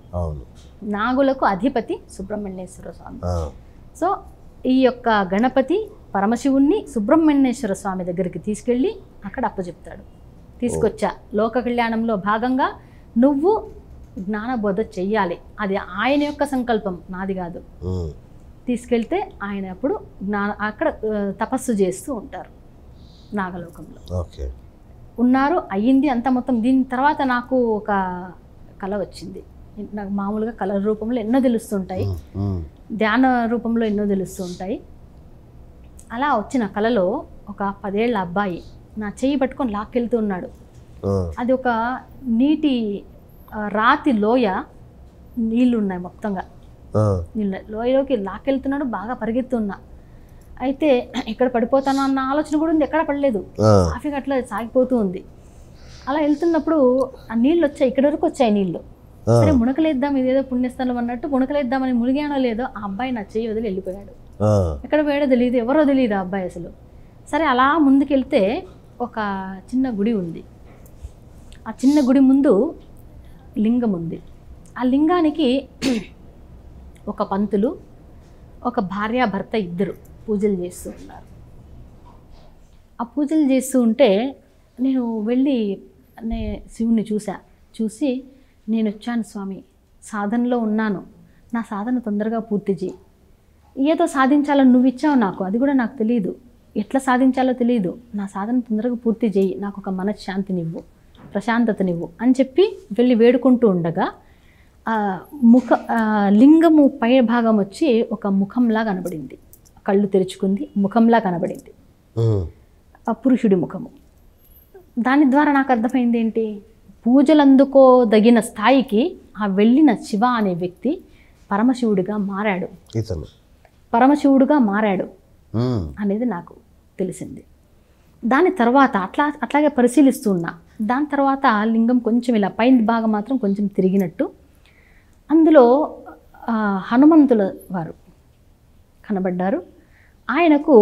నాగులకు అధిపతి సుబ్రహ్మణ్యేశ్వర స్వామి సో ఈ యొక్క గణపతి పరమశివుణ్ణి సుబ్రహ్మణ్యేశ్వర స్వామి దగ్గరికి తీసుకెళ్ళి అక్కడ అప్పచెప్తాడు తీసుకొచ్చా లోక కళ్యాణంలో భాగంగా నువ్వు జ్ఞానబోధ చెయ్యాలి అది ఆయన యొక్క సంకల్పం నాది కాదు తీసుకెళ్తే ఆయన అప్పుడు జ్ఞా అక్కడ తపస్సు చేస్తూ ఉంటారు నాగలోకంలో ఓకే ఉన్నారు అయ్యింది అంత మొత్తం దీని తర్వాత నాకు ఒక కళ వచ్చింది నాకు మామూలుగా కళ రూపంలో ఎన్నో తెలుస్తుంటాయి ధ్యాన రూపంలో ఎన్నో తెలుస్తుంటాయి అలా వచ్చిన కళలో ఒక పదేళ్ల అబ్బాయి నా చెయ్యి పట్టుకొని లాక్కెళ్తూ ఉన్నాడు అది ఒక నీటి రాతి లోయ నీళ్ళు ఉన్నాయి మొత్తంగా లోయలోకి లాక్కెళ్తున్నాడు బాగా పరిగెత్తున్నా అయితే ఇక్కడ పడిపోతాను అన్న ఆలోచన కూడా ఉంది ఎక్కడ పడలేదు ట్రాఫిక్ అట్లా సాగిపోతూ ఉంది అలా వెళ్తున్నప్పుడు ఆ నీళ్ళు వచ్చాయి ఇక్కడ వరకు వచ్చాయి నీళ్ళు సరే మునకలేద్దాం ఇదేదో పుణ్యస్థలం అన్నట్టు మునకలేద్దామని మునిగానో లేదో ఆ అబ్బాయి నా చెయ్యి వదిలి వెళ్ళిపోయాడు ఎక్కడ పోయాడో తెలియదు ఎవరో తెలియదు ఆ అబ్బాయి అసలు సరే అలా ముందుకెళ్తే ఒక చిన్న గుడి ఉంది ఆ చిన్న గుడి ముందు లింగం ఉంది ఆ లింగానికి ఒక పంతులు ఒక భార్యాభర్త ఇద్దరు పూజలు చేస్తూ ఉన్నారు ఆ పూజలు చేస్తూ ఉంటే నేను వెళ్ళి నే శివుణ్ణి చూసా చూసి నేను వచ్చాను స్వామి సాధనలో ఉన్నాను నా సాధన తొందరగా పూర్తి చేయి ఏదో సాధించాలని నువ్వు ఇచ్చావు నాకు అది కూడా నాకు తెలియదు ఎట్లా సాధించాలో తెలియదు నా సాధన తొందరగా పూర్తి చేయి నాకు ఒక మనశ్శాంతినివ్వు ప్రశాంతతనివ్వు అని చెప్పి వెళ్ళి వేడుకుంటూ ఉండగా ముఖ లింగము పై భాగం వచ్చి ఒక ముఖంలా కనబడింది కళ్ళు తెరుచుకుంది ముఖంలా కనబడింది పురుషుడి ముఖము దాని ద్వారా నాకు అర్థమైంది ఏంటి పూజలు అందుకోదగిన స్థాయికి ఆ వెళ్ళిన శివ అనే వ్యక్తి పరమశివుడిగా మారాడు ఇతను పరమశివుడుగా మారాడు అనేది నాకు తెలిసింది దాని తర్వాత అట్లా అట్లాగే పరిశీలిస్తున్నా దాని తర్వాత లింగం కొంచెం ఇలా పైన భాగం మాత్రం కొంచెం తిరిగినట్టు అందులో హనుమంతుల వారు కనబడ్డారు ఆయనకు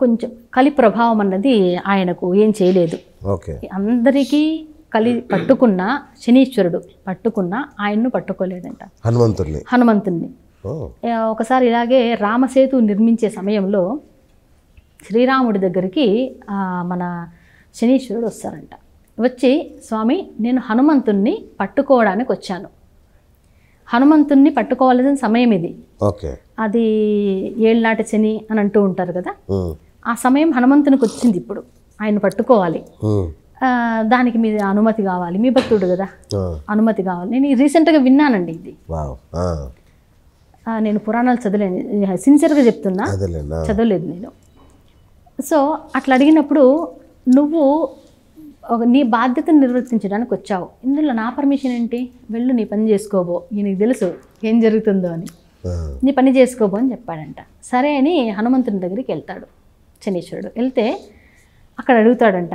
కొంచెం కలి ప్రభావం అన్నది ఆయనకు ఏం చేయలేదు అందరికీ కలి పట్టుకున్న శనీశ్వరుడు పట్టుకున్న ఆయన్ను పట్టుకోలేదంట హనుమంతుడిని హనుమంతుడిని ఒకసారి ఇలాగే రామసేతు నిర్మించే సమయంలో శ్రీరాముడి దగ్గరికి మన శనీశ్వరుడు వస్తారంట వచ్చి స్వామి నేను హనుమంతుణ్ణి పట్టుకోవడానికి వచ్చాను హనుమంతుణ్ణి పట్టుకోవాల్సిన సమయం ఇది అది ఏళ్ళనాటి శని అని అంటూ ఉంటారు కదా ఆ సమయం హనుమంతునికి వచ్చింది ఇప్పుడు ఆయన పట్టుకోవాలి దానికి మీ అనుమతి కావాలి మీ భక్తుడు కదా అనుమతి కావాలి నేను రీసెంట్గా విన్నానండి ఇది నేను పురాణాలు చదవలేను సిన్సియర్గా చెప్తున్నా చదవలేదు నేను సో అట్లా అడిగినప్పుడు నువ్వు ఒక నీ బాధ్యతను నిర్వర్తించడానికి వచ్చావు ఇందులో నా పర్మిషన్ ఏంటి వెళ్ళు నీ పని చేసుకోబో నీకు తెలుసు ఏం జరుగుతుందో అని నీ పని చేసుకోబో అని చెప్పాడంట సరే అని హనుమంతుని దగ్గరికి వెళ్తాడు శనీశ్వరుడు వెళ్తే అక్కడ అడుగుతాడంట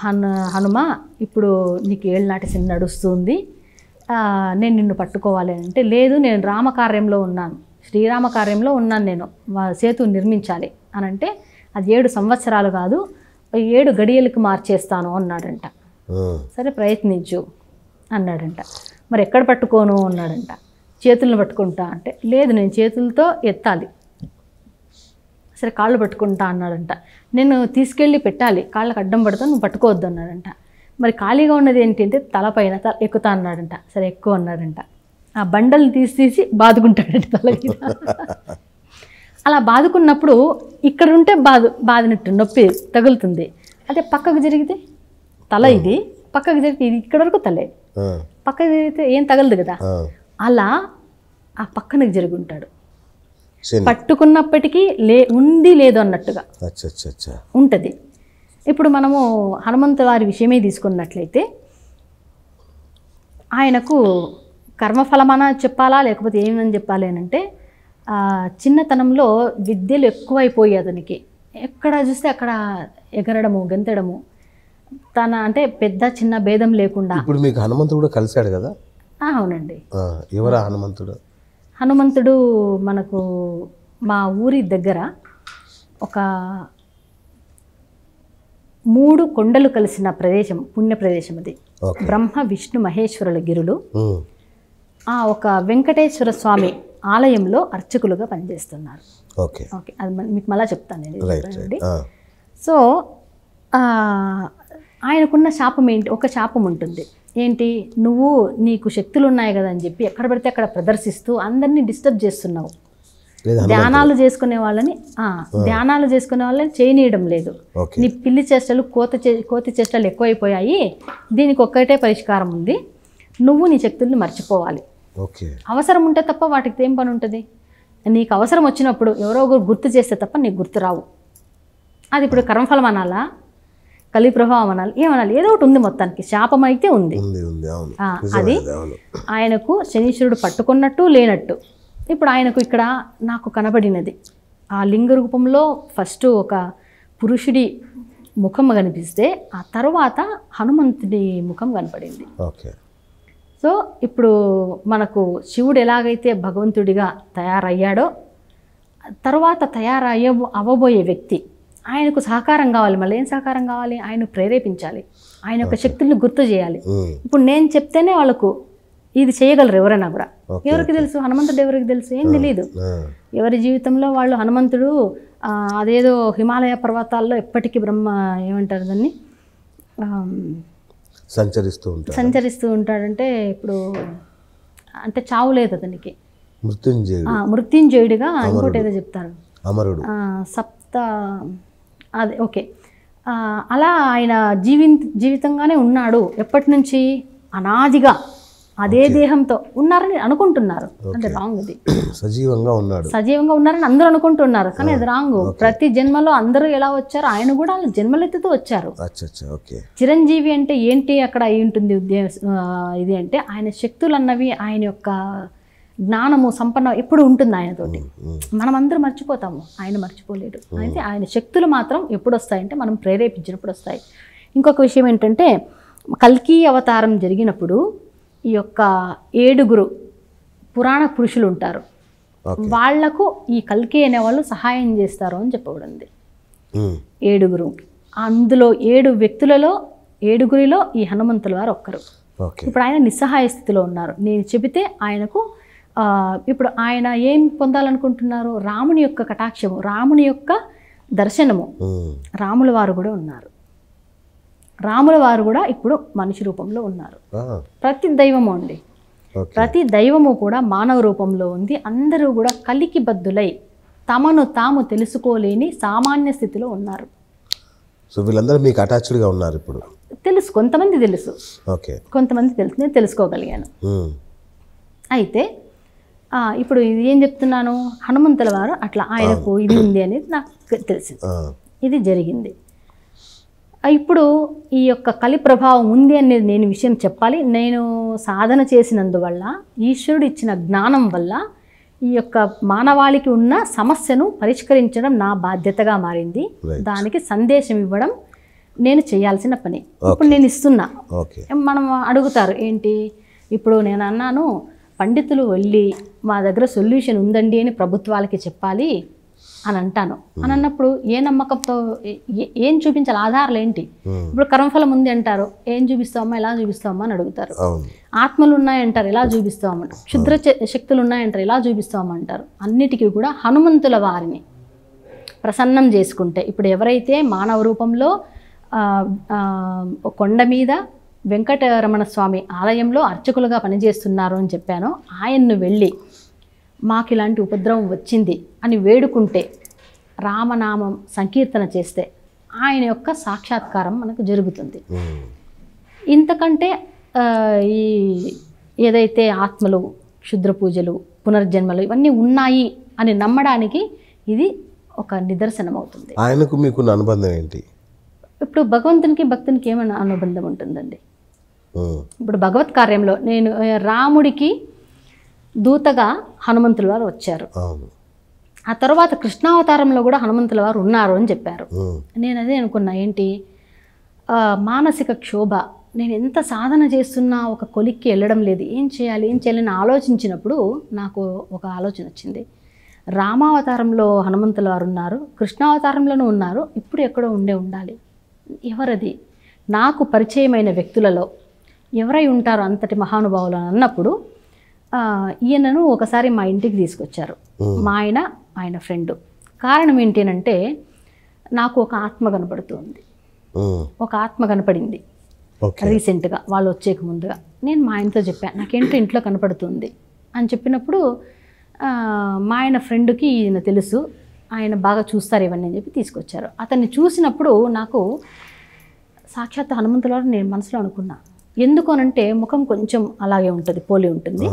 హను హనుమ ఇప్పుడు నీకు ఏళ్ళ నాటి సిన్ నడుస్తుంది నేను నిన్ను పట్టుకోవాలి అంటే లేదు నేను రామకార్యంలో ఉన్నాను శ్రీరామ కార్యంలో ఉన్నాను నేను సేతు నిర్మించాలి అని అంటే అది ఏడు సంవత్సరాలు కాదు ఏడు గడియలకు మార్చేస్తాను అన్నాడంట సరే ప్రయత్నించు అన్నాడంట మరి ఎక్కడ పట్టుకోను అన్నాడంట చేతులను పట్టుకుంటా అంటే లేదు నేను చేతులతో ఎత్తాలి సరే కాళ్ళు పట్టుకుంటా అన్నాడంట నేను తీసుకెళ్ళి పెట్టాలి కాళ్ళకు అడ్డం పడతా నువ్వు పట్టుకోవద్దు అన్నాడంట మరి ఖాళీగా ఉన్నది ఏంటంటే తలపైన తల ఎక్కుతా అన్నాడంట సరే ఎక్కువ అన్నాడంట ఆ బండల్ని తీసి తీసి బాదుకుంటాడంట తలకి అలా బాదుకున్నప్పుడు ఇక్కడ ఉంటే బాధ బాధనట్టు నొప్పి తగులుతుంది అదే పక్కకు జరిగితే తల ఇది పక్కకు జరిగితే ఇది ఇక్కడ వరకు తలే పక్కకు జరిగితే ఏం తగలదు కదా అలా ఆ పక్కన జరిగి ఉంటాడు పట్టుకున్నప్పటికీ లే ఉంది లేదు అన్నట్టుగా ఉంటుంది ఇప్పుడు మనము హనుమంత వారి విషయమే తీసుకున్నట్లయితే ఆయనకు కర్మఫలమన చెప్పాలా లేకపోతే ఏమని చెప్పాలి అని అంటే చిన్నతనంలో విద్యలు ఎక్కువైపోయి అతనికి ఎక్కడ చూస్తే అక్కడ ఎగరడము గెంతడము తన అంటే పెద్ద చిన్న భేదం లేకుండా ఇప్పుడు మీకు హనుమంతుడు కూడా కలిశాడు కదా అవునండి ఎవరా హనుమంతుడు హనుమంతుడు మనకు మా ఊరి దగ్గర ఒక మూడు కొండలు కలిసిన ప్రదేశం పుణ్య ప్రదేశం అది బ్రహ్మ విష్ణు మహేశ్వరుల గిరులు ఆ ఒక వెంకటేశ్వర స్వామి ఆలయంలో అర్చకులుగా పనిచేస్తున్నారు ఓకే ఓకే అది మీకు మళ్ళీ చెప్తాను నేను సో ఆయనకున్న శాపం ఏంటి ఒక శాపం ఉంటుంది ఏంటి నువ్వు నీకు శక్తులు ఉన్నాయి కదా అని చెప్పి ఎక్కడ పడితే అక్కడ ప్రదర్శిస్తూ అందరినీ డిస్టర్బ్ చేస్తున్నావు ధ్యానాలు చేసుకునే వాళ్ళని ధ్యానాలు చేసుకునే వాళ్ళని చేయనీయడం లేదు నీ పిల్లి చేష్టలు కోత చే కోతి చేష్టలు ఎక్కువైపోయాయి దీనికి ఒక్కటే పరిష్కారం ఉంది నువ్వు నీ శక్తుల్ని మర్చిపోవాలి అవసరం ఉంటే తప్ప వాటికి ఏం పని ఉంటుంది నీకు అవసరం వచ్చినప్పుడు ఎవరో ఒకరు గుర్తు చేస్తే తప్ప నీకు గుర్తు రావు అది ఇప్పుడు కర్మఫలం అనాలా కలి ప్రభావం అనాలి ఏమనాలి ఏదో ఒకటి ఉంది మొత్తానికి శాపం అయితే ఉంది అది ఆయనకు శనీశ్వరుడు పట్టుకున్నట్టు లేనట్టు ఇప్పుడు ఆయనకు ఇక్కడ నాకు కనబడినది ఆ లింగ రూపంలో ఫస్ట్ ఒక పురుషుడి ముఖం కనిపిస్తే ఆ తర్వాత హనుమంతుడి ముఖం కనపడింది ఓకే సో ఇప్పుడు మనకు శివుడు ఎలాగైతే భగవంతుడిగా తయారయ్యాడో తర్వాత తయారయ్య అవ్వబోయే వ్యక్తి ఆయనకు సహకారం కావాలి మళ్ళీ ఏం సహకారం కావాలి ఆయన ప్రేరేపించాలి ఆయన యొక్క శక్తుల్ని గుర్తు చేయాలి ఇప్పుడు నేను చెప్తేనే వాళ్ళకు ఇది చేయగలరు ఎవరైనా కూడా ఎవరికి తెలుసు హనుమంతుడు ఎవరికి తెలుసు ఏం తెలియదు ఎవరి జీవితంలో వాళ్ళు హనుమంతుడు అదేదో హిమాలయ పర్వతాల్లో ఎప్పటికీ బ్రహ్మ ఏమంటారు దాన్ని సంచరిస్తూ ఉంటాడు సంచరిస్తూ ఉంటాడంటే ఇప్పుడు అంటే చావు లేదు అతనికి మృత్యుంజయుడు మృత్యుంజయుడిగా ఇంకోటి ఏదో చెప్తారు అమరుడు సప్త అదే ఓకే అలా ఆయన జీవి జీవితంగానే ఉన్నాడు ఎప్పటి నుంచి అనాదిగా అదే దేహంతో ఉన్నారని అనుకుంటున్నారు అంటే రాంగ్ ఇది సజీవంగా ఉన్నారు సజీవంగా ఉన్నారని అందరూ అనుకుంటున్నారు కానీ అది రాంగ్ ప్రతి జన్మలో అందరూ ఎలా వచ్చారు ఆయన కూడా జన్మలెత్తుతూ వచ్చారు చిరంజీవి అంటే ఏంటి అక్కడ అయి ఉంటుంది ఇది అంటే ఆయన శక్తులు అన్నవి ఆయన యొక్క జ్ఞానము సంపన్న ఎప్పుడు ఉంటుంది ఆయనతోటి మనం అందరూ మర్చిపోతాము ఆయన మర్చిపోలేడు అయితే ఆయన శక్తులు మాత్రం ఎప్పుడు వస్తాయంటే మనం ప్రేరేపించినప్పుడు వస్తాయి ఇంకొక విషయం ఏంటంటే కల్కి అవతారం జరిగినప్పుడు ఈ యొక్క ఏడుగురు పురాణ పురుషులు ఉంటారు వాళ్లకు ఈ కల్కి అనే వాళ్ళు సహాయం చేస్తారు అని చెప్పబడింది ఏడుగురు అందులో ఏడు వ్యక్తులలో ఏడుగురిలో ఈ హనుమంతుల వారు ఒక్కరు ఇప్పుడు ఆయన నిస్సహాయ స్థితిలో ఉన్నారు నేను చెబితే ఆయనకు ఇప్పుడు ఆయన ఏం పొందాలనుకుంటున్నారు రాముని యొక్క కటాక్షము రాముని యొక్క దర్శనము రాముల వారు కూడా ఉన్నారు రాముల వారు కూడా ఇప్పుడు మనిషి రూపంలో ఉన్నారు ప్రతి దైవము అండి ప్రతి దైవము కూడా మానవ రూపంలో ఉంది అందరూ కూడా కలికి బద్దులై తమను తాము తెలుసుకోలేని సామాన్య స్థితిలో ఉన్నారు సో వీళ్ళందరూ మీకు అటాచ్డ్గా ఉన్నారు ఇప్పుడు తెలుసు కొంతమంది తెలుసు ఓకే కొంతమంది తెలుసు నేను తెలుసుకోగలిగాను అయితే ఇప్పుడు ఇది ఏం చెప్తున్నాను హనుమంతుల వారు అట్లా ఆయనకు ఇది ఉంది అనేది నాకు తెలిసింది ఇది జరిగింది ఇప్పుడు ఈ యొక్క కలి ప్రభావం ఉంది అనేది నేను విషయం చెప్పాలి నేను సాధన చేసినందువల్ల ఈశ్వరుడు ఇచ్చిన జ్ఞానం వల్ల ఈ యొక్క మానవాళికి ఉన్న సమస్యను పరిష్కరించడం నా బాధ్యతగా మారింది దానికి సందేశం ఇవ్వడం నేను చేయాల్సిన పని ఇప్పుడు నేను ఇస్తున్నా మనం అడుగుతారు ఏంటి ఇప్పుడు నేను అన్నాను పండితులు వెళ్ళి మా దగ్గర సొల్యూషన్ ఉందండి అని ప్రభుత్వాలకి చెప్పాలి అని అంటాను అని అన్నప్పుడు ఏ నమ్మకంతో ఏం చూపించాలి ఆధారాలు ఏంటి ఇప్పుడు కర్మఫలం ఉంది అంటారు ఏం చూపిస్తామా ఎలా చూపిస్తామా అని అడుగుతారు ఆత్మలు ఉన్నాయంటారు ఎలా చూపిస్తామని క్షుద్ర శక్తులు ఉన్నాయంటారు ఎలా చూపిస్తామంటారు అన్నిటికీ కూడా హనుమంతుల వారిని ప్రసన్నం చేసుకుంటే ఇప్పుడు ఎవరైతే మానవ రూపంలో కొండ మీద వెంకటరమణ స్వామి ఆలయంలో అర్చకులుగా పనిచేస్తున్నారు అని చెప్పాను ఆయన్ను వెళ్ళి మాకు ఇలాంటి ఉపద్రవం వచ్చింది అని వేడుకుంటే రామనామం సంకీర్తన చేస్తే ఆయన యొక్క సాక్షాత్కారం మనకు జరుగుతుంది ఇంతకంటే ఈ ఏదైతే ఆత్మలు క్షుద్ర పూజలు పునర్జన్మలు ఇవన్నీ ఉన్నాయి అని నమ్మడానికి ఇది ఒక నిదర్శనం అవుతుంది ఆయనకు మీకు అనుబంధం ఏంటి ఇప్పుడు భగవంతునికి భక్తునికి ఏమైనా అనుబంధం ఉంటుందండి ఇప్పుడు భగవత్ కార్యంలో నేను రాముడికి దూతగా హనుమంతుల వారు వచ్చారు ఆ తర్వాత కృష్ణావతారంలో కూడా హనుమంతుల వారు ఉన్నారు అని చెప్పారు నేను అదే అనుకున్నా ఏంటి మానసిక క్షోభ నేను ఎంత సాధన చేస్తున్నా ఒక కొలిక్కి వెళ్ళడం లేదు ఏం చేయాలి ఏం చేయాలని ఆలోచించినప్పుడు నాకు ఒక ఆలోచన వచ్చింది రామావతారంలో హనుమంతుల వారు ఉన్నారు కృష్ణావతారంలోనూ ఉన్నారు ఇప్పుడు ఎక్కడో ఉండే ఉండాలి ఎవరది నాకు పరిచయమైన వ్యక్తులలో ఎవరై ఉంటారు అంతటి మహానుభావులు అన్నప్పుడు ఈయనను ఒకసారి మా ఇంటికి తీసుకొచ్చారు మా ఆయన ఆయన ఫ్రెండ్ కారణం ఏంటంటే నాకు ఒక ఆత్మ కనపడుతుంది ఒక ఆత్మ కనపడింది రీసెంట్గా వాళ్ళు వచ్చేక ముందుగా నేను మా ఆయనతో చెప్పాను నాకేంటో ఇంట్లో కనపడుతుంది అని చెప్పినప్పుడు మా ఆయన ఫ్రెండ్కి ఈయన తెలుసు ఆయన బాగా చూస్తారు ఇవన్నీ అని చెప్పి తీసుకొచ్చారు అతన్ని చూసినప్పుడు నాకు సాక్షాత్ హనుమంతుల నేను మనసులో అనుకున్నాను ఎందుకోనంటే ముఖం కొంచెం అలాగే ఉంటుంది పోలి ఉంటుంది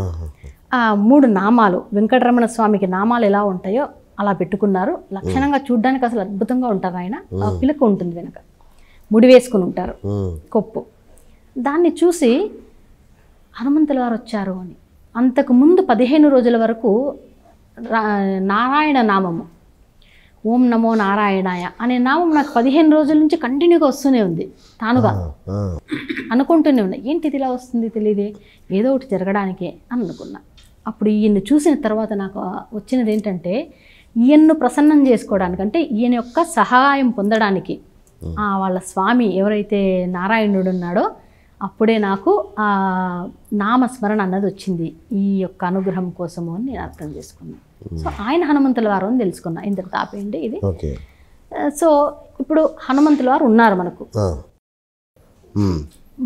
ఆ మూడు నామాలు వెంకటరమణ స్వామికి నామాలు ఎలా ఉంటాయో అలా పెట్టుకున్నారు లక్షణంగా చూడడానికి అసలు అద్భుతంగా ఉంటారు ఆయన పిలుక ఉంటుంది వెనక ముడి వేసుకుని ఉంటారు కొప్పు దాన్ని చూసి హనుమంతుల వారు వచ్చారు అని అంతకు ముందు పదిహేను రోజుల వరకు నారాయణ నామము ఓం నమో నారాయణాయ అనే నామం నాకు పదిహేను రోజుల నుంచి కంటిన్యూగా వస్తూనే ఉంది తానుగా అనుకుంటూనే ఉన్నా ఏంటి ఇది ఇలా వస్తుంది తెలియదే ఏదో ఒకటి జరగడానికే అని అనుకున్నా అప్పుడు ఈయన్ని చూసిన తర్వాత నాకు వచ్చినది ఏంటంటే ఈయన్ను ప్రసన్నం చేసుకోవడానికి అంటే ఈయన యొక్క సహాయం పొందడానికి వాళ్ళ స్వామి ఎవరైతే నారాయణుడు ఉన్నాడో అప్పుడే నాకు నామస్మరణ అన్నది వచ్చింది ఈ యొక్క అనుగ్రహం కోసము అని నేను అర్థం చేసుకున్నాను సో hmm. ఆయన హనుమంతుల వారు అని తెలుసుకున్నా ఇంతకు టాపేంటి ఇది సో uh, ఇప్పుడు హనుమంతుల వారు ఉన్నారు మనకు hmm.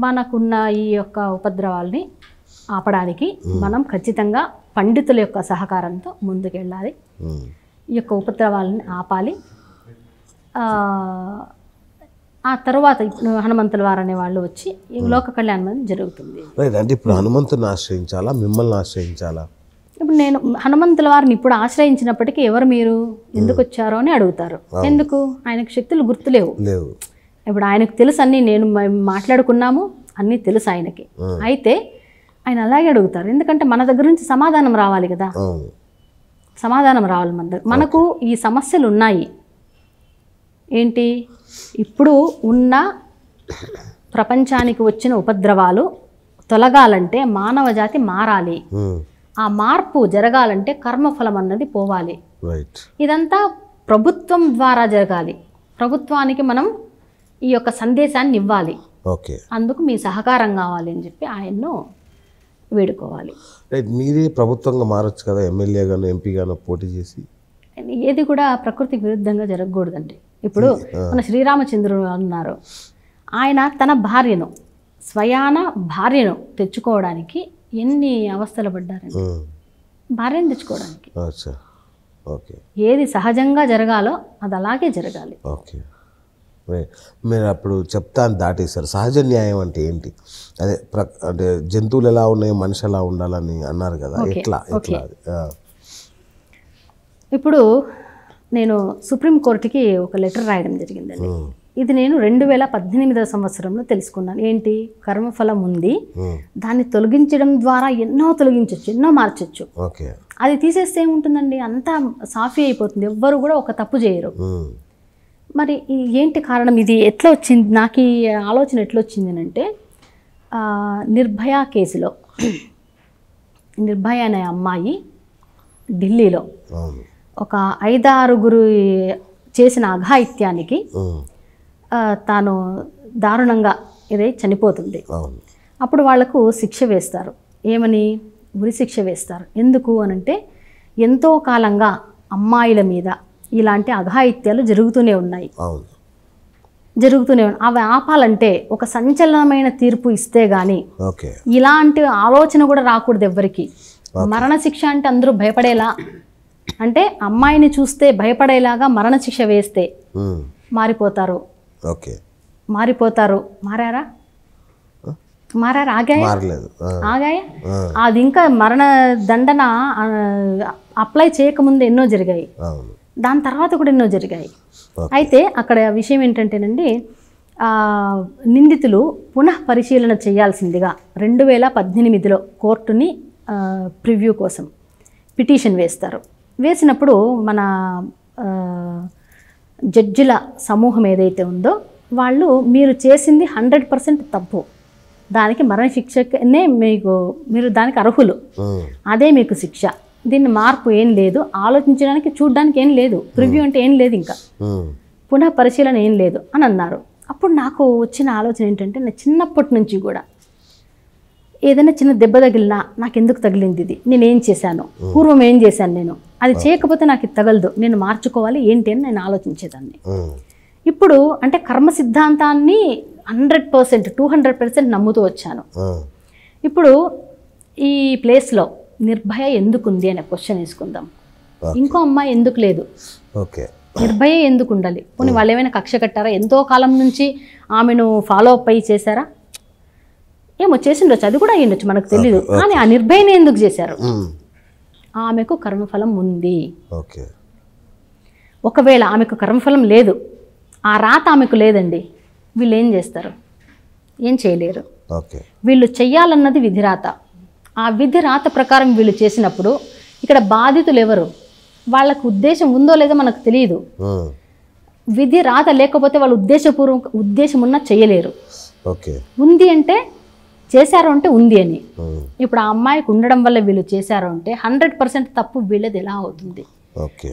మనకున్న ఈ యొక్క ఉపద్రవాల్ని ఆపడానికి hmm. మనం ఖచ్చితంగా పండితుల యొక్క సహకారంతో ముందుకెళ్ళాలి ఈ యొక్క ఉపద్రవాలని ఆపాలి ఆ తర్వాత హనుమంతుల వారు అనే వాళ్ళు వచ్చి లోక కళ్యాణం జరుగుతుంది అంటే ఇప్పుడు హనుమంతుని ఆశ్రయించాలా మిమ్మల్ని ఆశ్రయించాలా ఇప్పుడు నేను హనుమంతుల వారిని ఇప్పుడు ఆశ్రయించినప్పటికీ ఎవరు మీరు ఎందుకు వచ్చారో అని అడుగుతారు ఎందుకు ఆయనకు శక్తులు గుర్తులేవు లేవు ఇప్పుడు ఆయనకు తెలుసు అన్నీ నేను మాట్లాడుకున్నాము అన్నీ తెలుసు ఆయనకి అయితే ఆయన అలాగే అడుగుతారు ఎందుకంటే మన దగ్గర నుంచి సమాధానం రావాలి కదా సమాధానం రావాలి మన దగ్గర మనకు ఈ సమస్యలు ఉన్నాయి ఏంటి ఇప్పుడు ఉన్న ప్రపంచానికి వచ్చిన ఉపద్రవాలు తొలగాలంటే మానవ జాతి మారాలి ఆ మార్పు జరగాలంటే కర్మఫలం అన్నది పోవాలి ఇదంతా ప్రభుత్వం ద్వారా జరగాలి ప్రభుత్వానికి మనం ఈ యొక్క సందేశాన్ని ఇవ్వాలి ఓకే అందుకు మీ సహకారం కావాలి అని చెప్పి ఆయన్ను వేడుకోవాలి మీరే ప్రభుత్వంగా మారచ్చు కదా ఎంపీ గాను పోటీ చేసి ఏది కూడా ప్రకృతికి విరుద్ధంగా జరగకూడదండి ఇప్పుడు hmm. ah. మన శ్రీరామచంద్రుడు అన్నారు ఆయన తన భార్యను స్వయాన భార్యను తెచ్చుకోవడానికి ఎన్ని అవస్థలు పడ్డారండి భార్యను తెచ్చుకోవడానికి ఏది సహజంగా జరగాలో అది అలాగే జరగాలి ఓకే మీరు అప్పుడు చెప్తాను దాటేశారు సహజ న్యాయం అంటే ఏంటి అదే అంటే జంతువులు ఎలా ఉన్నాయి మనిషి ఎలా ఉండాలని అన్నారు కదా ఎట్లా ఎట్లా ఇప్పుడు నేను సుప్రీంకోర్టుకి ఒక లెటర్ రాయడం జరిగిందండి ఇది నేను రెండు వేల పద్దెనిమిదవ సంవత్సరంలో తెలుసుకున్నాను ఏంటి కర్మఫలం ఉంది దాన్ని తొలగించడం ద్వారా ఎన్నో తొలగించవచ్చు ఎన్నో మార్చొచ్చు అది తీసేస్తే ఏముంటుందండి అంతా సాఫీ అయిపోతుంది ఎవ్వరు కూడా ఒక తప్పు చేయరు మరి ఏంటి కారణం ఇది ఎట్లా వచ్చింది నాకు ఈ ఆలోచన ఎట్లా వచ్చింది అంటే నిర్భయ కేసులో నిర్భయ అనే అమ్మాయి ఢిల్లీలో ఒక ఐదారుగురు చేసిన అఘాయిత్యానికి తాను దారుణంగా ఇదే చనిపోతుంది అప్పుడు వాళ్లకు శిక్ష వేస్తారు ఏమని ఉరి శిక్ష వేస్తారు ఎందుకు అని అంటే ఎంతో కాలంగా అమ్మాయిల మీద ఇలాంటి అఘాయిత్యాలు జరుగుతూనే ఉన్నాయి జరుగుతూనే అవి ఆపాలంటే ఒక సంచలనమైన తీర్పు ఇస్తే గాని ఇలాంటి ఆలోచన కూడా రాకూడదు ఎవ్వరికి మరణశిక్ష అంటే అందరూ భయపడేలా అంటే అమ్మాయిని చూస్తే భయపడేలాగా మరణశిక్ష వేస్తే మారిపోతారు ఓకే మారిపోతారు మారారా మారారు ఆగాయ ఆగాయ అది ఇంకా మరణ దండన అప్లై చేయకముందు ఎన్నో జరిగాయి దాని తర్వాత కూడా ఎన్నో జరిగాయి అయితే అక్కడ విషయం ఏంటంటేనండి నిందితులు పునః పరిశీలన చేయాల్సిందిగా రెండు వేల పద్దెనిమిదిలో కోర్టుని ప్రివ్యూ కోసం పిటిషన్ వేస్తారు వేసినప్పుడు మన జడ్జిల సమూహం ఏదైతే ఉందో వాళ్ళు మీరు చేసింది హండ్రెడ్ పర్సెంట్ తప్పు దానికి మరణశిక్షనే మీకు మీరు దానికి అర్హులు అదే మీకు శిక్ష దీన్ని మార్పు ఏం లేదు ఆలోచించడానికి చూడడానికి ఏం లేదు ప్రివ్యూ అంటే ఏం లేదు ఇంకా పునః పరిశీలన ఏం లేదు అని అన్నారు అప్పుడు నాకు వచ్చిన ఆలోచన ఏంటంటే నా చిన్నప్పటి నుంచి కూడా ఏదైనా చిన్న దెబ్బ తగిలినా నాకు ఎందుకు తగిలింది ఇది నేను ఏం చేశాను పూర్వం ఏం చేశాను నేను అది చేయకపోతే నాకు తగలదు నేను మార్చుకోవాలి ఏంటి అని నేను ఆలోచించేదాన్ని ఇప్పుడు అంటే కర్మ సిద్ధాంతాన్ని hundred percent two hundred percent నమ్ముతూ వచ్చాను ఇప్పుడు ఈ ప్లేస్లో నిర్భయ ఎందుకుంది అనే క్వశ్చన్ వేసుకుందాం ఇంకో అమ్మాయి ఎందుకు లేదు ఓకే నిర్భయ ఎందుకు ఉండాలి పోనీ వాళ్ళు ఏమైనా కక్ష కట్టారా ఎంతో కాలం నుంచి ఆమెను ఫాలో అప్ అయ్యి చేశారా ఏమో చేసిండొచ్చు అది కూడా అయ్యిండొచ్చు మనకు తెలియదు కానీ ఆ నిర్భయని ఎందుకు చేశారు ఆమెకు కర్మఫలం ఉంది ఒకవేళ ఆమెకు కర్మఫలం లేదు ఆ రాత ఆమెకు లేదండి వీళ్ళు ఏం చేస్తారు ఏం చేయలేరు వీళ్ళు చెయ్యాలన్నది విధిరాత ఆ విధి రాత ప్రకారం వీళ్ళు చేసినప్పుడు ఇక్కడ బాధితులు ఎవరు వాళ్ళకు ఉద్దేశం ఉందో లేదో మనకు తెలియదు విధి రాత లేకపోతే వాళ్ళు ఉద్దేశపూర్వక ఉద్దేశం ఉన్నా చేయలేరు ఉంది అంటే చేశారు అంటే ఉంది అని ఇప్పుడు ఆ అమ్మాయికి ఉండడం వల్ల వీళ్ళు చేశారు అంటే హండ్రెడ్ పర్సెంట్ తప్పు వీళ్ళది ఎలా అవుతుంది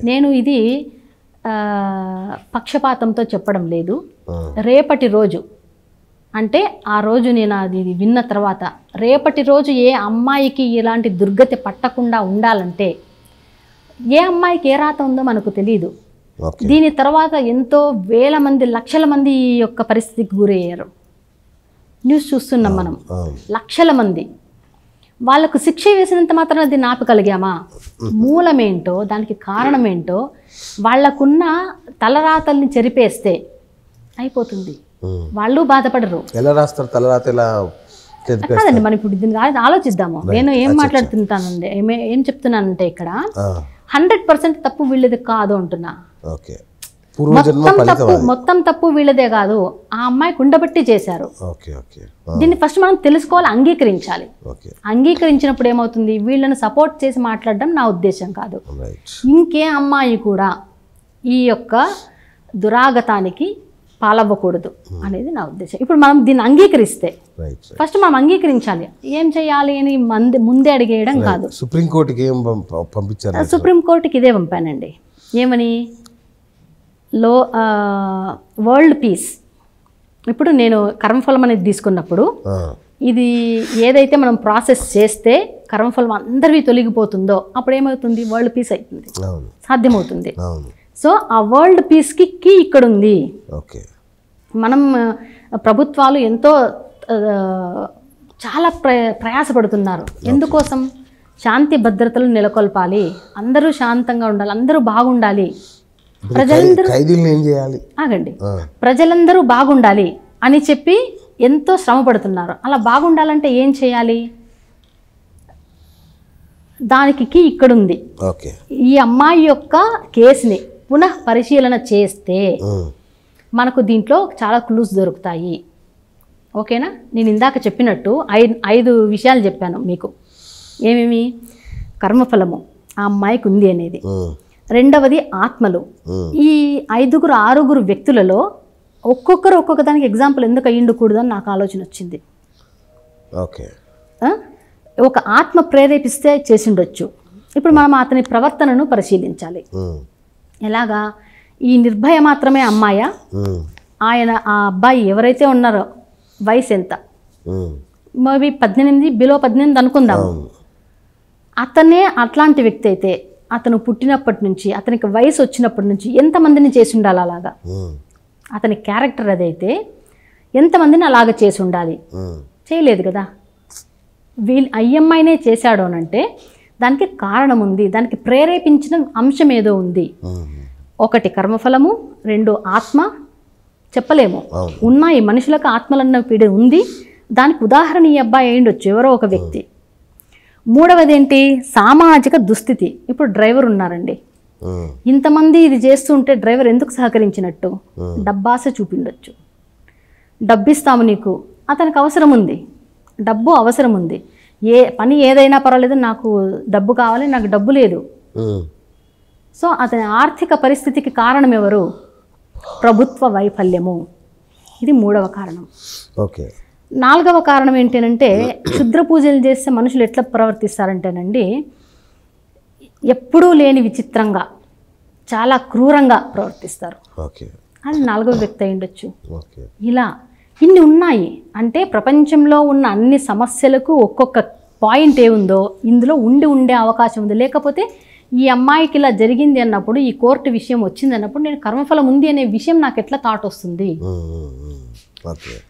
నేను ఇది పక్షపాతంతో చెప్పడం లేదు రేపటి రోజు అంటే ఆ రోజు నేను అది విన్న తర్వాత రేపటి రోజు ఏ అమ్మాయికి ఇలాంటి దుర్గతి పట్టకుండా ఉండాలంటే ఏ అమ్మాయికి ఏ రాత ఉందో మనకు తెలియదు దీని తర్వాత ఎంతో వేల మంది లక్షల మంది ఈ యొక్క పరిస్థితికి గురయ్యారు న్యూస్ చూస్తున్నాం మనం లక్షల మంది వాళ్ళకు శిక్ష వేసినంత మాత్రం అది కలిగామా మూలమేంటో దానికి కారణం ఏంటో వాళ్లకున్న తలరాతల్ని చెరిపేస్తే అయిపోతుంది వాళ్ళు బాధపడరు ఎలా రాస్తారు తలరాత కాదండి మనం ఇప్పుడు దీని గురించి ఆలోచిద్దాము నేను ఏం మాట్లాడుతుంటానండి ఏం చెప్తున్నానంటే ఇక్కడ హండ్రెడ్ పర్సెంట్ తప్పు వీళ్ళది కాదు అంటున్నా ఓకే తప్పు మొత్తం తప్పు వీళ్ళదే కాదు ఆ అమ్మాయి కుండబట్టి చేశారు దీన్ని ఫస్ట్ మనం తెలుసుకోవాలి అంగీకరించాలి అంగీకరించినప్పుడు ఏమవుతుంది వీళ్ళని సపోర్ట్ చేసి మాట్లాడడం నా ఉద్దేశం కాదు ఇంకే అమ్మాయి కూడా ఈ యొక్క దురాగతానికి పాలవ్వకూడదు అనేది నా ఉద్దేశం ఇప్పుడు మనం దీన్ని అంగీకరిస్తే ఫస్ట్ మనం అంగీకరించాలి ఏం చేయాలి అని మందే ముందే అడిగేయడం కాదు సుప్రీంకోర్టుకి ఏం పంపించారు సుప్రీంకోర్టుకి ఇదే పంపానండి ఏమని లో వరల్డ్ పీస్ ఇప్పుడు నేను కర్మఫలం అనేది తీసుకున్నప్పుడు ఇది ఏదైతే మనం ప్రాసెస్ చేస్తే కర్మఫలం అందరివి తొలగిపోతుందో అప్పుడు ఏమవుతుంది వరల్డ్ పీస్ అవుతుంది సాధ్యమవుతుంది సో ఆ వరల్డ్ పీస్కి కీ ఇక్కడ ఉంది మనం ప్రభుత్వాలు ఎంతో చాలా ప్ర ప్రయాసపడుతున్నారు ఎందుకోసం శాంతి భద్రతలు నెలకొల్పాలి అందరూ శాంతంగా ఉండాలి అందరూ బాగుండాలి ప్రజలందరూ ఆగండి ప్రజలందరూ బాగుండాలి అని చెప్పి ఎంతో శ్రమ పడుతున్నారు అలా బాగుండాలంటే ఏం చేయాలి దానికి ఇక్కడుంది ఈ అమ్మాయి యొక్క కేసుని పునః పరిశీలన చేస్తే మనకు దీంట్లో చాలా క్లూస్ దొరుకుతాయి ఓకేనా నేను ఇందాక చెప్పినట్టు ఐదు విషయాలు చెప్పాను మీకు ఏమేమి కర్మఫలము ఆ అమ్మాయికి ఉంది అనేది రెండవది ఆత్మలు ఈ ఐదుగురు ఆరుగురు వ్యక్తులలో ఒక్కొక్కరు ఒక్కొక్క దానికి ఎగ్జాంపుల్ ఎందుకు అయ్యిండకూడదు అని నాకు ఆలోచన వచ్చింది ఓకే ఒక ఆత్మ ప్రేరేపిస్తే చేసిండొచ్చు ఇప్పుడు మనం అతని ప్రవర్తనను పరిశీలించాలి ఎలాగా ఈ నిర్భయ మాత్రమే అమ్మాయ ఆయన ఆ అబ్బాయి ఎవరైతే ఉన్నారో వయసు ఎంత మేబీ పద్దెనిమిది బిలో పద్దెనిమిది అనుకుందాం అతనే అట్లాంటి వ్యక్తి అయితే అతను పుట్టినప్పటి నుంచి అతనికి వయసు వచ్చినప్పటి నుంచి ఎంతమందిని చేసి ఉండాలి అలాగా అతని క్యారెక్టర్ అదైతే ఎంతమందిని అలాగ చేసి ఉండాలి చేయలేదు కదా వీ అయ్యమ్మాయినే e చేశాడు అంటే దానికి కారణం ఉంది దానికి ప్రేరేపించిన అంశం ఏదో ఉంది ఒకటి కర్మఫలము రెండు ఆత్మ చెప్పలేము ఉన్నాయి మనుషులకు ఆత్మలన్న పీడ ఉంది దానికి ఉదాహరణ ఈ అబ్బాయి అయ్యిండొచ్చు ఎవరో ఒక వ్యక్తి మూడవది ఏంటి సామాజిక దుస్థితి ఇప్పుడు డ్రైవర్ ఉన్నారండి ఇంతమంది ఇది చేస్తుంటే డ్రైవర్ ఎందుకు సహకరించినట్టు డబ్బాస చూపిండొచ్చు డబ్బిస్తాము నీకు అతనికి అవసరం ఉంది డబ్బు అవసరం ఉంది ఏ పని ఏదైనా పర్వాలేదు నాకు డబ్బు కావాలి నాకు డబ్బు లేదు సో అతని ఆర్థిక పరిస్థితికి కారణం ఎవరు ప్రభుత్వ వైఫల్యము ఇది మూడవ కారణం ఓకే నాలుగవ కారణం ఏంటంటే క్షుద్ర పూజలు చేస్తే మనుషులు ఎట్లా ప్రవర్తిస్తారంటేనండి ఎప్పుడూ లేని విచిత్రంగా చాలా క్రూరంగా ప్రవర్తిస్తారు అది నాలుగవ వ్యక్తి అయ్యుండొచ్చు ఇలా ఇన్ని ఉన్నాయి అంటే ప్రపంచంలో ఉన్న అన్ని సమస్యలకు ఒక్కొక్క పాయింట్ ఏముందో ఇందులో ఉండి ఉండే అవకాశం ఉంది లేకపోతే ఈ అమ్మాయికి ఇలా జరిగింది అన్నప్పుడు ఈ కోర్టు విషయం వచ్చింది అన్నప్పుడు నేను కర్మఫలం ఉంది అనే విషయం నాకు ఎట్లా థాట్ వస్తుంది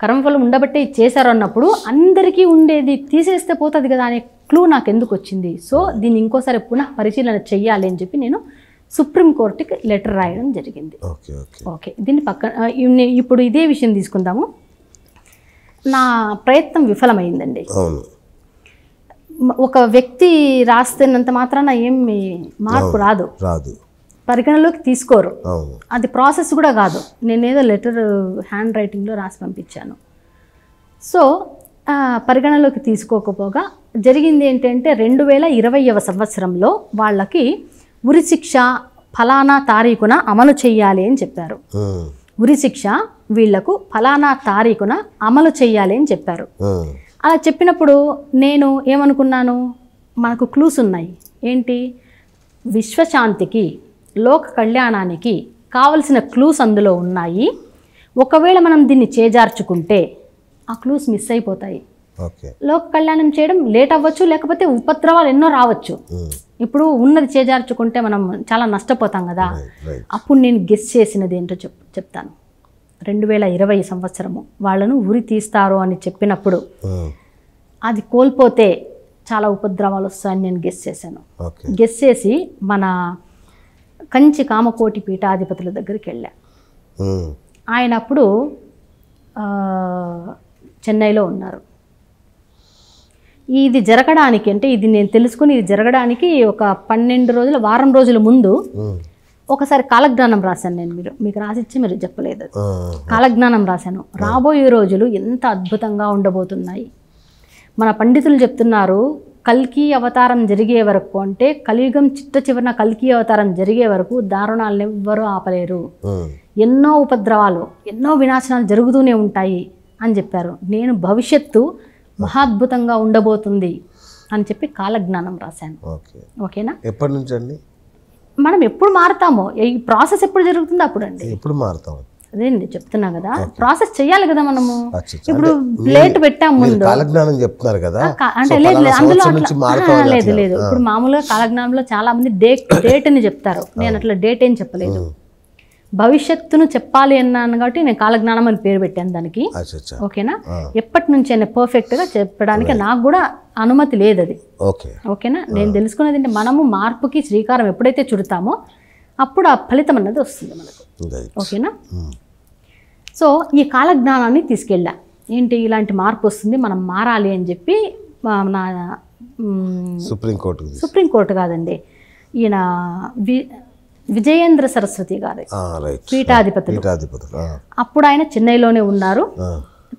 కర్మఫలం ఉండబట్టే చేశారు అన్నప్పుడు అందరికీ ఉండేది తీసేస్తే పోతుంది కదా అనే క్లూ నాకు ఎందుకు వచ్చింది సో దీన్ని ఇంకోసారి పునః పరిశీలన చెయ్యాలి అని చెప్పి నేను సుప్రీంకోర్టుకి లెటర్ రాయడం జరిగింది ఓకే దీన్ని పక్కన ఇప్పుడు ఇదే విషయం తీసుకుందాము నా ప్రయత్నం విఫలమైందండి ఒక వ్యక్తి రాస్తున్నంత మాత్రాన ఏమి మార్పు రాదు రాదు పరిగణలోకి తీసుకోరు అది ప్రాసెస్ కూడా కాదు నేనేదో లెటర్ హ్యాండ్ రైటింగ్లో రాసి పంపించాను సో పరిగణలోకి తీసుకోకపోగా జరిగింది ఏంటంటే రెండు వేల ఇరవైవ సంవత్సరంలో వాళ్ళకి ఉరిశిక్ష ఫలానా తారీఖున అమలు చేయాలి అని చెప్పారు ఉరిశిక్ష వీళ్లకు ఫలానా తారీఖున అమలు చేయాలి అని చెప్పారు అలా చెప్పినప్పుడు నేను ఏమనుకున్నాను మనకు క్లూస్ ఉన్నాయి ఏంటి విశ్వశాంతికి లోక కళ్యాణానికి కావలసిన క్లూస్ అందులో ఉన్నాయి ఒకవేళ మనం దీన్ని చేజార్చుకుంటే ఆ క్లూస్ మిస్ అయిపోతాయి లోక కళ్యాణం చేయడం లేట్ అవ్వచ్చు లేకపోతే ఉపద్రవాలు ఎన్నో రావచ్చు hmm. ఇప్పుడు ఉన్నది చేజార్చుకుంటే మనం చాలా నష్టపోతాం కదా అప్పుడు నేను గెస్ చేసినది ఏంటో చెప్ చెప్తాను రెండు వేల ఇరవై సంవత్సరము వాళ్ళను ఉరి తీస్తారు అని చెప్పినప్పుడు hmm. అది కోల్పోతే చాలా ఉపద్రవాలు వస్తాయని నేను గెస్ చేశాను గెస్ చేసి మన కంచి కామకోటి పీఠాధిపతుల దగ్గరికి వెళ్ళా ఆయన అప్పుడు చెన్నైలో ఉన్నారు ఇది జరగడానికి అంటే ఇది నేను తెలుసుకుని ఇది జరగడానికి ఒక పన్నెండు రోజుల వారం రోజుల ముందు ఒకసారి కాలజ్ఞానం రాశాను నేను మీరు మీకు రాసిచ్చి మీరు చెప్పలేదు కాలజ్ఞానం రాశాను రాబోయే రోజులు ఎంత అద్భుతంగా ఉండబోతున్నాయి మన పండితులు చెప్తున్నారు కల్కి అవతారం జరిగే వరకు అంటే కలియుగం చిట్ట చివరిన కల్కి అవతారం జరిగే వరకు దారుణాలను ఎవ్వరూ ఆపలేరు ఎన్నో ఉపద్రవాలు ఎన్నో వినాశనాలు జరుగుతూనే ఉంటాయి అని చెప్పారు నేను భవిష్యత్తు మహాద్భుతంగా ఉండబోతుంది అని చెప్పి కాలజ్ఞానం రాశాను ఓకేనా ఎప్పటి నుంచి అండి మనం ఎప్పుడు మారుతామో ఈ ప్రాసెస్ ఎప్పుడు జరుగుతుందో అప్పుడు అండి ఎప్పుడు మారుతాం అదే నేను చెప్తున్నా కదా ప్రాసెస్ చేయాలి కదా మనము ఇప్పుడు ప్లేట్ పెట్టాము ముందు కాలజ్ఞానం చెప్తున్నారు కదా అంటే లేదు అందులో అట్లా లేదు లేదు ఇప్పుడు మామూలుగా కాలజ్ఞానంలో చాలా మంది డేట్ డేట్ అని చెప్తారు నేను అట్లా డేట్ ఏం చెప్పలేదు భవిష్యత్తును చెప్పాలి అన్నాను కాబట్టి నేను కాలజ్ఞానం అని పేరు పెట్టాను దానికి ఓకేనా ఎప్పటి నుంచి అయినా గా చెప్పడానికి నాకు కూడా అనుమతి లేదు అది ఓకేనా నేను తెలుసుకునేది అంటే మనము మార్పుకి శ్రీకారం ఎప్పుడైతే చుడతామో అప్పుడు ఆ ఫలితం అన్నది వస్తుంది మనకు ఓకేనా hmm. సో ఈ కాలజ్ఞానాన్ని తీసుకెళ్ళా ఏంటి ఇలాంటి మార్పు వస్తుంది మనం మారాలి అని చెప్పి నా సుప్రీంకోర్టు సుప్రీంకోర్టు కాదండి ఈయన విజయేంద్ర సరస్వతి గారు ah, పీఠాధిపతులు ah. అప్పుడు ఆయన చెన్నైలోనే ఉన్నారు ah.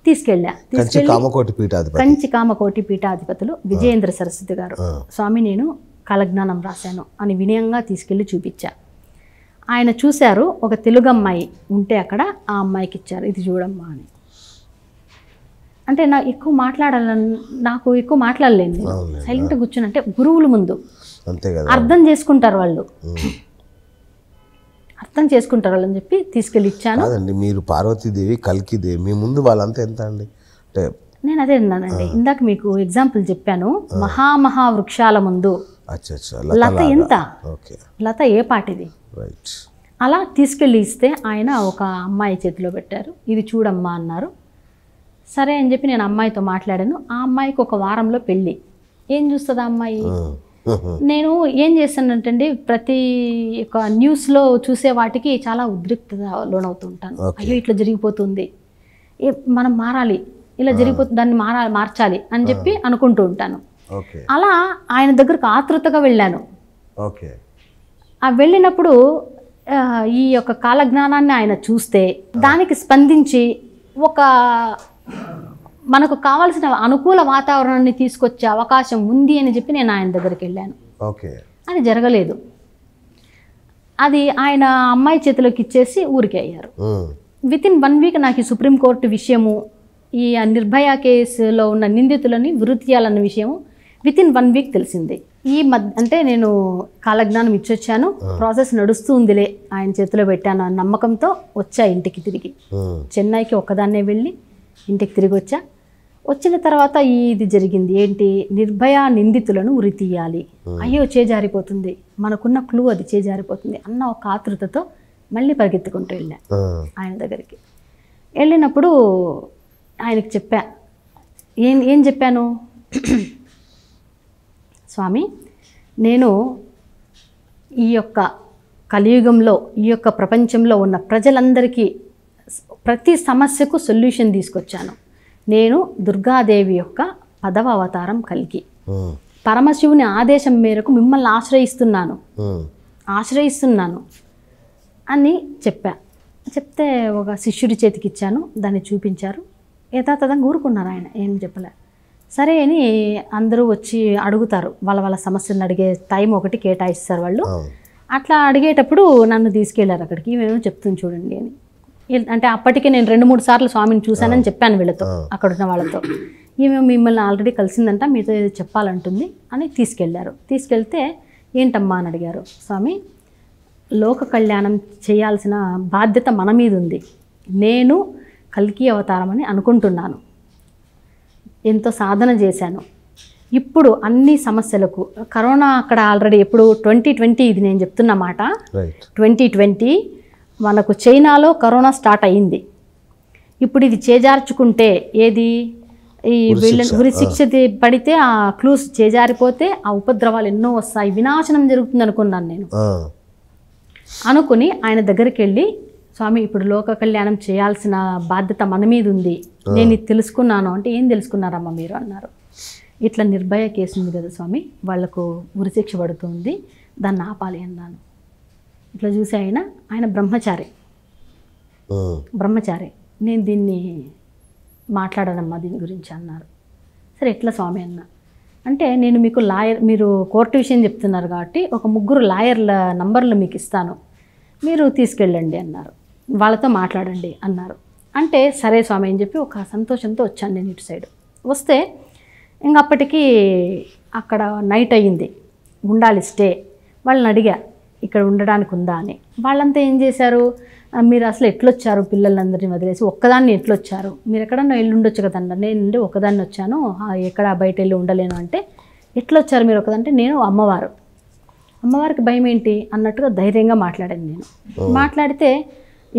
తీసుకెళ్ళా కంచి కామకోటి పీఠాధిపతులు విజయేంద్ర సరస్వతి గారు స్వామి నేను కలజ్ఞానం రాశాను అని వినయంగా తీసుకెళ్ళి చూపించా ఆయన చూశారు ఒక తెలుగు అమ్మాయి ఉంటే అక్కడ ఆ అమ్మాయికి ఇచ్చారు ఇది చూడమ్మా అని అంటే నా ఎక్కువ మాట్లాడాలని నాకు ఎక్కువ మాట్లాడలేను సైలెంట్గా కూర్చుని అంటే గురువుల ముందు అర్థం చేసుకుంటారు వాళ్ళు అర్థం చేసుకుంటారు వాళ్ళని చెప్పి తీసుకెళ్ళి ఇచ్చాను కాదండి మీరు పార్వతీదేవి కల్కిదేవి మీ ముందు వాళ్ళంతా ఎంత అండి అంటే నేను అదే విన్నానండి ఇందాక మీకు ఎగ్జాంపుల్ చెప్పాను మహామహా వృక్షాల ముందు లత ఎంత లత ఏ పాటిది అలా తీసుకెళ్ళి ఇస్తే ఆయన ఒక అమ్మాయి చేతిలో పెట్టారు ఇది చూడమ్మా అన్నారు సరే అని చెప్పి నేను అమ్మాయితో మాట్లాడాను ఆ అమ్మాయికి ఒక వారంలో పెళ్ళి ఏం చూస్తుంది అమ్మాయి నేను ఏం చేశానంటే ప్రతి ఒక న్యూస్లో చూసే వాటికి చాలా ఉద్రిక్త లోనవుతుంటాను అయ్యో ఇట్లా జరిగిపోతుంది మనం మారాలి ఇలా జరిగిపో దాన్ని మారాలి మార్చాలి అని చెప్పి అనుకుంటూ ఉంటాను అలా ఆయన దగ్గరకు ఆతృతగా వెళ్ళాను ఓకే ఆ వెళ్ళినప్పుడు ఈ యొక్క కాలజ్ఞానాన్ని ఆయన చూస్తే దానికి స్పందించి ఒక మనకు కావాల్సిన అనుకూల వాతావరణాన్ని తీసుకొచ్చే అవకాశం ఉంది అని చెప్పి నేను ఆయన దగ్గరికి వెళ్ళాను ఓకే అది జరగలేదు అది ఆయన అమ్మాయి చేతిలోకి ఇచ్చేసి ఊరికే అయ్యారు విత్ ఇన్ వన్ వీక్ నాకు ఈ సుప్రీంకోర్టు విషయము ఈ నిర్భయ కేసులో ఉన్న నిందితులని వృత్తి చేయాలన్న విషయము విత్ ఇన్ వన్ వీక్ తెలిసింది ఈ మధ్య అంటే నేను కాలజ్ఞానం ఇచ్చొచ్చాను ప్రాసెస్ నడుస్తూ ఉందిలే ఆయన చేతిలో పెట్టాను అన్న నమ్మకంతో వచ్చా ఇంటికి తిరిగి చెన్నైకి ఒక్కదాన్నే వెళ్ళి ఇంటికి తిరిగి వచ్చా వచ్చిన తర్వాత ఇది జరిగింది ఏంటి నిర్భయ నిందితులను ఉరి తీయాలి అయ్యో చేజారిపోతుంది మనకున్న క్లూ అది చేజారిపోతుంది అన్న ఒక ఆతృతతో మళ్ళీ పరిగెత్తుకుంటూ వెళ్ళా ఆయన దగ్గరికి వెళ్ళినప్పుడు ఆయనకు చెప్పా ఏం ఏం చెప్పాను స్వామి నేను ఈ యొక్క కలియుగంలో ఈ యొక్క ప్రపంచంలో ఉన్న ప్రజలందరికీ ప్రతి సమస్యకు సొల్యూషన్ తీసుకొచ్చాను నేను దుర్గాదేవి యొక్క పదవ అవతారం కలిగి పరమశివుని ఆదేశం మేరకు మిమ్మల్ని ఆశ్రయిస్తున్నాను ఆశ్రయిస్తున్నాను అని చెప్పా చెప్తే ఒక శిష్యుడి చేతికి ఇచ్చాను దాన్ని చూపించారు యథాతథంగా ఊరుకున్నారు ఆయన ఏం చెప్పలే సరే అని అందరూ వచ్చి అడుగుతారు వాళ్ళ వాళ్ళ సమస్యలను అడిగే టైం ఒకటి కేటాయిస్తారు వాళ్ళు అట్లా అడిగేటప్పుడు నన్ను తీసుకెళ్లారు అక్కడికి మేము చెప్తుంది చూడండి అని అంటే అప్పటికే నేను రెండు మూడు సార్లు స్వామిని చూశానని చెప్పాను వీళ్ళతో అక్కడ ఉన్న వాళ్ళతో ఈమె మిమ్మల్ని ఆల్రెడీ కలిసిందంట మీతో ఏదో చెప్పాలంటుంది అని తీసుకెళ్లారు తీసుకెళ్తే ఏంటమ్మా అని అడిగారు స్వామి లోక కళ్యాణం చేయాల్సిన బాధ్యత మన మీద ఉంది నేను కల్కి అవతారం అని అనుకుంటున్నాను ఎంతో సాధన చేశాను ఇప్పుడు అన్ని సమస్యలకు కరోనా అక్కడ ఆల్రెడీ ఎప్పుడు ట్వంటీ ట్వంటీ ఇది నేను చెప్తున్న మాట ట్వంటీ ట్వంటీ మనకు చైనాలో కరోనా స్టార్ట్ అయ్యింది ఇప్పుడు ఇది చేజార్చుకుంటే ఏది ఈ వీళ్ళని శిక్ష పడితే ఆ క్లూస్ చేజారిపోతే ఆ ఉపద్రవాలు ఎన్నో వస్తాయి వినాశనం జరుగుతుంది అనుకున్నాను నేను అనుకుని ఆయన దగ్గరికి వెళ్ళి స్వామి ఇప్పుడు లోక కళ్యాణం చేయాల్సిన బాధ్యత మన మీద ఉంది నేను ఇది తెలుసుకున్నాను అంటే ఏం తెలుసుకున్నారమ్మా మీరు అన్నారు ఇట్లా నిర్భయ కేసు ఉంది కదా స్వామి వాళ్లకు ఉరిశిక్ష పడుతుంది దాన్ని ఆపాలి అన్నాను ఇట్లా చూసి ఆయన ఆయన బ్రహ్మచారి బ్రహ్మచారి నేను దీన్ని మాట్లాడానమ్మా దీని గురించి అన్నారు సరే ఎట్లా స్వామి అన్న అంటే నేను మీకు లాయర్ మీరు కోర్టు విషయం చెప్తున్నారు కాబట్టి ఒక ముగ్గురు లాయర్ల నంబర్లు మీకు ఇస్తాను మీరు తీసుకెళ్ళండి అన్నారు వాళ్ళతో మాట్లాడండి అన్నారు అంటే సరే స్వామి అని చెప్పి ఒక సంతోషంతో వచ్చాను నేను ఇటు సైడ్ వస్తే ఇంకా అక్కడ నైట్ అయ్యింది ఉండాలి స్టే వాళ్ళని అడిగా ఇక్కడ ఉండడానికి ఉందా అని వాళ్ళంతా ఏం చేశారు మీరు అసలు ఎట్లొచ్చారు పిల్లలందరినీ వదిలేసి ఒక్కదాన్ని ఎట్లొచ్చారు మీరు ఎక్కడన్నా వెళ్ళి ఉండొచ్చు కదండి నేను ఒకదాన్ని వచ్చాను ఎక్కడ బయట వెళ్ళి ఉండలేను అంటే ఎట్లొచ్చారు మీరు ఒకదంటే నేను అమ్మవారు అమ్మవారికి భయం ఏంటి అన్నట్టుగా ధైర్యంగా మాట్లాడాను నేను మాట్లాడితే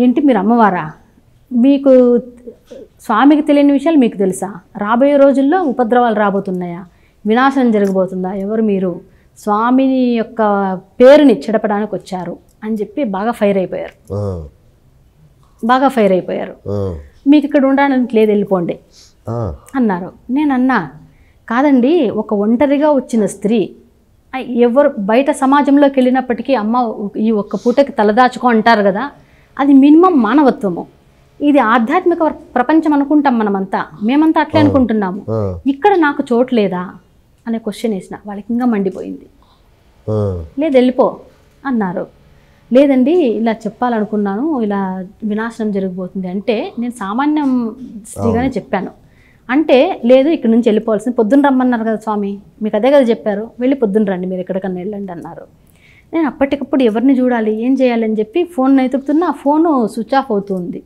ఏంటి మీరు అమ్మవారా మీకు స్వామికి తెలియని విషయాలు మీకు తెలుసా రాబోయే రోజుల్లో ఉపద్రవాలు రాబోతున్నాయా వినాశనం జరగబోతుందా ఎవరు మీరు స్వామి యొక్క పేరుని చెడపడానికి వచ్చారు అని చెప్పి బాగా ఫైర్ అయిపోయారు బాగా ఫైర్ అయిపోయారు మీకు ఇక్కడ ఉండడానికి లేదు వెళ్ళిపోండి అన్నారు నేను అన్నా కాదండి ఒక ఒంటరిగా వచ్చిన స్త్రీ ఎవరు బయట సమాజంలోకి వెళ్ళినప్పటికీ అమ్మ ఈ ఒక్క పూటకి తలదాచుకో అంటారు కదా అది మినిమం మానవత్వము ఇది ఆధ్యాత్మిక ప్రపంచం అనుకుంటాం మనమంతా మేమంతా అట్లే అనుకుంటున్నాము ఇక్కడ నాకు చోటు లేదా అనే క్వశ్చన్ వేసిన వాళ్ళకి ఇంకా మండిపోయింది లేదు వెళ్ళిపో అన్నారు లేదండి ఇలా చెప్పాలనుకున్నాను ఇలా వినాశనం జరిగిపోతుంది అంటే నేను సామాన్యం స్త్రీగానే చెప్పాను అంటే లేదు ఇక్కడ నుంచి వెళ్ళిపోవాల్సింది పొద్దున్న రమ్మన్నారు కదా స్వామి మీకు అదే కదా చెప్పారు వెళ్ళి పొద్దున్న రండి మీరు ఎక్కడికన్నా వెళ్ళండి అన్నారు నేను అప్పటికప్పుడు ఎవరిని చూడాలి ఏం చేయాలని చెప్పి ఫోన్ నైతుకుతున్నా ఆ ఫోను స్విచ్ ఆఫ్ అవుతుంది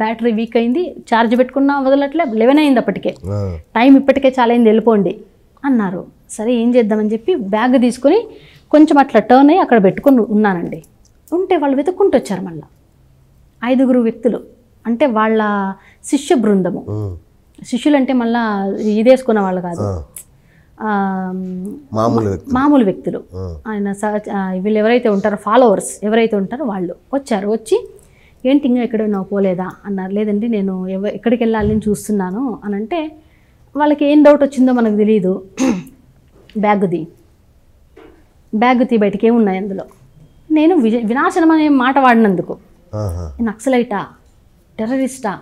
బ్యాటరీ వీక్ అయింది ఛార్జ్ పెట్టుకున్నా వదలట్లే లెవెన్ అయింది అప్పటికే టైం ఇప్పటికే చాలా అయింది వెళ్ళిపోండి అన్నారు సరే ఏం చేద్దామని చెప్పి బ్యాగ్ తీసుకొని కొంచెం అట్లా టర్న్ అయ్యి అక్కడ పెట్టుకుని ఉన్నానండి ఉంటే వాళ్ళు వెతుక్కుంటూ వచ్చారు మళ్ళీ ఐదుగురు వ్యక్తులు అంటే వాళ్ళ శిష్య బృందము శిష్యులంటే మళ్ళీ మళ్ళా ఇదేసుకున్న వాళ్ళు కాదు మామూలు వ్యక్తులు ఆయన వీళ్ళు ఎవరైతే ఉంటారో ఫాలోవర్స్ ఎవరైతే ఉంటారో వాళ్ళు వచ్చారు వచ్చి ఏంటి ఇంకా ఎక్కడైనా పోలేదా అన్నారు లేదండి నేను ఎవ ఎక్కడికి వెళ్ళాలని చూస్తున్నాను అని అంటే వాళ్ళకి ఏం డౌట్ వచ్చిందో మనకు తెలియదు బ్యాగ్ది బ్యాగ్ది బయటికి ఏమున్నాయి అందులో నేను విజ వినాశనం అనే మాట వాడినందుకు నక్సలైటా టెర్రరిస్టా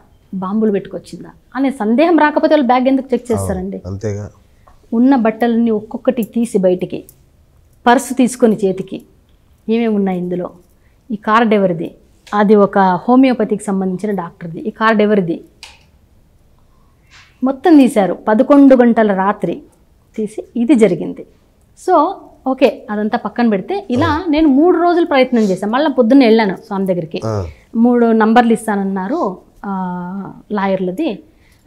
బాంబులు పెట్టుకొచ్చిందా అనే సందేహం రాకపోతే వాళ్ళు బ్యాగ్ ఎందుకు చెక్ చేస్తారండి అంతేగా ఉన్న బట్టలన్నీ ఒక్కొక్కటి తీసి బయటికి పర్సు తీసుకొని చేతికి ఏమేమి ఉన్నాయి ఇందులో ఈ కార్డ్ ఎవరిది అది ఒక హోమియోపతికి సంబంధించిన డాక్టర్ది ఈ కార్డ్ ఎవరిది మొత్తం తీశారు పదకొండు గంటల రాత్రి తీసి ఇది జరిగింది సో ఓకే అదంతా పక్కన పెడితే ఇలా నేను మూడు రోజులు ప్రయత్నం చేశాను మళ్ళీ పొద్దున్న వెళ్ళాను స్వామి దగ్గరికి మూడు నంబర్లు ఇస్తానన్నారు లాయర్లది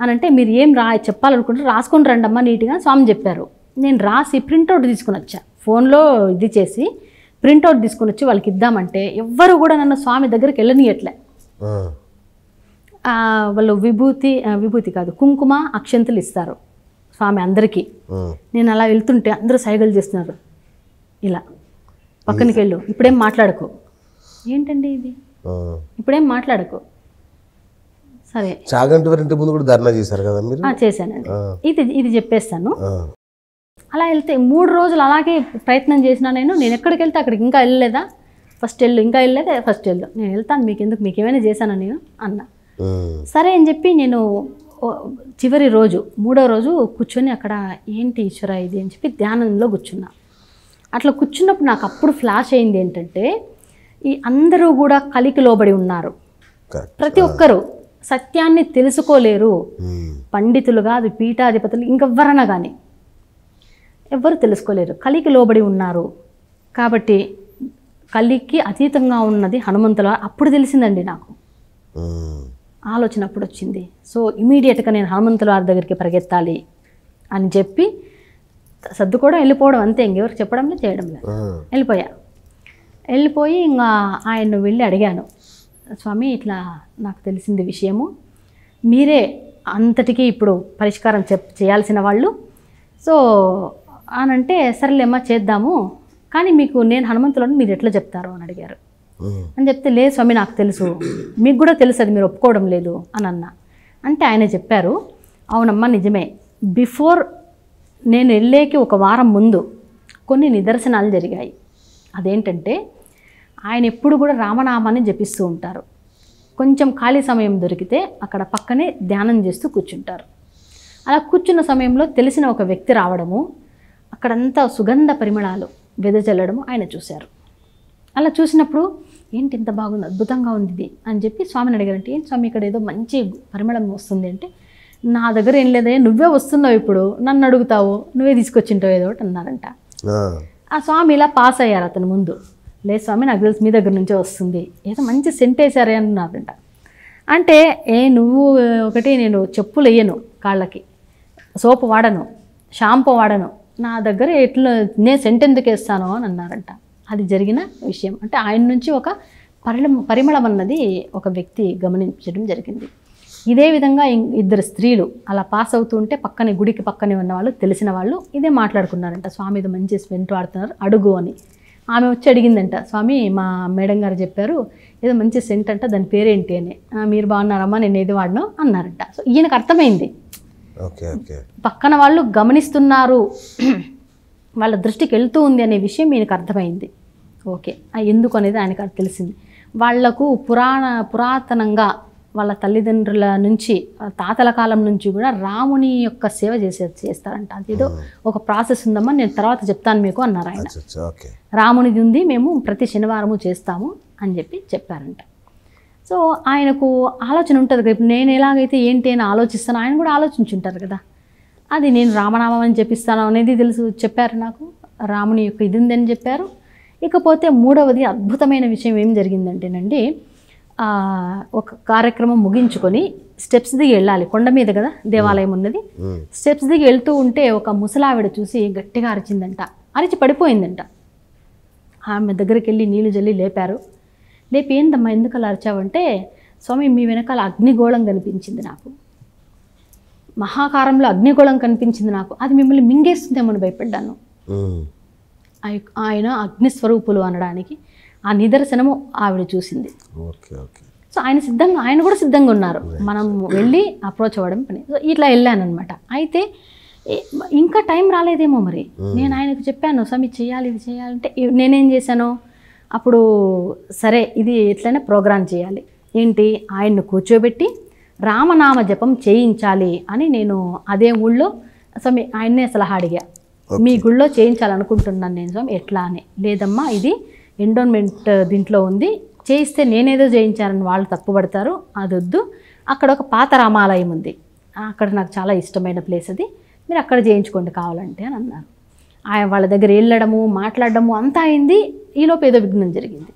అని అంటే మీరు ఏం రా చెప్పాలనుకుంటే రాసుకొని రండమ్మా నీట్గా స్వామి చెప్పారు నేను రాసి ప్రింట్అవుట్ తీసుకుని వచ్చా ఫోన్లో ఇది చేసి ప్రింట్అవుట్ తీసుకుని వచ్చి వాళ్ళకి ఇద్దామంటే ఎవ్వరు కూడా నన్ను స్వామి దగ్గరికి వెళ్ళనియట్లే వాళ్ళు విభూతి విభూతి కాదు కుంకుమ అక్షంతలు ఇస్తారు స్వామి అందరికీ నేను అలా వెళ్తుంటే అందరూ సైగలు చేస్తున్నారు ఇలా పక్కనికి వెళ్ళు ఇప్పుడేం మాట్లాడకు ఏంటండి ఇది ఇప్పుడేం మాట్లాడకు చాగంటి ముందు కూడా ధర్నా చేశారు కదా మీరు చేశానండి ఇది ఇది చెప్పేస్తాను అలా వెళ్తే మూడు రోజులు అలాగే ప్రయత్నం చేసినా నేను నేను ఎక్కడికి వెళ్తే అక్కడికి ఇంకా వెళ్ళలేదా ఫస్ట్ వెళ్ళు ఇంకా వెళ్ళలేదా ఫస్ట్ వెళ్ళు నేను వెళ్తాను మీకు ఎందుకు మీకు ఏమైనా చేశానా నేను అన్న సరే అని చెప్పి నేను చివరి రోజు మూడో రోజు కూర్చొని అక్కడ ఏంటి ఈశ్వర ఇది అని చెప్పి ధ్యానంలో కూర్చున్నా అట్లా కూర్చున్నప్పుడు నాకు అప్పుడు ఫ్లాష్ అయింది ఏంటంటే ఈ అందరూ కూడా కలికి లోబడి ఉన్నారు ప్రతి ఒక్కరూ సత్యాన్ని తెలుసుకోలేరు పండితులుగా అది పీఠాధిపతులు ఇంకెవ్వరన కానీ ఎవ్వరు తెలుసుకోలేరు కలికి లోబడి ఉన్నారు కాబట్టి కలికి అతీతంగా ఉన్నది హనుమంతుల అప్పుడు తెలిసిందండి నాకు ఆలోచన అప్పుడు వచ్చింది సో ఇమీడియట్గా నేను హనుమంతుల వారి దగ్గరికి పరిగెత్తాలి అని చెప్పి సర్దుకోవడం వెళ్ళిపోవడం అంతే ఇంకెవరికి చెప్పడం చేయడం లేదు వెళ్ళిపోయా వెళ్ళిపోయి ఇంకా ఆయన్ను వెళ్ళి అడిగాను స్వామి ఇట్లా నాకు తెలిసింది విషయము మీరే అంతటికీ ఇప్పుడు పరిష్కారం చెప్ చేయాల్సిన వాళ్ళు సో అనంటే సరేలేమ్మా చేద్దాము కానీ మీకు నేను హనుమంతులను మీరు ఎట్లా చెప్తారు అని అడిగారు అని చెప్తే లేదు స్వామి నాకు తెలుసు మీకు కూడా తెలుసు అది మీరు ఒప్పుకోవడం లేదు అని అన్న అంటే ఆయన చెప్పారు అవునమ్మా నిజమే బిఫోర్ నేను వెళ్ళేకి ఒక వారం ముందు కొన్ని నిదర్శనాలు జరిగాయి అదేంటంటే ఆయన ఎప్పుడు కూడా రామనామాన్ని జపిస్తూ ఉంటారు కొంచెం ఖాళీ సమయం దొరికితే అక్కడ పక్కనే ధ్యానం చేస్తూ కూర్చుంటారు అలా కూర్చున్న సమయంలో తెలిసిన ఒక వ్యక్తి రావడము అక్కడంతా సుగంధ పరిమళాలు వెదజల్లడము ఆయన చూశారు అలా చూసినప్పుడు ఏంటి ఇంత బాగుంది అద్భుతంగా ఉంది ఇది అని చెప్పి స్వామిని అడిగారంటే ఏంటి స్వామి ఇక్కడ ఏదో మంచి పరిమళం వస్తుంది అంటే నా దగ్గర ఏం లేదయ్యా నువ్వే వస్తున్నావు ఇప్పుడు నన్ను అడుగుతావు నువ్వే తీసుకొచ్చింటావు ఏదో ఒకటి అన్నారంట ఆ స్వామి ఇలా పాస్ అయ్యారు అతని ముందు లే స్వామి నాకు తెలుసు మీ దగ్గర నుంచే వస్తుంది ఏదో మంచి సెంట్ వేసారే అన్నారంట అంటే ఏ నువ్వు ఒకటి నేను చెప్పులు వేయను కాళ్ళకి సోపు వాడను షాంపూ వాడను నా దగ్గర ఎట్లా నేను సెంట్ ఎందుకు వేస్తాను అని అన్నారంట అది జరిగిన విషయం అంటే ఆయన నుంచి ఒక పరిమ పరిమళం అన్నది ఒక వ్యక్తి గమనించడం జరిగింది ఇదే విధంగా ఇద్దరు స్త్రీలు అలా పాస్ ఉంటే పక్కనే గుడికి పక్కనే ఉన్న వాళ్ళు తెలిసిన వాళ్ళు ఇదే మాట్లాడుకున్నారంట స్వామి మంచి స్మెంట్ వాడుతున్నారు అడుగు అని ఆమె వచ్చి అడిగిందంట స్వామి మా మేడం గారు చెప్పారు ఏదో మంచి సెంట్ అంట దాని పేరేంటి అని మీరు బాగున్నారమ్మా నేను ఏది వాడను అన్నారంట సో ఈయనకు అర్థమైంది పక్కన వాళ్ళు గమనిస్తున్నారు వాళ్ళ దృష్టికి వెళ్తూ ఉంది అనే విషయం ఈయనకు అర్థమైంది ఓకే ఎందుకు అనేది ఆయనకు తెలిసింది వాళ్లకు పురాణ పురాతనంగా వాళ్ళ తల్లిదండ్రుల నుంచి తాతల కాలం నుంచి కూడా రాముని యొక్క సేవ చేసే చేస్తారంట ఏదో ఒక ప్రాసెస్ ఉందమ్మా నేను తర్వాత చెప్తాను మీకు అన్నారు ఆయన రామునిది ఉంది మేము ప్రతి శనివారము చేస్తాము అని చెప్పి చెప్పారంట సో ఆయనకు ఆలోచన ఉంటుంది కదా ఇప్పుడు నేను ఎలాగైతే ఏంటి అని ఆలోచిస్తాను ఆయన కూడా ఆలోచించుంటారు కదా అది నేను రామనామం అని చెప్పిస్తాను అనేది తెలుసు చెప్పారు నాకు రాముని యొక్క ఇది ఉందని చెప్పారు ఇకపోతే మూడవది అద్భుతమైన విషయం ఏం జరిగిందంటేనండి ఒక కార్యక్రమం ముగించుకొని స్టెప్స్ దిగి వెళ్ళాలి కొండ మీద కదా దేవాలయం ఉన్నది స్టెప్స్ దిగి వెళ్తూ ఉంటే ఒక ముసలావిడ చూసి గట్టిగా అరిచిందంట అరిచి పడిపోయిందంట ఆమె దగ్గరికి వెళ్ళి నీళ్లు జల్లి లేపారు లేపి ఏందమ్మా ఎందుకలా అరిచావంటే స్వామి మీ వెనకాల అగ్నిగోళం కనిపించింది నాకు మహాకారంలో అగ్నిగోళం కనిపించింది నాకు అది మిమ్మల్ని మింగేస్తుందేమని భయపడ్డాను ఆయన అగ్నిస్వరూపులు అనడానికి ఆ నిదర్శనము ఆవిడ చూసింది సో ఆయన సిద్ధంగా ఆయన కూడా సిద్ధంగా ఉన్నారు మనం వెళ్ళి అప్రోచ్ అవ్వడం పని సో ఇట్లా వెళ్ళానమాట అయితే ఇంకా టైం రాలేదేమో మరి hmm. నేను ఆయనకు చెప్పాను స్వామి చేయాలి ఇది చేయాలంటే నేనేం చేశాను అప్పుడు సరే ఇది ఎట్లయినా ప్రోగ్రామ్ చేయాలి ఏంటి ఆయన్ను కూర్చోబెట్టి రామనామ జపం చేయించాలి అని నేను అదే ఊళ్ళో స్వామి ఆయన్నే సలహా అడిగా మీ గుళ్ళో చేయించాలనుకుంటున్నాను నేను స్వామి ఎట్లా అని లేదమ్మా ఇది ఎండోన్మెంట్ uh, దీంట్లో ఉంది చేయిస్తే నేనేదో చేయించానని వాళ్ళు తప్పుపడతారు అది వద్దు అక్కడ ఒక పాత రామాలయం ఉంది అక్కడ నాకు చాలా ఇష్టమైన ప్లేస్ అది మీరు అక్కడ చేయించుకోండి కావాలంటే అని అన్నారు ఆయన వాళ్ళ దగ్గర వెళ్ళడము మాట్లాడడము అంతా అయింది ఈలోపు ఏదో విఘ్నం జరిగింది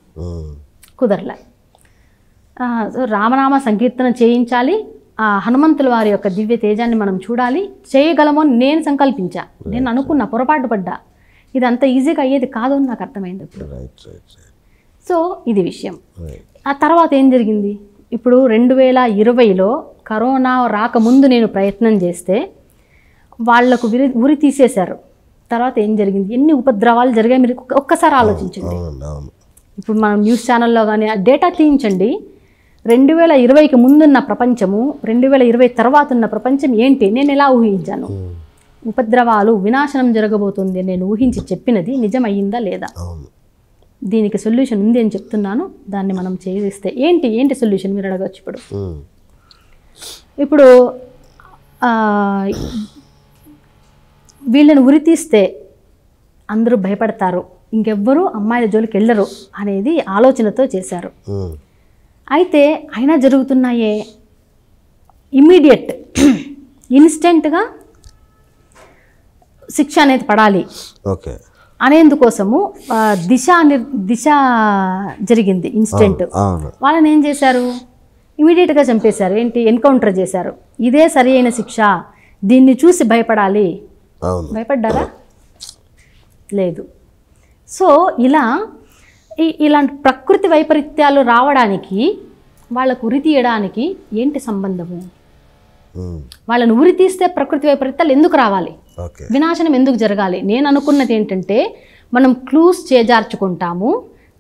కుదరల సో రామనామ సంకీర్తన చేయించాలి ఆ హనుమంతుల వారి యొక్క దివ్య తేజాన్ని మనం చూడాలి చేయగలమో నేను సంకల్పించా నేను అనుకున్న పొరపాటు పడ్డా ఇది అంత ఈజీగా అయ్యేది కాదు అని నాకు అర్థమైంది సో ఇది విషయం ఆ తర్వాత ఏం జరిగింది ఇప్పుడు రెండు వేల ఇరవైలో కరోనా రాకముందు నేను ప్రయత్నం చేస్తే వాళ్లకు విరి ఉరి తీసేశారు తర్వాత ఏం జరిగింది ఎన్ని ఉపద్రవాలు జరిగాయి మీరు ఒక్కసారి ఆలోచించండి ఇప్పుడు మనం న్యూస్ ఛానల్లో కానీ ఆ డేటా తీయించండి రెండు వేల ఇరవైకి ముందున్న ప్రపంచము రెండు వేల ఇరవై తర్వాత ఉన్న ప్రపంచం ఏంటి నేను ఎలా ఊహించాను hmm. ఉపద్రవాలు వినాశనం జరగబోతుంది నేను ఊహించి చెప్పినది నిజమయ్యిందా లేదా దీనికి సొల్యూషన్ ఉంది అని చెప్తున్నాను దాన్ని మనం చేయిస్తే ఏంటి ఏంటి సొల్యూషన్ మీరు అడగచ్చు ఇప్పుడు ఇప్పుడు వీళ్ళని ఉరితీస్తే అందరూ భయపడతారు ఇంకెవ్వరూ అమ్మాయిల జోలికి వెళ్ళరు అనేది ఆలోచనతో చేశారు అయితే అయినా జరుగుతున్నాయే ఇమ్మీడియట్ ఇన్స్టెంట్గా శిక్ష అనేది పడాలి ఓకే అనేందుకోసము దిశ దిశ జరిగింది ఇన్సిడెంట్ వాళ్ళని ఏం చేశారు ఇమీడియట్గా చంపేశారు ఏంటి ఎన్కౌంటర్ చేశారు ఇదే సరి అయిన శిక్ష దీన్ని చూసి భయపడాలి భయపడ్డారా లేదు సో ఇలా ఇలాంటి ప్రకృతి వైపరీత్యాలు రావడానికి వాళ్ళకు ఉరి తీయడానికి ఏంటి సంబంధము వాళ్ళని ఊరి తీస్తే ప్రకృతి వైపరీత్యాలు ఎందుకు రావాలి వినాశనం ఎందుకు జరగాలి నేను అనుకున్నది ఏంటంటే మనం క్లూస్ చేజార్చుకుంటాము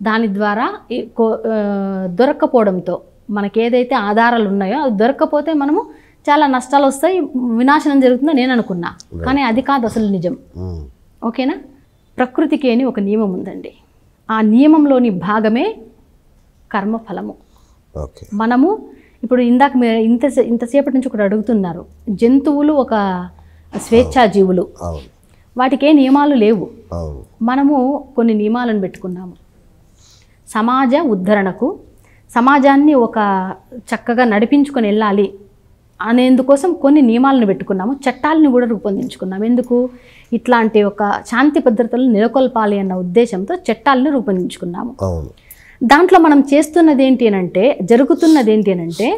దాని ద్వారా దొరక్కపోవడంతో ఏదైతే ఆధారాలు ఉన్నాయో అది దొరక్కపోతే మనము చాలా నష్టాలు వస్తాయి వినాశనం జరుగుతుందో నేను అనుకున్నా కానీ అది కాదు అసలు నిజం hmm. ఓకేనా ప్రకృతికి అని ఒక నియమం ఉందండి ఆ నియమంలోని భాగమే కర్మఫలము మనము ఇప్పుడు ఇందాక మీరు ఇంత ఇంతసేపటి నుంచి ఒకటి అడుగుతున్నారు జంతువులు ఒక స్వేచ్ఛాజీవులు వాటికి ఏ నియమాలు లేవు మనము కొన్ని నియమాలను పెట్టుకున్నాము సమాజ ఉద్ధరణకు సమాజాన్ని ఒక చక్కగా నడిపించుకొని వెళ్ళాలి అనేందుకోసం కొన్ని నియమాలను పెట్టుకున్నాము చట్టాలను కూడా రూపొందించుకున్నాము ఎందుకు ఇట్లాంటి ఒక శాంతి భద్రతలు నెలకొల్పాలి అన్న ఉద్దేశంతో చట్టాలను రూపొందించుకున్నాము దాంట్లో మనం చేస్తున్నది ఏంటి అంటే జరుగుతున్నది ఏంటి అంటే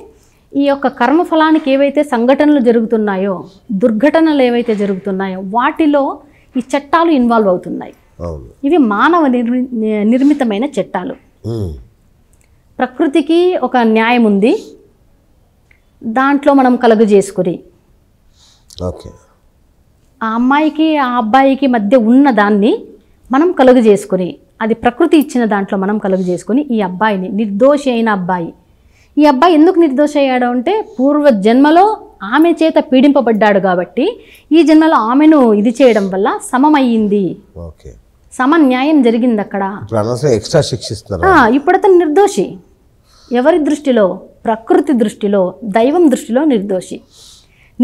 ఈ యొక్క కర్మఫలానికి ఏవైతే సంఘటనలు జరుగుతున్నాయో దుర్ఘటనలు ఏవైతే జరుగుతున్నాయో వాటిలో ఈ చట్టాలు ఇన్వాల్వ్ అవుతున్నాయి ఇవి మానవ నిర్మితమైన చట్టాలు ప్రకృతికి ఒక న్యాయం ఉంది దాంట్లో మనం కలుగు చేసుకుని ఆ అమ్మాయికి ఆ అబ్బాయికి మధ్య ఉన్న దాన్ని మనం కలుగు చేసుకుని అది ప్రకృతి ఇచ్చిన దాంట్లో మనం కలుగు చేసుకుని ఈ అబ్బాయిని నిర్దోషి అయిన అబ్బాయి ఈ అబ్బాయి ఎందుకు నిర్దోష అయ్యాడు అంటే పూర్వ జన్మలో ఆమె చేత పీడింపబడ్డాడు కాబట్టి ఈ జన్మలో ఆమెను ఇది చేయడం వల్ల సమమయ్యింది సమన్యాయం జరిగింది అక్కడ ఎక్స్ట్రా ఇప్పుడతను నిర్దోషి ఎవరి దృష్టిలో ప్రకృతి దృష్టిలో దైవం దృష్టిలో నిర్దోషి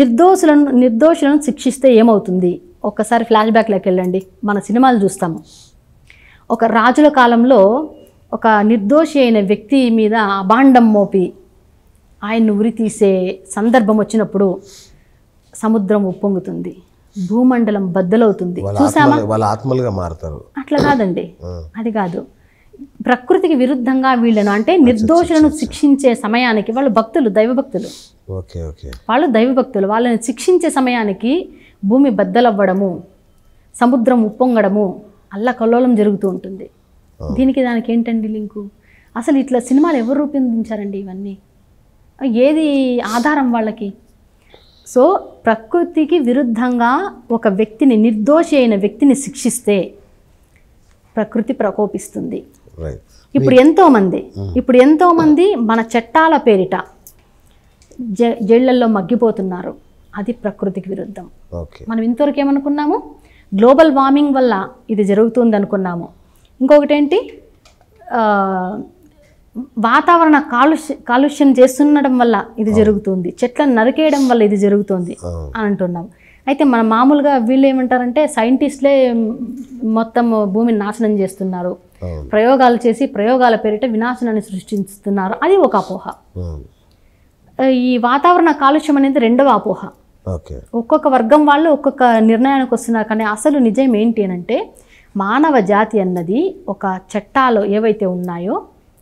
నిర్దోషులను నిర్దోషులను శిక్షిస్తే ఏమవుతుంది ఒక్కసారి ఫ్లాష్ బ్యాక్లోకి వెళ్ళండి మన సినిమాలు చూస్తాము ఒక రాజుల కాలంలో ఒక నిర్దోషి అయిన వ్యక్తి మీద అభాండం మోపి ఆయన్ను ఉరి తీసే సందర్భం వచ్చినప్పుడు సముద్రం ఉప్పొంగుతుంది భూమండలం బద్దలవుతుంది చూసామా మారుతారు అట్లా కాదండి అది కాదు ప్రకృతికి విరుద్ధంగా వీళ్ళను అంటే నిర్దోషులను శిక్షించే సమయానికి వాళ్ళు భక్తులు దైవభక్తులు వాళ్ళు దైవభక్తులు వాళ్ళని శిక్షించే సమయానికి భూమి బద్దలవ్వడము సముద్రం ఉప్పొంగడము అల్లా కల్లోలం జరుగుతూ ఉంటుంది దీనికి దానికి ఏంటండి లింకు అసలు ఇట్లా సినిమాలు ఎవరు రూపొందించారండి ఇవన్నీ ఏది ఆధారం వాళ్ళకి సో ప్రకృతికి విరుద్ధంగా ఒక వ్యక్తిని నిర్దోషి అయిన వ్యక్తిని శిక్షిస్తే ప్రకృతి ప్రకోపిస్తుంది ఇప్పుడు ఎంతోమంది ఇప్పుడు ఎంతోమంది మన చట్టాల పేరిట జ జైళ్లలో మగ్గిపోతున్నారు అది ప్రకృతికి విరుద్ధం మనం ఇంతవరకు ఏమనుకున్నాము గ్లోబల్ వార్మింగ్ వల్ల ఇది జరుగుతుంది అనుకున్నాము ఇంకొకటి ఏంటి వాతావరణ కాలుష్య కాలుష్యం చేస్తుండడం వల్ల ఇది జరుగుతుంది చెట్లను నరికేయడం వల్ల ఇది జరుగుతుంది అని అంటున్నాం అయితే మన మామూలుగా వీళ్ళు ఏమంటారంటే సైంటిస్ట్లే మొత్తం భూమిని నాశనం చేస్తున్నారు ప్రయోగాలు చేసి ప్రయోగాల పేరిట వినాశనాన్ని సృష్టిస్తున్నారు అది ఒక అపోహ ఈ వాతావరణ కాలుష్యం అనేది రెండవ అపోహ ఒక్కొక్క వర్గం వాళ్ళు ఒక్కొక్క నిర్ణయానికి వస్తున్నారు కానీ అసలు నిజం ఏంటి అంటే మానవ జాతి అన్నది ఒక చట్టాలు ఏవైతే ఉన్నాయో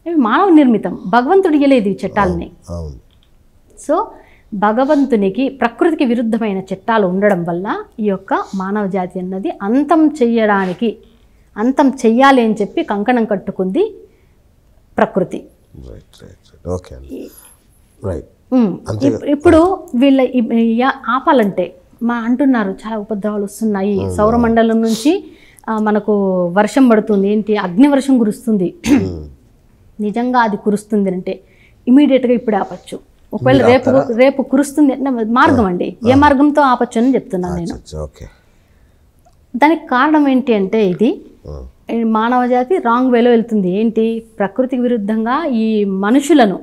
అవి మానవ నిర్మితం భగవంతుడి గెలేదు ఈ చట్టాలని సో భగవంతునికి ప్రకృతికి విరుద్ధమైన చట్టాలు ఉండడం వల్ల ఈ యొక్క మానవ జాతి అన్నది అంతం చెయ్యడానికి అంతం చెయ్యాలి అని చెప్పి కంకణం కట్టుకుంది ప్రకృతి రైట్ రైట్ ఓకే రైట్ ఇప్పుడు వీళ్ళ ఆపాలంటే మా అంటున్నారు చాలా ఉపద్రవాలు వస్తున్నాయి సౌర మండలం నుంచి మనకు వర్షం పడుతుంది ఏంటి అగ్నివర్షం కురుస్తుంది నిజంగా అది కురుస్తుంది అంటే ఇమీడియట్గా ఇప్పుడు ఆపచ్చు ఒకవేళ రేపు రేపు కురుస్తుంది అంటే మార్గం అండి ఏ మార్గంతో ఆపచ్చు అని చెప్తున్నాను నేను దానికి కారణం ఏంటి అంటే ఇది మానవ జాతి రాంగ్ వేలో వెళ్తుంది ఏంటి ప్రకృతికి విరుద్ధంగా ఈ మనుషులను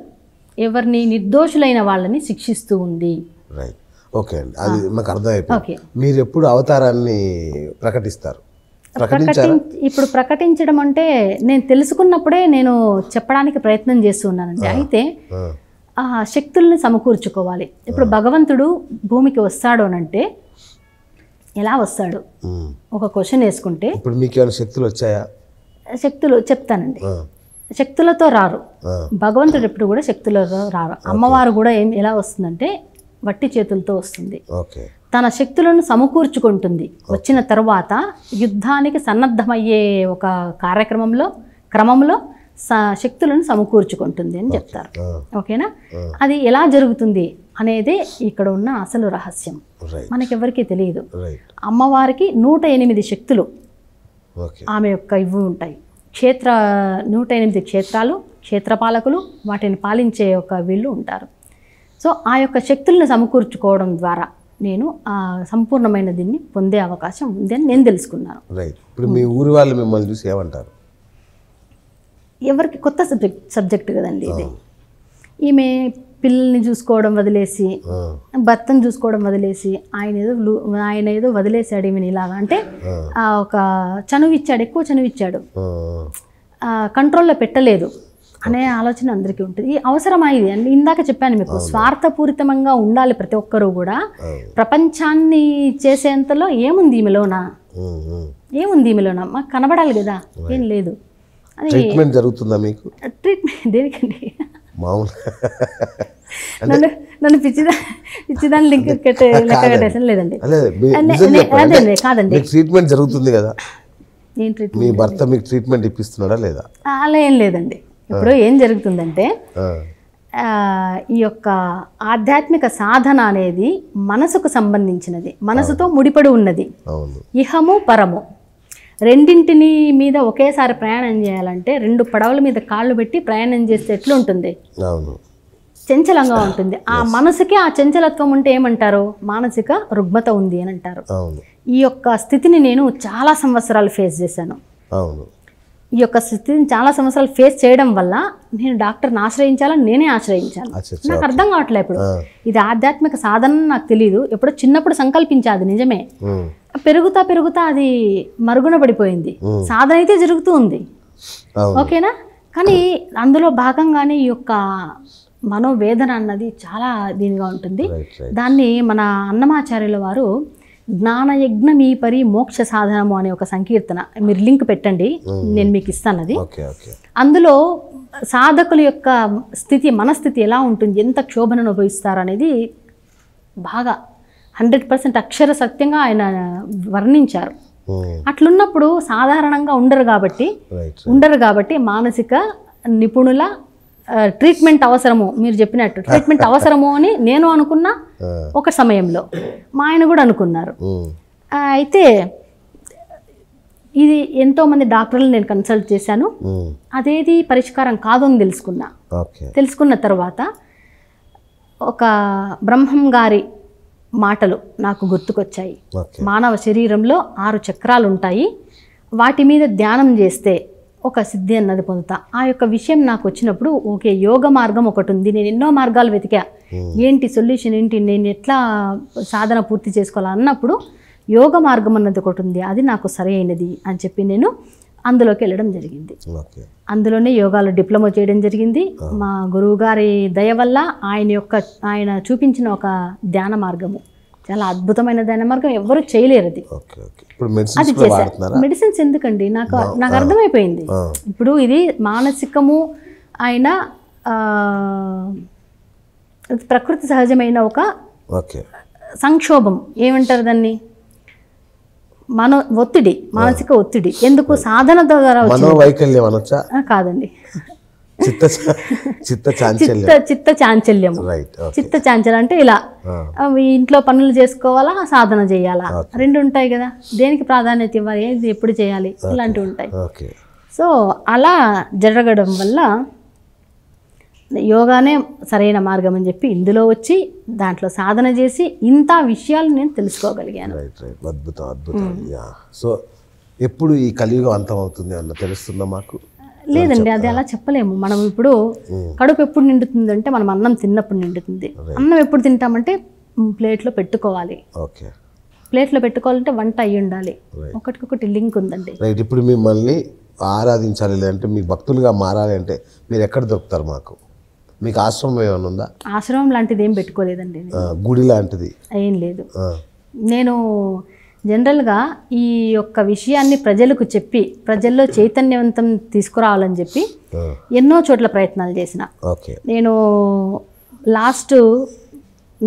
ఎవరిని నిర్దోషులైన వాళ్ళని శిక్షిస్తూ ఉంది రైట్ ఓకే అండి అది మాకు అర్థమైపోయింది మీరు ఎప్పుడు అవతారాన్ని ప్రకటిస్తారు ఇప్పుడు ప్రకటించడం అంటే నేను తెలుసుకున్నప్పుడే నేను చెప్పడానికి ప్రయత్నం చేస్తూ ఉన్నానండి అయితే ఆ శక్తుల్ని సమకూర్చుకోవాలి ఇప్పుడు భగవంతుడు భూమికి వస్తాడు అంటే ఎలా వస్తాడు ఒక క్వశ్చన్ వేసుకుంటే ఇప్పుడు మీకు ఏమైనా శక్తులు వచ్చాయా శక్తులు చెప్తానండి శక్తులతో రారు భగవంతుడు ఎప్పుడు కూడా శక్తులతో రారు అమ్మవారు కూడా ఏం ఎలా వస్తుందంటే వట్టి చేతులతో వస్తుంది తన శక్తులను సమకూర్చుకుంటుంది వచ్చిన తర్వాత యుద్ధానికి సన్నద్ధమయ్యే ఒక కార్యక్రమంలో క్రమంలో శక్తులను సమకూర్చుకుంటుంది అని చెప్తారు ఓకేనా అది ఎలా జరుగుతుంది అనేది ఇక్కడ ఉన్న అసలు రహస్యం మనకెవరికీ తెలియదు అమ్మవారికి నూట ఎనిమిది శక్తులు ఆమె యొక్క ఇవి ఉంటాయి క్షేత్ర నూట ఎనిమిది క్షేత్రాలు క్షేత్రపాలకులు వాటిని పాలించే ఒక వీళ్ళు ఉంటారు సో ఆ యొక్క శక్తులను సమకూర్చుకోవడం ద్వారా నేను ఆ సంపూర్ణమైన దీన్ని పొందే అవకాశం ఉంది అని నేను తెలుసుకున్నాను ఇప్పుడు మీ ఊరి వాళ్ళు మిమ్మల్ని చూసి ఏమంటారు ఎవరికి కొత్త సబ్జెక్ట్ సబ్జెక్ట్ కదండి ఇది ఈమె పిల్లల్ని చూసుకోవడం వదిలేసి భర్తను చూసుకోవడం వదిలేసి ఆయన ఏదో ఆయన ఏదో వదిలేశాడు ఈమెను ఇలాగా అంటే ఒక చనువు ఇచ్చాడు ఎక్కువ చనువు ఇచ్చాడు కంట్రోల్లో పెట్టలేదు అనే ఆలోచన అందరికీ ఉంటుంది అవసరమా ఇది అండ్ ఇందాక చెప్పాను మీకు స్వార్థపూరితంగా ఉండాలి ప్రతి ఒక్కరూ కూడా ప్రపంచాన్ని చేసేంతలో ఏముంది ఈమెలోనా ఏముంది ఈమెలోనా మాకు కనబడాలి కదా ఏం లేదు ట్రీట్మెంట్ జరుగుతుందా మీకు ట్రీట్మెంట్ దేనికండి మామూలు నన్ను నన్ను లింక్ లేదండి కాదండి ట్రీట్మెంట్ జరుగుతుంది కదా మీ భర్త మీకు ట్రీట్మెంట్ ఇప్పిస్తున్నాడా లేదా అలా ఏం లేదండి ఇప్పుడు ఏం జరుగుతుందంటే ఈ యొక్క ఆధ్యాత్మిక సాధన అనేది మనసుకు సంబంధించినది మనసుతో ముడిపడి ఉన్నది ఇహము పరము రెండింటిని మీద ఒకేసారి ప్రయాణం చేయాలంటే రెండు పడవల మీద కాళ్ళు పెట్టి ప్రయాణం చేస్తే ఎట్లుంటుంది చంచలంగా ఉంటుంది ఆ మనసుకి ఆ చంచలత్వం ఉంటే ఏమంటారు మానసిక రుగ్మత ఉంది అని అంటారు ఈ యొక్క స్థితిని నేను చాలా సంవత్సరాలు ఫేస్ చేశాను ఈ యొక్క స్థితిని చాలా సంవత్సరాలు ఫేస్ చేయడం వల్ల నేను డాక్టర్ని ఆశ్రయించాలని నేనే ఆశ్రయించాను నాకు అర్థం కావట్లేదు ఇప్పుడు ఇది ఆధ్యాత్మిక సాధన నాకు తెలియదు ఎప్పుడో చిన్నప్పుడు సంకల్పించాది నిజమే పెరుగుతా పెరుగుతా అది మరుగున పడిపోయింది సాధన అయితే జరుగుతూ ఉంది ఓకేనా కానీ అందులో భాగంగానే ఈ యొక్క మనోవేదన అన్నది చాలా దీనిగా ఉంటుంది దాన్ని మన అన్నమాచార్యుల వారు జ్ఞానయజ్ఞం ఈ పరి మోక్ష సాధనము అనే ఒక సంకీర్తన మీరు లింక్ పెట్టండి నేను మీకు ఇస్తాను అది అందులో సాధకుల యొక్క స్థితి మనస్థితి ఎలా ఉంటుంది ఎంత క్షోభను అనుభవిస్తారు అనేది బాగా హండ్రెడ్ పర్సెంట్ అక్షర సత్యంగా ఆయన వర్ణించారు అట్లున్నప్పుడు సాధారణంగా ఉండరు కాబట్టి ఉండరు కాబట్టి మానసిక నిపుణుల ట్రీట్మెంట్ అవసరము మీరు చెప్పినట్టు ట్రీట్మెంట్ అవసరము అని నేను అనుకున్న ఒక సమయంలో మా ఆయన కూడా అనుకున్నారు అయితే ఇది ఎంతోమంది డాక్టర్లు నేను కన్సల్ట్ చేశాను అదేది పరిష్కారం కాదు అని తెలుసుకున్నా తెలుసుకున్న తర్వాత ఒక బ్రహ్మం గారి మాటలు నాకు గుర్తుకొచ్చాయి మానవ శరీరంలో ఆరు చక్రాలు ఉంటాయి వాటి మీద ధ్యానం చేస్తే ఒక సిద్ధి అన్నది పొందుతా ఆ యొక్క విషయం నాకు వచ్చినప్పుడు ఓకే యోగ మార్గం ఒకటి ఉంది నేను ఎన్నో మార్గాలు వెతికా hmm. ఏంటి సొల్యూషన్ ఏంటి నేను ఎట్లా సాధన పూర్తి చేసుకోవాలి అన్నప్పుడు యోగ మార్గం అన్నది ఒకటి ఉంది అది నాకు సరి అని చెప్పి నేను అందులోకి వెళ్ళడం జరిగింది అందులోనే యోగాలో డిప్లొమా చేయడం జరిగింది మా గురువుగారి దయ వల్ల ఆయన యొక్క ఆయన చూపించిన ఒక ధ్యాన మార్గము చాలా అద్భుతమైన ధన మార్గం ఎవరు చేయలేరు అది అది చేశారు మెడిసిన్స్ ఎందుకండి నాకు నాకు అర్థమైపోయింది ఇప్పుడు ఇది మానసికము ఆయన ప్రకృతి సహజమైన ఒక సంక్షోభం ఏమంటారు దాన్ని మన ఒత్తిడి మానసిక ఒత్తిడి ఎందుకు సాధన ద్వారా కాదండి చిత్త చిత్త చాంచల్యం చిత్త చాంచల్యం అంటే ఇలా ఇంట్లో పనులు చేసుకోవాలా సాధన చేయాలా రెండు ఉంటాయి కదా దేనికి ప్రాధాన్యత ఇవ్వాలి ఏది ఎప్పుడు చేయాలి ఇలాంటివి ఉంటాయి సో అలా జరగడం వల్ల యోగానే సరైన మార్గం అని చెప్పి ఇందులో వచ్చి దాంట్లో సాధన చేసి ఇంత విషయాలు నేను తెలుసుకోగలిగాను అద్భుతం అద్భుతం సో ఎప్పుడు ఈ కలియుగం అంతమవుతుంది అన్న తెలుస్తుందా మాకు లేదండి అది అలా చెప్పలేము మనం ఇప్పుడు కడుపు ఎప్పుడు నిండుతుంది అంటే మనం అన్నం తిన్నప్పుడు నిండుతుంది అన్నం ఎప్పుడు తింటామంటే ప్లేట్లో పెట్టుకోవాలి ప్లేట్లో పెట్టుకోవాలంటే వంట అయ్యి ఉండాలి ఒకటికొకటి లింక్ ఉందండి ఇప్పుడు మిమ్మల్ని ఆరాధించాలి లేదంటే మీ భక్తులుగా మారాలి అంటే మీరు ఎక్కడ దొరుకుతారు మాకు మీకు ఆశ్రమం ఏమైనా ఉందా ఆశ్రమం లాంటిది ఏం పెట్టుకోలేదండి గుడి లాంటిది ఏం లేదు నేను జనరల్గా ఈ యొక్క విషయాన్ని ప్రజలకు చెప్పి ప్రజల్లో చైతన్యవంతం తీసుకురావాలని చెప్పి ఎన్నో చోట్ల ప్రయత్నాలు చేసిన నేను లాస్ట్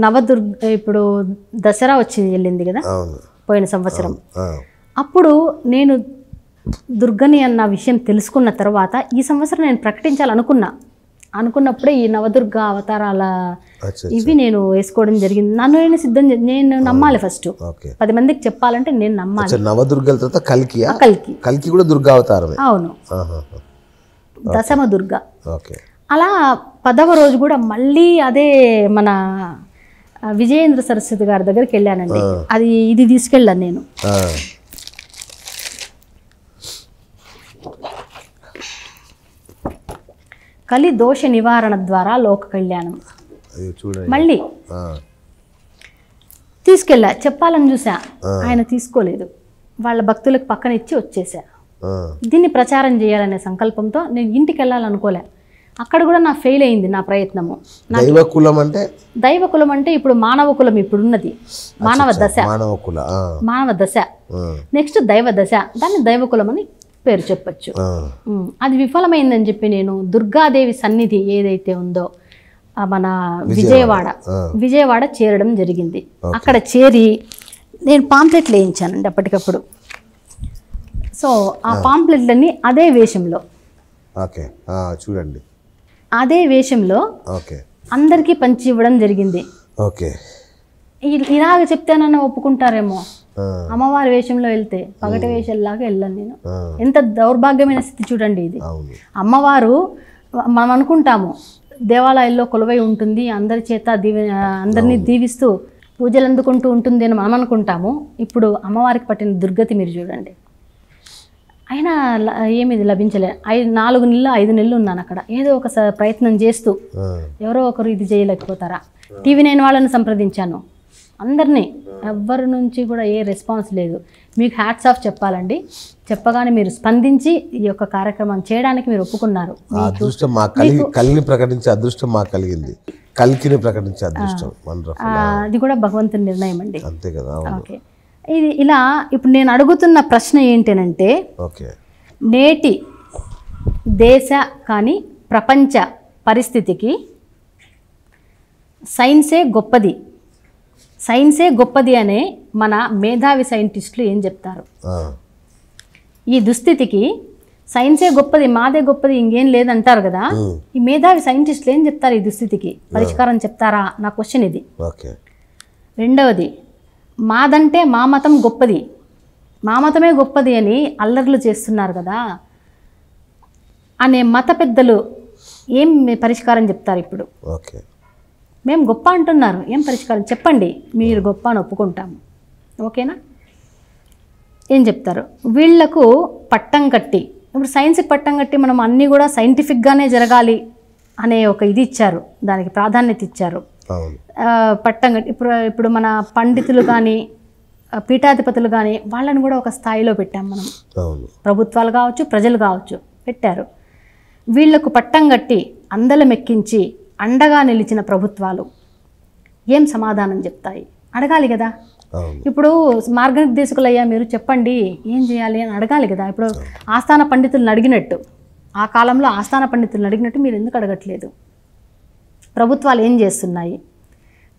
నవదుర్గ ఇప్పుడు దసరా వచ్చింది వెళ్ళింది కదా పోయిన సంవత్సరం అప్పుడు నేను దుర్గని అన్న విషయం తెలుసుకున్న తర్వాత ఈ సంవత్సరం నేను ప్రకటించాలనుకున్నా అనుకున్నప్పుడే ఈ నవదుర్గ అవతారాల ఇవి నేను వేసుకోవడం జరిగింది నన్ను నేను సిద్ధం నేను నమ్మాలి ఫస్ట్ పది మందికి చెప్పాలంటే నేను నమ్మాలి నవదుర్గల తర్వాత కల్కి కల్కి కల్కి కూడా దుర్గా అవతారం అవును దశమ దుర్గ అలా పదవ రోజు కూడా మళ్ళీ అదే మన విజయేంద్ర సరస్వతి గారి దగ్గరికి వెళ్ళానండి అది ఇది తీసుకెళ్ళాను నేను కలి దోష నివారణ ద్వారా లోక కళ్యాణం మళ్ళీ తీసుకెళ్ళా చెప్పాలని చూసా ఆయన తీసుకోలేదు వాళ్ళ భక్తులకు పక్కన ఇచ్చి వచ్చేసా దీన్ని ప్రచారం చేయాలనే సంకల్పంతో నేను ఇంటికి వెళ్ళాలనుకోలే అక్కడ కూడా నా ఫెయిల్ అయింది నా ప్రయత్నము దైవ కులం అంటే దైవ కులం అంటే ఇప్పుడు మానవ కులం ఇప్పుడున్నది మానవ దశ మానవ కుల మానవ దశ నెక్స్ట్ దైవ దశ దాన్ని దైవ కులం అని పేరు చెప్పచ్చు అది విఫలమైందని చెప్పి నేను దుర్గాదేవి సన్నిధి ఏదైతే ఉందో మన విజయవాడ విజయవాడ చేరడం జరిగింది అక్కడ చేరి నేను పాంప్లెట్లు వేయించానండి అప్పటికప్పుడు సో ఆ పాంప్లెట్లన్నీ అదే వేషంలో ఓకే చూడండి అదే వేషంలో అందరికీ పంచి ఇవ్వడం జరిగింది ఓకే ఇలాగ చెప్తే నన్ను ఒప్పుకుంటారేమో అమ్మవారి వేషంలో వెళ్తే పగటి వేషంలాగా వెళ్ళాను నేను ఎంత దౌర్భాగ్యమైన స్థితి చూడండి ఇది అమ్మవారు మనం అనుకుంటాము దేవాలయాల్లో కొలువై ఉంటుంది అందరి చేత దీవి అందరినీ దీవిస్తూ పూజలు అందుకుంటూ ఉంటుంది అని మనం అనుకుంటాము ఇప్పుడు అమ్మవారికి పట్టిన దుర్గతి మీరు చూడండి అయినా ఏమి లభించలే ఐదు నాలుగు నెలలు ఐదు నెలలు ఉన్నాను అక్కడ ఏదో ఒక ప్రయత్నం చేస్తూ ఎవరో ఒకరు ఇది చేయలేకపోతారా టీవీ నైన్ వాళ్ళని సంప్రదించాను అందరినీ ఎవ్వరి నుంచి కూడా ఏ రెస్పాన్స్ లేదు మీకు హ్యాట్స్ ఆఫ్ చెప్పాలండి చెప్పగానే మీరు స్పందించి ఈ యొక్క కార్యక్రమం చేయడానికి మీరు ఒప్పుకున్నారు అదృష్టం మా కలిగి కలిని ప్రకటించే అదృష్టం మాకు కలిగింది కలికిని ప్రకటించే అదృష్టం అది కూడా భగవంతుని నిర్ణయం అండి అంతే కదా ఓకే ఇది ఇలా ఇప్పుడు నేను అడుగుతున్న ప్రశ్న ఏంటనంటే ఓకే నేటి దేశ కానీ ప్రపంచ పరిస్థితికి సైన్సే గొప్పది సైన్సే గొప్పది అనే మన మేధావి సైంటిస్టులు ఏం చెప్తారు ఈ దుస్థితికి సైన్సే గొప్పది మాదే గొప్పది ఇంకేం లేదంటారు కదా ఈ మేధావి సైంటిస్టులు ఏం చెప్తారు ఈ దుస్థితికి పరిష్కారం చెప్తారా నా క్వశ్చన్ ఇది రెండవది మాదంటే మా మతం గొప్పది మా మతమే గొప్పది అని అల్లర్లు చేస్తున్నారు కదా అనే మత పెద్దలు ఏం పరిష్కారం చెప్తారు ఇప్పుడు ఓకే మేము గొప్ప అంటున్నారు ఏం పరిష్కారం చెప్పండి మీరు గొప్ప అని ఒప్పుకుంటాము ఓకేనా ఏం చెప్తారు వీళ్లకు పట్టం కట్టి ఇప్పుడు సైన్స్కి పట్టం కట్టి మనం అన్నీ కూడా సైంటిఫిక్గానే జరగాలి అనే ఒక ఇది ఇచ్చారు దానికి ప్రాధాన్యత ఇచ్చారు పట్టం కట్టి ఇప్పుడు ఇప్పుడు మన పండితులు కానీ పీఠాధిపతులు కానీ వాళ్ళని కూడా ఒక స్థాయిలో పెట్టాం మనం ప్రభుత్వాలు కావచ్చు ప్రజలు కావచ్చు పెట్టారు వీళ్లకు పట్టం కట్టి అందలం ఎక్కించి అండగా నిలిచిన ప్రభుత్వాలు ఏం సమాధానం చెప్తాయి అడగాలి కదా ఇప్పుడు మార్గనిర్దేశకులయ్యా మీరు చెప్పండి ఏం చేయాలి అని అడగాలి కదా ఇప్పుడు ఆస్థాన పండితులను అడిగినట్టు ఆ కాలంలో ఆస్థాన పండితులను అడిగినట్టు మీరు ఎందుకు అడగట్లేదు ప్రభుత్వాలు ఏం చేస్తున్నాయి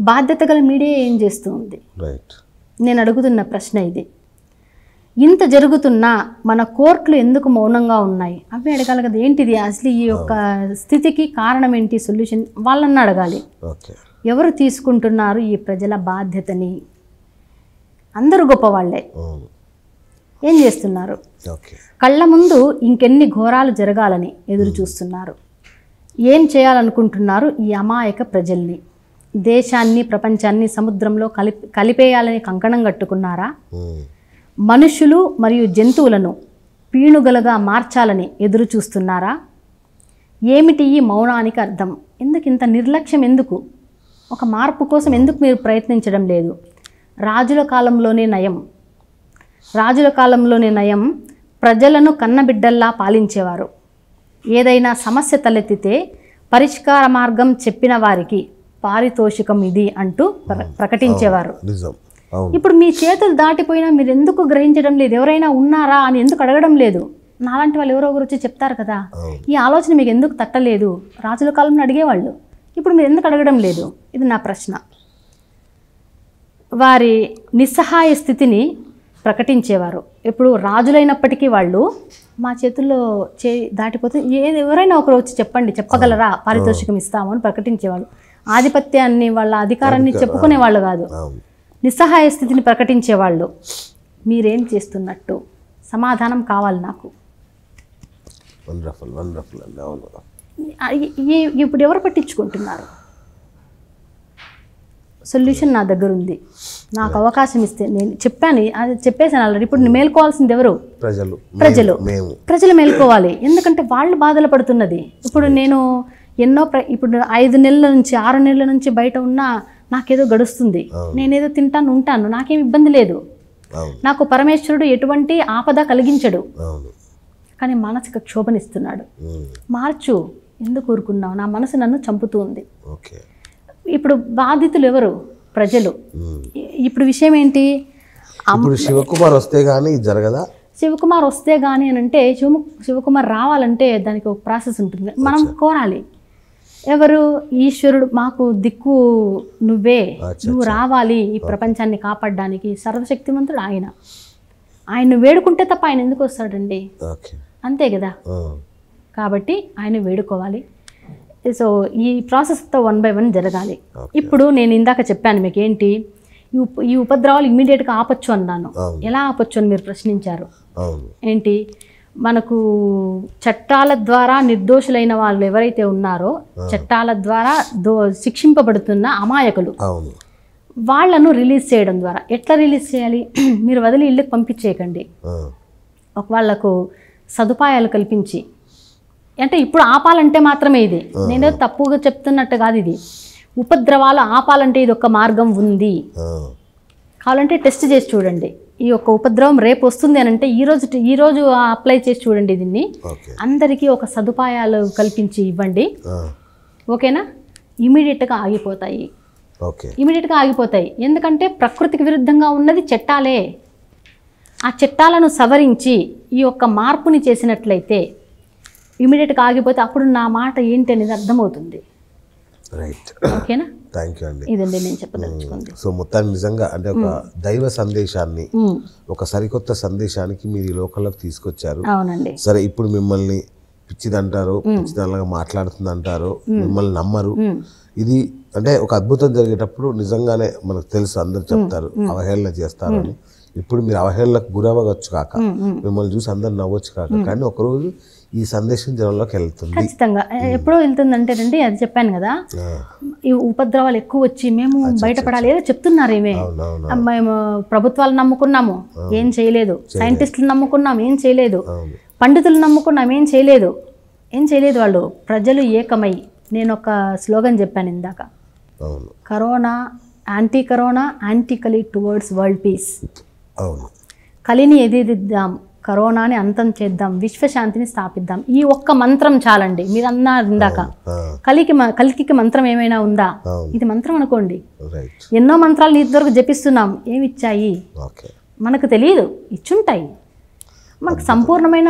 బాధ్యత గల మీడియా ఏం చేస్తుంది నేను అడుగుతున్న ప్రశ్న ఇది ఇంత జరుగుతున్నా మన కోర్టులు ఎందుకు మౌనంగా ఉన్నాయి అవి అడగాలి కదా ఏంటిది అసలు ఈ యొక్క స్థితికి కారణం ఏంటి సొల్యూషన్ వాళ్ళని అడగాలి ఎవరు తీసుకుంటున్నారు ఈ ప్రజల బాధ్యతని అందరూ గొప్పవాళ్లే ఏం చేస్తున్నారు కళ్ళ ముందు ఇంకెన్ని ఘోరాలు జరగాలని ఎదురు చూస్తున్నారు ఏం చేయాలనుకుంటున్నారు ఈ అమాయక ప్రజల్ని దేశాన్ని ప్రపంచాన్ని సముద్రంలో కలిపి కలిపేయాలని కంకణం కట్టుకున్నారా మనుషులు మరియు జంతువులను పీణుగలుగా మార్చాలని ఎదురు చూస్తున్నారా ఏమిటి ఈ మౌనానికి అర్థం ఎందుకు ఇంత నిర్లక్ష్యం ఎందుకు ఒక మార్పు కోసం ఎందుకు మీరు ప్రయత్నించడం లేదు రాజుల కాలంలోనే నయం రాజుల కాలంలోనే నయం ప్రజలను కన్నబిడ్డల్లా పాలించేవారు ఏదైనా సమస్య తలెత్తితే పరిష్కార మార్గం చెప్పిన వారికి పారితోషికం ఇది అంటూ ప్రకటించేవారు నిజం ఇప్పుడు మీ చేతులు దాటిపోయినా మీరు ఎందుకు గ్రహించడం లేదు ఎవరైనా ఉన్నారా అని ఎందుకు అడగడం లేదు నాలాంటి వాళ్ళు ఎవరో ఒకరు వచ్చి చెప్తారు కదా ఈ ఆలోచన మీకు ఎందుకు తట్టలేదు రాజుల కాలంలో అడిగేవాళ్ళు ఇప్పుడు మీరు ఎందుకు అడగడం లేదు ఇది నా ప్రశ్న వారి నిస్సహాయ స్థితిని ప్రకటించేవారు ఇప్పుడు రాజులైనప్పటికీ వాళ్ళు మా చేతుల్లో చే దాటిపోతే ఏది ఎవరైనా ఒకరు వచ్చి చెప్పండి చెప్పగలరా పారితోషికం ఇస్తాము అని ప్రకటించేవాళ్ళు ఆధిపత్యాన్ని వాళ్ళ అధికారాన్ని చెప్పుకునే వాళ్ళు కాదు నిస్సహాయ స్థితిని ప్రకటించేవాళ్ళు మీరేం చేస్తున్నట్టు సమాధానం కావాలి నాకు ఇప్పుడు ఎవరు పట్టించుకుంటున్నారు సొల్యూషన్ నా దగ్గర ఉంది నాకు అవకాశం ఇస్తే నేను చెప్పాను అది చెప్పేసాను ఆల్రెడీ ఇప్పుడు మేల్కోవాల్సింది ఎవరు ప్రజలు ప్రజలు ప్రజలు మేల్కోవాలి ఎందుకంటే వాళ్ళు బాధలు పడుతున్నది ఇప్పుడు నేను ఎన్నో ఇప్పుడు ఐదు నెలల నుంచి ఆరు నెలల నుంచి బయట ఉన్న నాకేదో గడుస్తుంది నేనేదో తింటాను ఉంటాను నాకేం ఇబ్బంది లేదు నాకు పరమేశ్వరుడు ఎటువంటి ఆపద కలిగించడు కానీ మానసిక క్షోభనిస్తున్నాడు మార్చు ఎందుకు ఊరుకున్నావు నా మనసు నన్ను చంపుతూ ఉంది ఇప్పుడు బాధితులు ఎవరు ప్రజలు ఇప్పుడు విషయం ఏంటి శివకుమార్ వస్తే గానీ జరగదా శివకుమార్ వస్తే కానీ అని అంటే శివ శివకుమార్ రావాలంటే దానికి ఒక ప్రాసెస్ ఉంటుంది మనం కోరాలి ఎవరు ఈశ్వరుడు మాకు దిక్కు నువ్వే నువ్వు రావాలి ఈ ప్రపంచాన్ని కాపాడడానికి సర్వశక్తివంతుడు ఆయన ఆయన వేడుకుంటే తప్ప ఆయన ఎందుకు వస్తాడండి అంతే కదా కాబట్టి ఆయన వేడుకోవాలి సో ఈ ప్రాసెస్తో వన్ బై వన్ జరగాలి ఇప్పుడు నేను ఇందాక చెప్పాను మీకు ఏంటి ఈ ఉపద్రవాలు ఇమ్మీడియట్గా ఆపచ్చు అన్నాను ఎలా ఆపచ్చు అని మీరు ప్రశ్నించారు ఏంటి మనకు చట్టాల ద్వారా నిర్దోషులైన వాళ్ళు ఎవరైతే ఉన్నారో చట్టాల ద్వారా దో శిక్షింపబడుతున్న అమాయకులు వాళ్లను రిలీజ్ చేయడం ద్వారా ఎట్లా రిలీజ్ చేయాలి మీరు వదిలి ఇళ్ళకి పంపించేయకండి వాళ్ళకు సదుపాయాలు కల్పించి అంటే ఇప్పుడు ఆపాలంటే మాత్రమే ఇది నేను తప్పుగా చెప్తున్నట్టు కాదు ఇది ఉపద్రవాలు ఆపాలంటే ఇది ఒక మార్గం ఉంది కావాలంటే టెస్ట్ చేసి చూడండి ఈ యొక్క ఉపద్రవం రేపు వస్తుంది అని అంటే ఈరోజు ఈరోజు అప్లై చేసి చూడండి దీన్ని అందరికీ ఒక సదుపాయాలు కల్పించి ఇవ్వండి ఓకేనా ఇమీడియట్గా ఆగిపోతాయి ఇమీడియట్గా ఆగిపోతాయి ఎందుకంటే ప్రకృతికి విరుద్ధంగా ఉన్నది చట్టాలే ఆ చట్టాలను సవరించి ఈ యొక్క మార్పుని చేసినట్లయితే ఇమీడియట్గా ఆగిపోతే అప్పుడు నా మాట ఏంటి అనేది అర్థమవుతుంది రైట్ ఓకేనా థ్యాంక్ యూ అండి ఇదండి నేను చెప్పదలుచుకుంది సో మొత్తాన్ని నిజంగా అంటే ఒక దైవ సందేశాన్ని ఒక సరికొత్త సందేశానికి మీరు ఈ లోకంలోకి తీసుకొచ్చారు అవునండి సరే ఇప్పుడు మిమ్మల్ని పిచ్చిదంటారు పిచ్చిదానిలాగా మాట్లాడుతుంది అంటారు మిమ్మల్ని నమ్మరు ఇది అంటే ఒక అద్భుతం జరిగేటప్పుడు నిజంగానే మనకు తెలుసు అందరు చెప్తారు అవహేళన చేస్తారని ఇప్పుడు మీరు అవహేళనకు గురవ్వచ్చు కాక మిమ్మల్ని చూసి అందరు నవ్వచ్చు కాక కానీ ఒకరోజు ఈ సందేశం జనంలోకి వెళ్తుంది ఖచ్చితంగా ఎప్పుడో అండి అది చెప్పాను కదా ఈ ఉపద్రవాలు ఎక్కువ వచ్చి మేము బయటపడాలి ఏదో చెప్తున్నారు ఏమే మేము ప్రభుత్వాలు నమ్ముకున్నాము ఏం చేయలేదు సైంటిస్టులు నమ్ముకున్నాము ఏం చేయలేదు పండితులు నమ్ముకున్నాము ఏం చేయలేదు ఏం చేయలేదు వాళ్ళు ప్రజలు ఏకమై నేను ఒక స్లోగన్ చెప్పాను ఇందాక corona anti corona anti Kali towards world peace కలిని ఎదిరిద్దాం కరోనాని అంతం చేద్దాం విశ్వశాంతిని స్థాపిద్దాం ఈ ఒక్క మంత్రం చాలండి మీరు అన్నా ఇందాక కలికి కలికి మంత్రం ఏమైనా ఉందా ఇది మంత్రం అనుకోండి ఎన్నో మంత్రాలు నీ వరకు జపిస్తున్నాం ఏమిచ్చాయి మనకు తెలియదు ఇచ్చుంటాయి మనకు సంపూర్ణమైన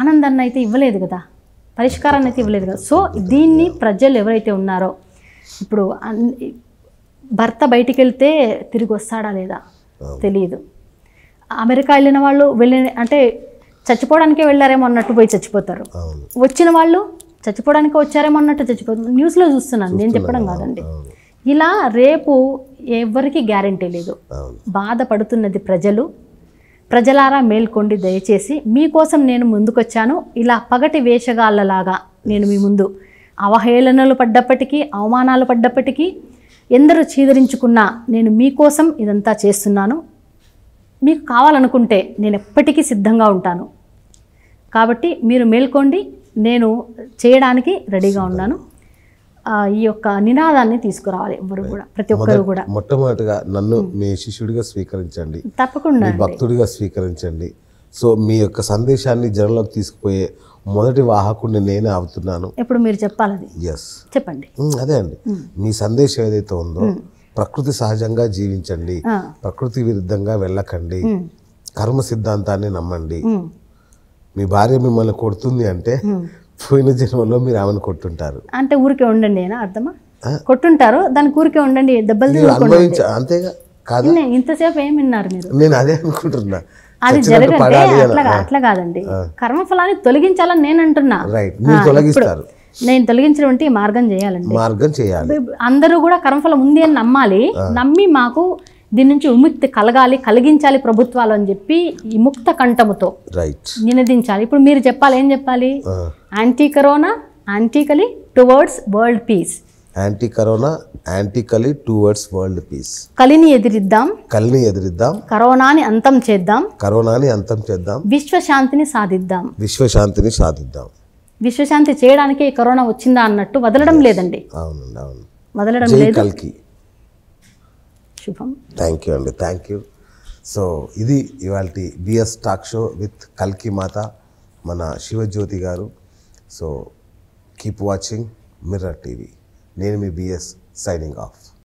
ఆనందాన్ని అయితే ఇవ్వలేదు కదా పరిష్కారాన్ని అయితే ఇవ్వలేదు కదా సో దీన్ని ప్రజలు ఎవరైతే ఉన్నారో ఇప్పుడు భర్త బయటికి వెళ్తే తిరిగి వస్తాడా లేదా తెలియదు అమెరికా వెళ్ళిన వాళ్ళు వెళ్ళిన అంటే చచ్చిపోవడానికే వెళ్ళారేమో అన్నట్టు పోయి చచ్చిపోతారు వచ్చిన వాళ్ళు చచ్చిపోవడానికి వచ్చారేమో అన్నట్టు చచ్చిపోతారు న్యూస్లో చూస్తున్నాను నేను చెప్పడం కాదండి ఇలా రేపు ఎవరికి గ్యారంటీ లేదు బాధపడుతున్నది ప్రజలు ప్రజలారా మేల్కొండి దయచేసి మీకోసం నేను ముందుకొచ్చాను ఇలా పగటి వేషగాళ్ళలాగా నేను మీ ముందు అవహేళనలు పడ్డప్పటికీ అవమానాలు పడ్డప్పటికీ ఎందరూ చీదరించుకున్నా నేను మీకోసం ఇదంతా చేస్తున్నాను మీకు కావాలనుకుంటే నేను ఎప్పటికీ సిద్ధంగా ఉంటాను కాబట్టి మీరు మేల్కోండి నేను చేయడానికి రెడీగా ఉన్నాను ఈ యొక్క నినాదాన్ని తీసుకురావాలి ఎవరు కూడా ప్రతి ఒక్కరు కూడా మొట్టమొదటిగా నన్ను మీ శిష్యుడిగా స్వీకరించండి తప్పకుండా భక్తుడిగా స్వీకరించండి సో మీ యొక్క సందేశాన్ని జనంలోకి తీసుకుపోయే మొదటి వాహకుడిని నేనే అవుతున్నాను ఇప్పుడు మీరు చెప్పాలి ఎస్ చెప్పండి అదే అండి మీ సందేశం ఏదైతే ఉందో ప్రకృతి సహజంగా జీవించండి ప్రకృతి విరుద్ధంగా వెళ్ళకండి కర్మ సిద్ధాంతాన్ని నమ్మండి మీ భార్య మిమ్మల్ని కొడుతుంది అంటే పోయిన జన్మలో మీరు ఆమెను కొట్టుంటారు అంటే ఊరికే ఉండండి అర్థమా కొట్టుంటారు దాని ఊరికే ఉండండి దెబ్బలు అంతేగా కాదు ఇంతసేపు ఏమి విన్నారు మీరు నేను అదే అనుకుంటున్నా అది అట్లా అట్లా కాదండి కర్మఫలాన్ని తొలగించాలని నేను అంటున్నా రైట్ మీరు తొలగిస్తారు నేను తొలగించడం మార్గం చేయాలండి మార్గం చేయాలి అందరూ కూడా కర్మఫలం ఉంది అని నమ్మాలి నమ్మి మాకు దీని నుంచి విముక్తి కలగాలి కలిగించాలి ప్రభుత్వాలు అని చెప్పి ఈ ముక్త కంఠముతో నినదించాలి ఇప్పుడు మీరు చెప్పాలి ఏం చెప్పాలి anti corona antically towards world peace anti corona antically towards world peace కలిని ఎదిరిద్దాం కలిని ఎదిరిద్దాం కరోనాని అంతం చేద్దాం కరోనాని అంతం చేద్దాం విశ్వశాంతిని సాధిద్దాం విశ్వశాంతిని సాధిద్దాం విశ్వశాంతి చేయడానికి కరోనా వచ్చిందా అన్నట్టు వదలడం లేదండి అవునండి అవును వదలడం లేదు కల్కి శుభం థ్యాంక్ యూ అండి థ్యాంక్ యూ సో ఇది ఇవాళ బిఎస్ టాక్ షో విత్ కల్కి మాత మన శివజ్యోతి గారు so keep watching Mirror TV నేను మీ బిఎస్ సైనింగ్ ఆఫ్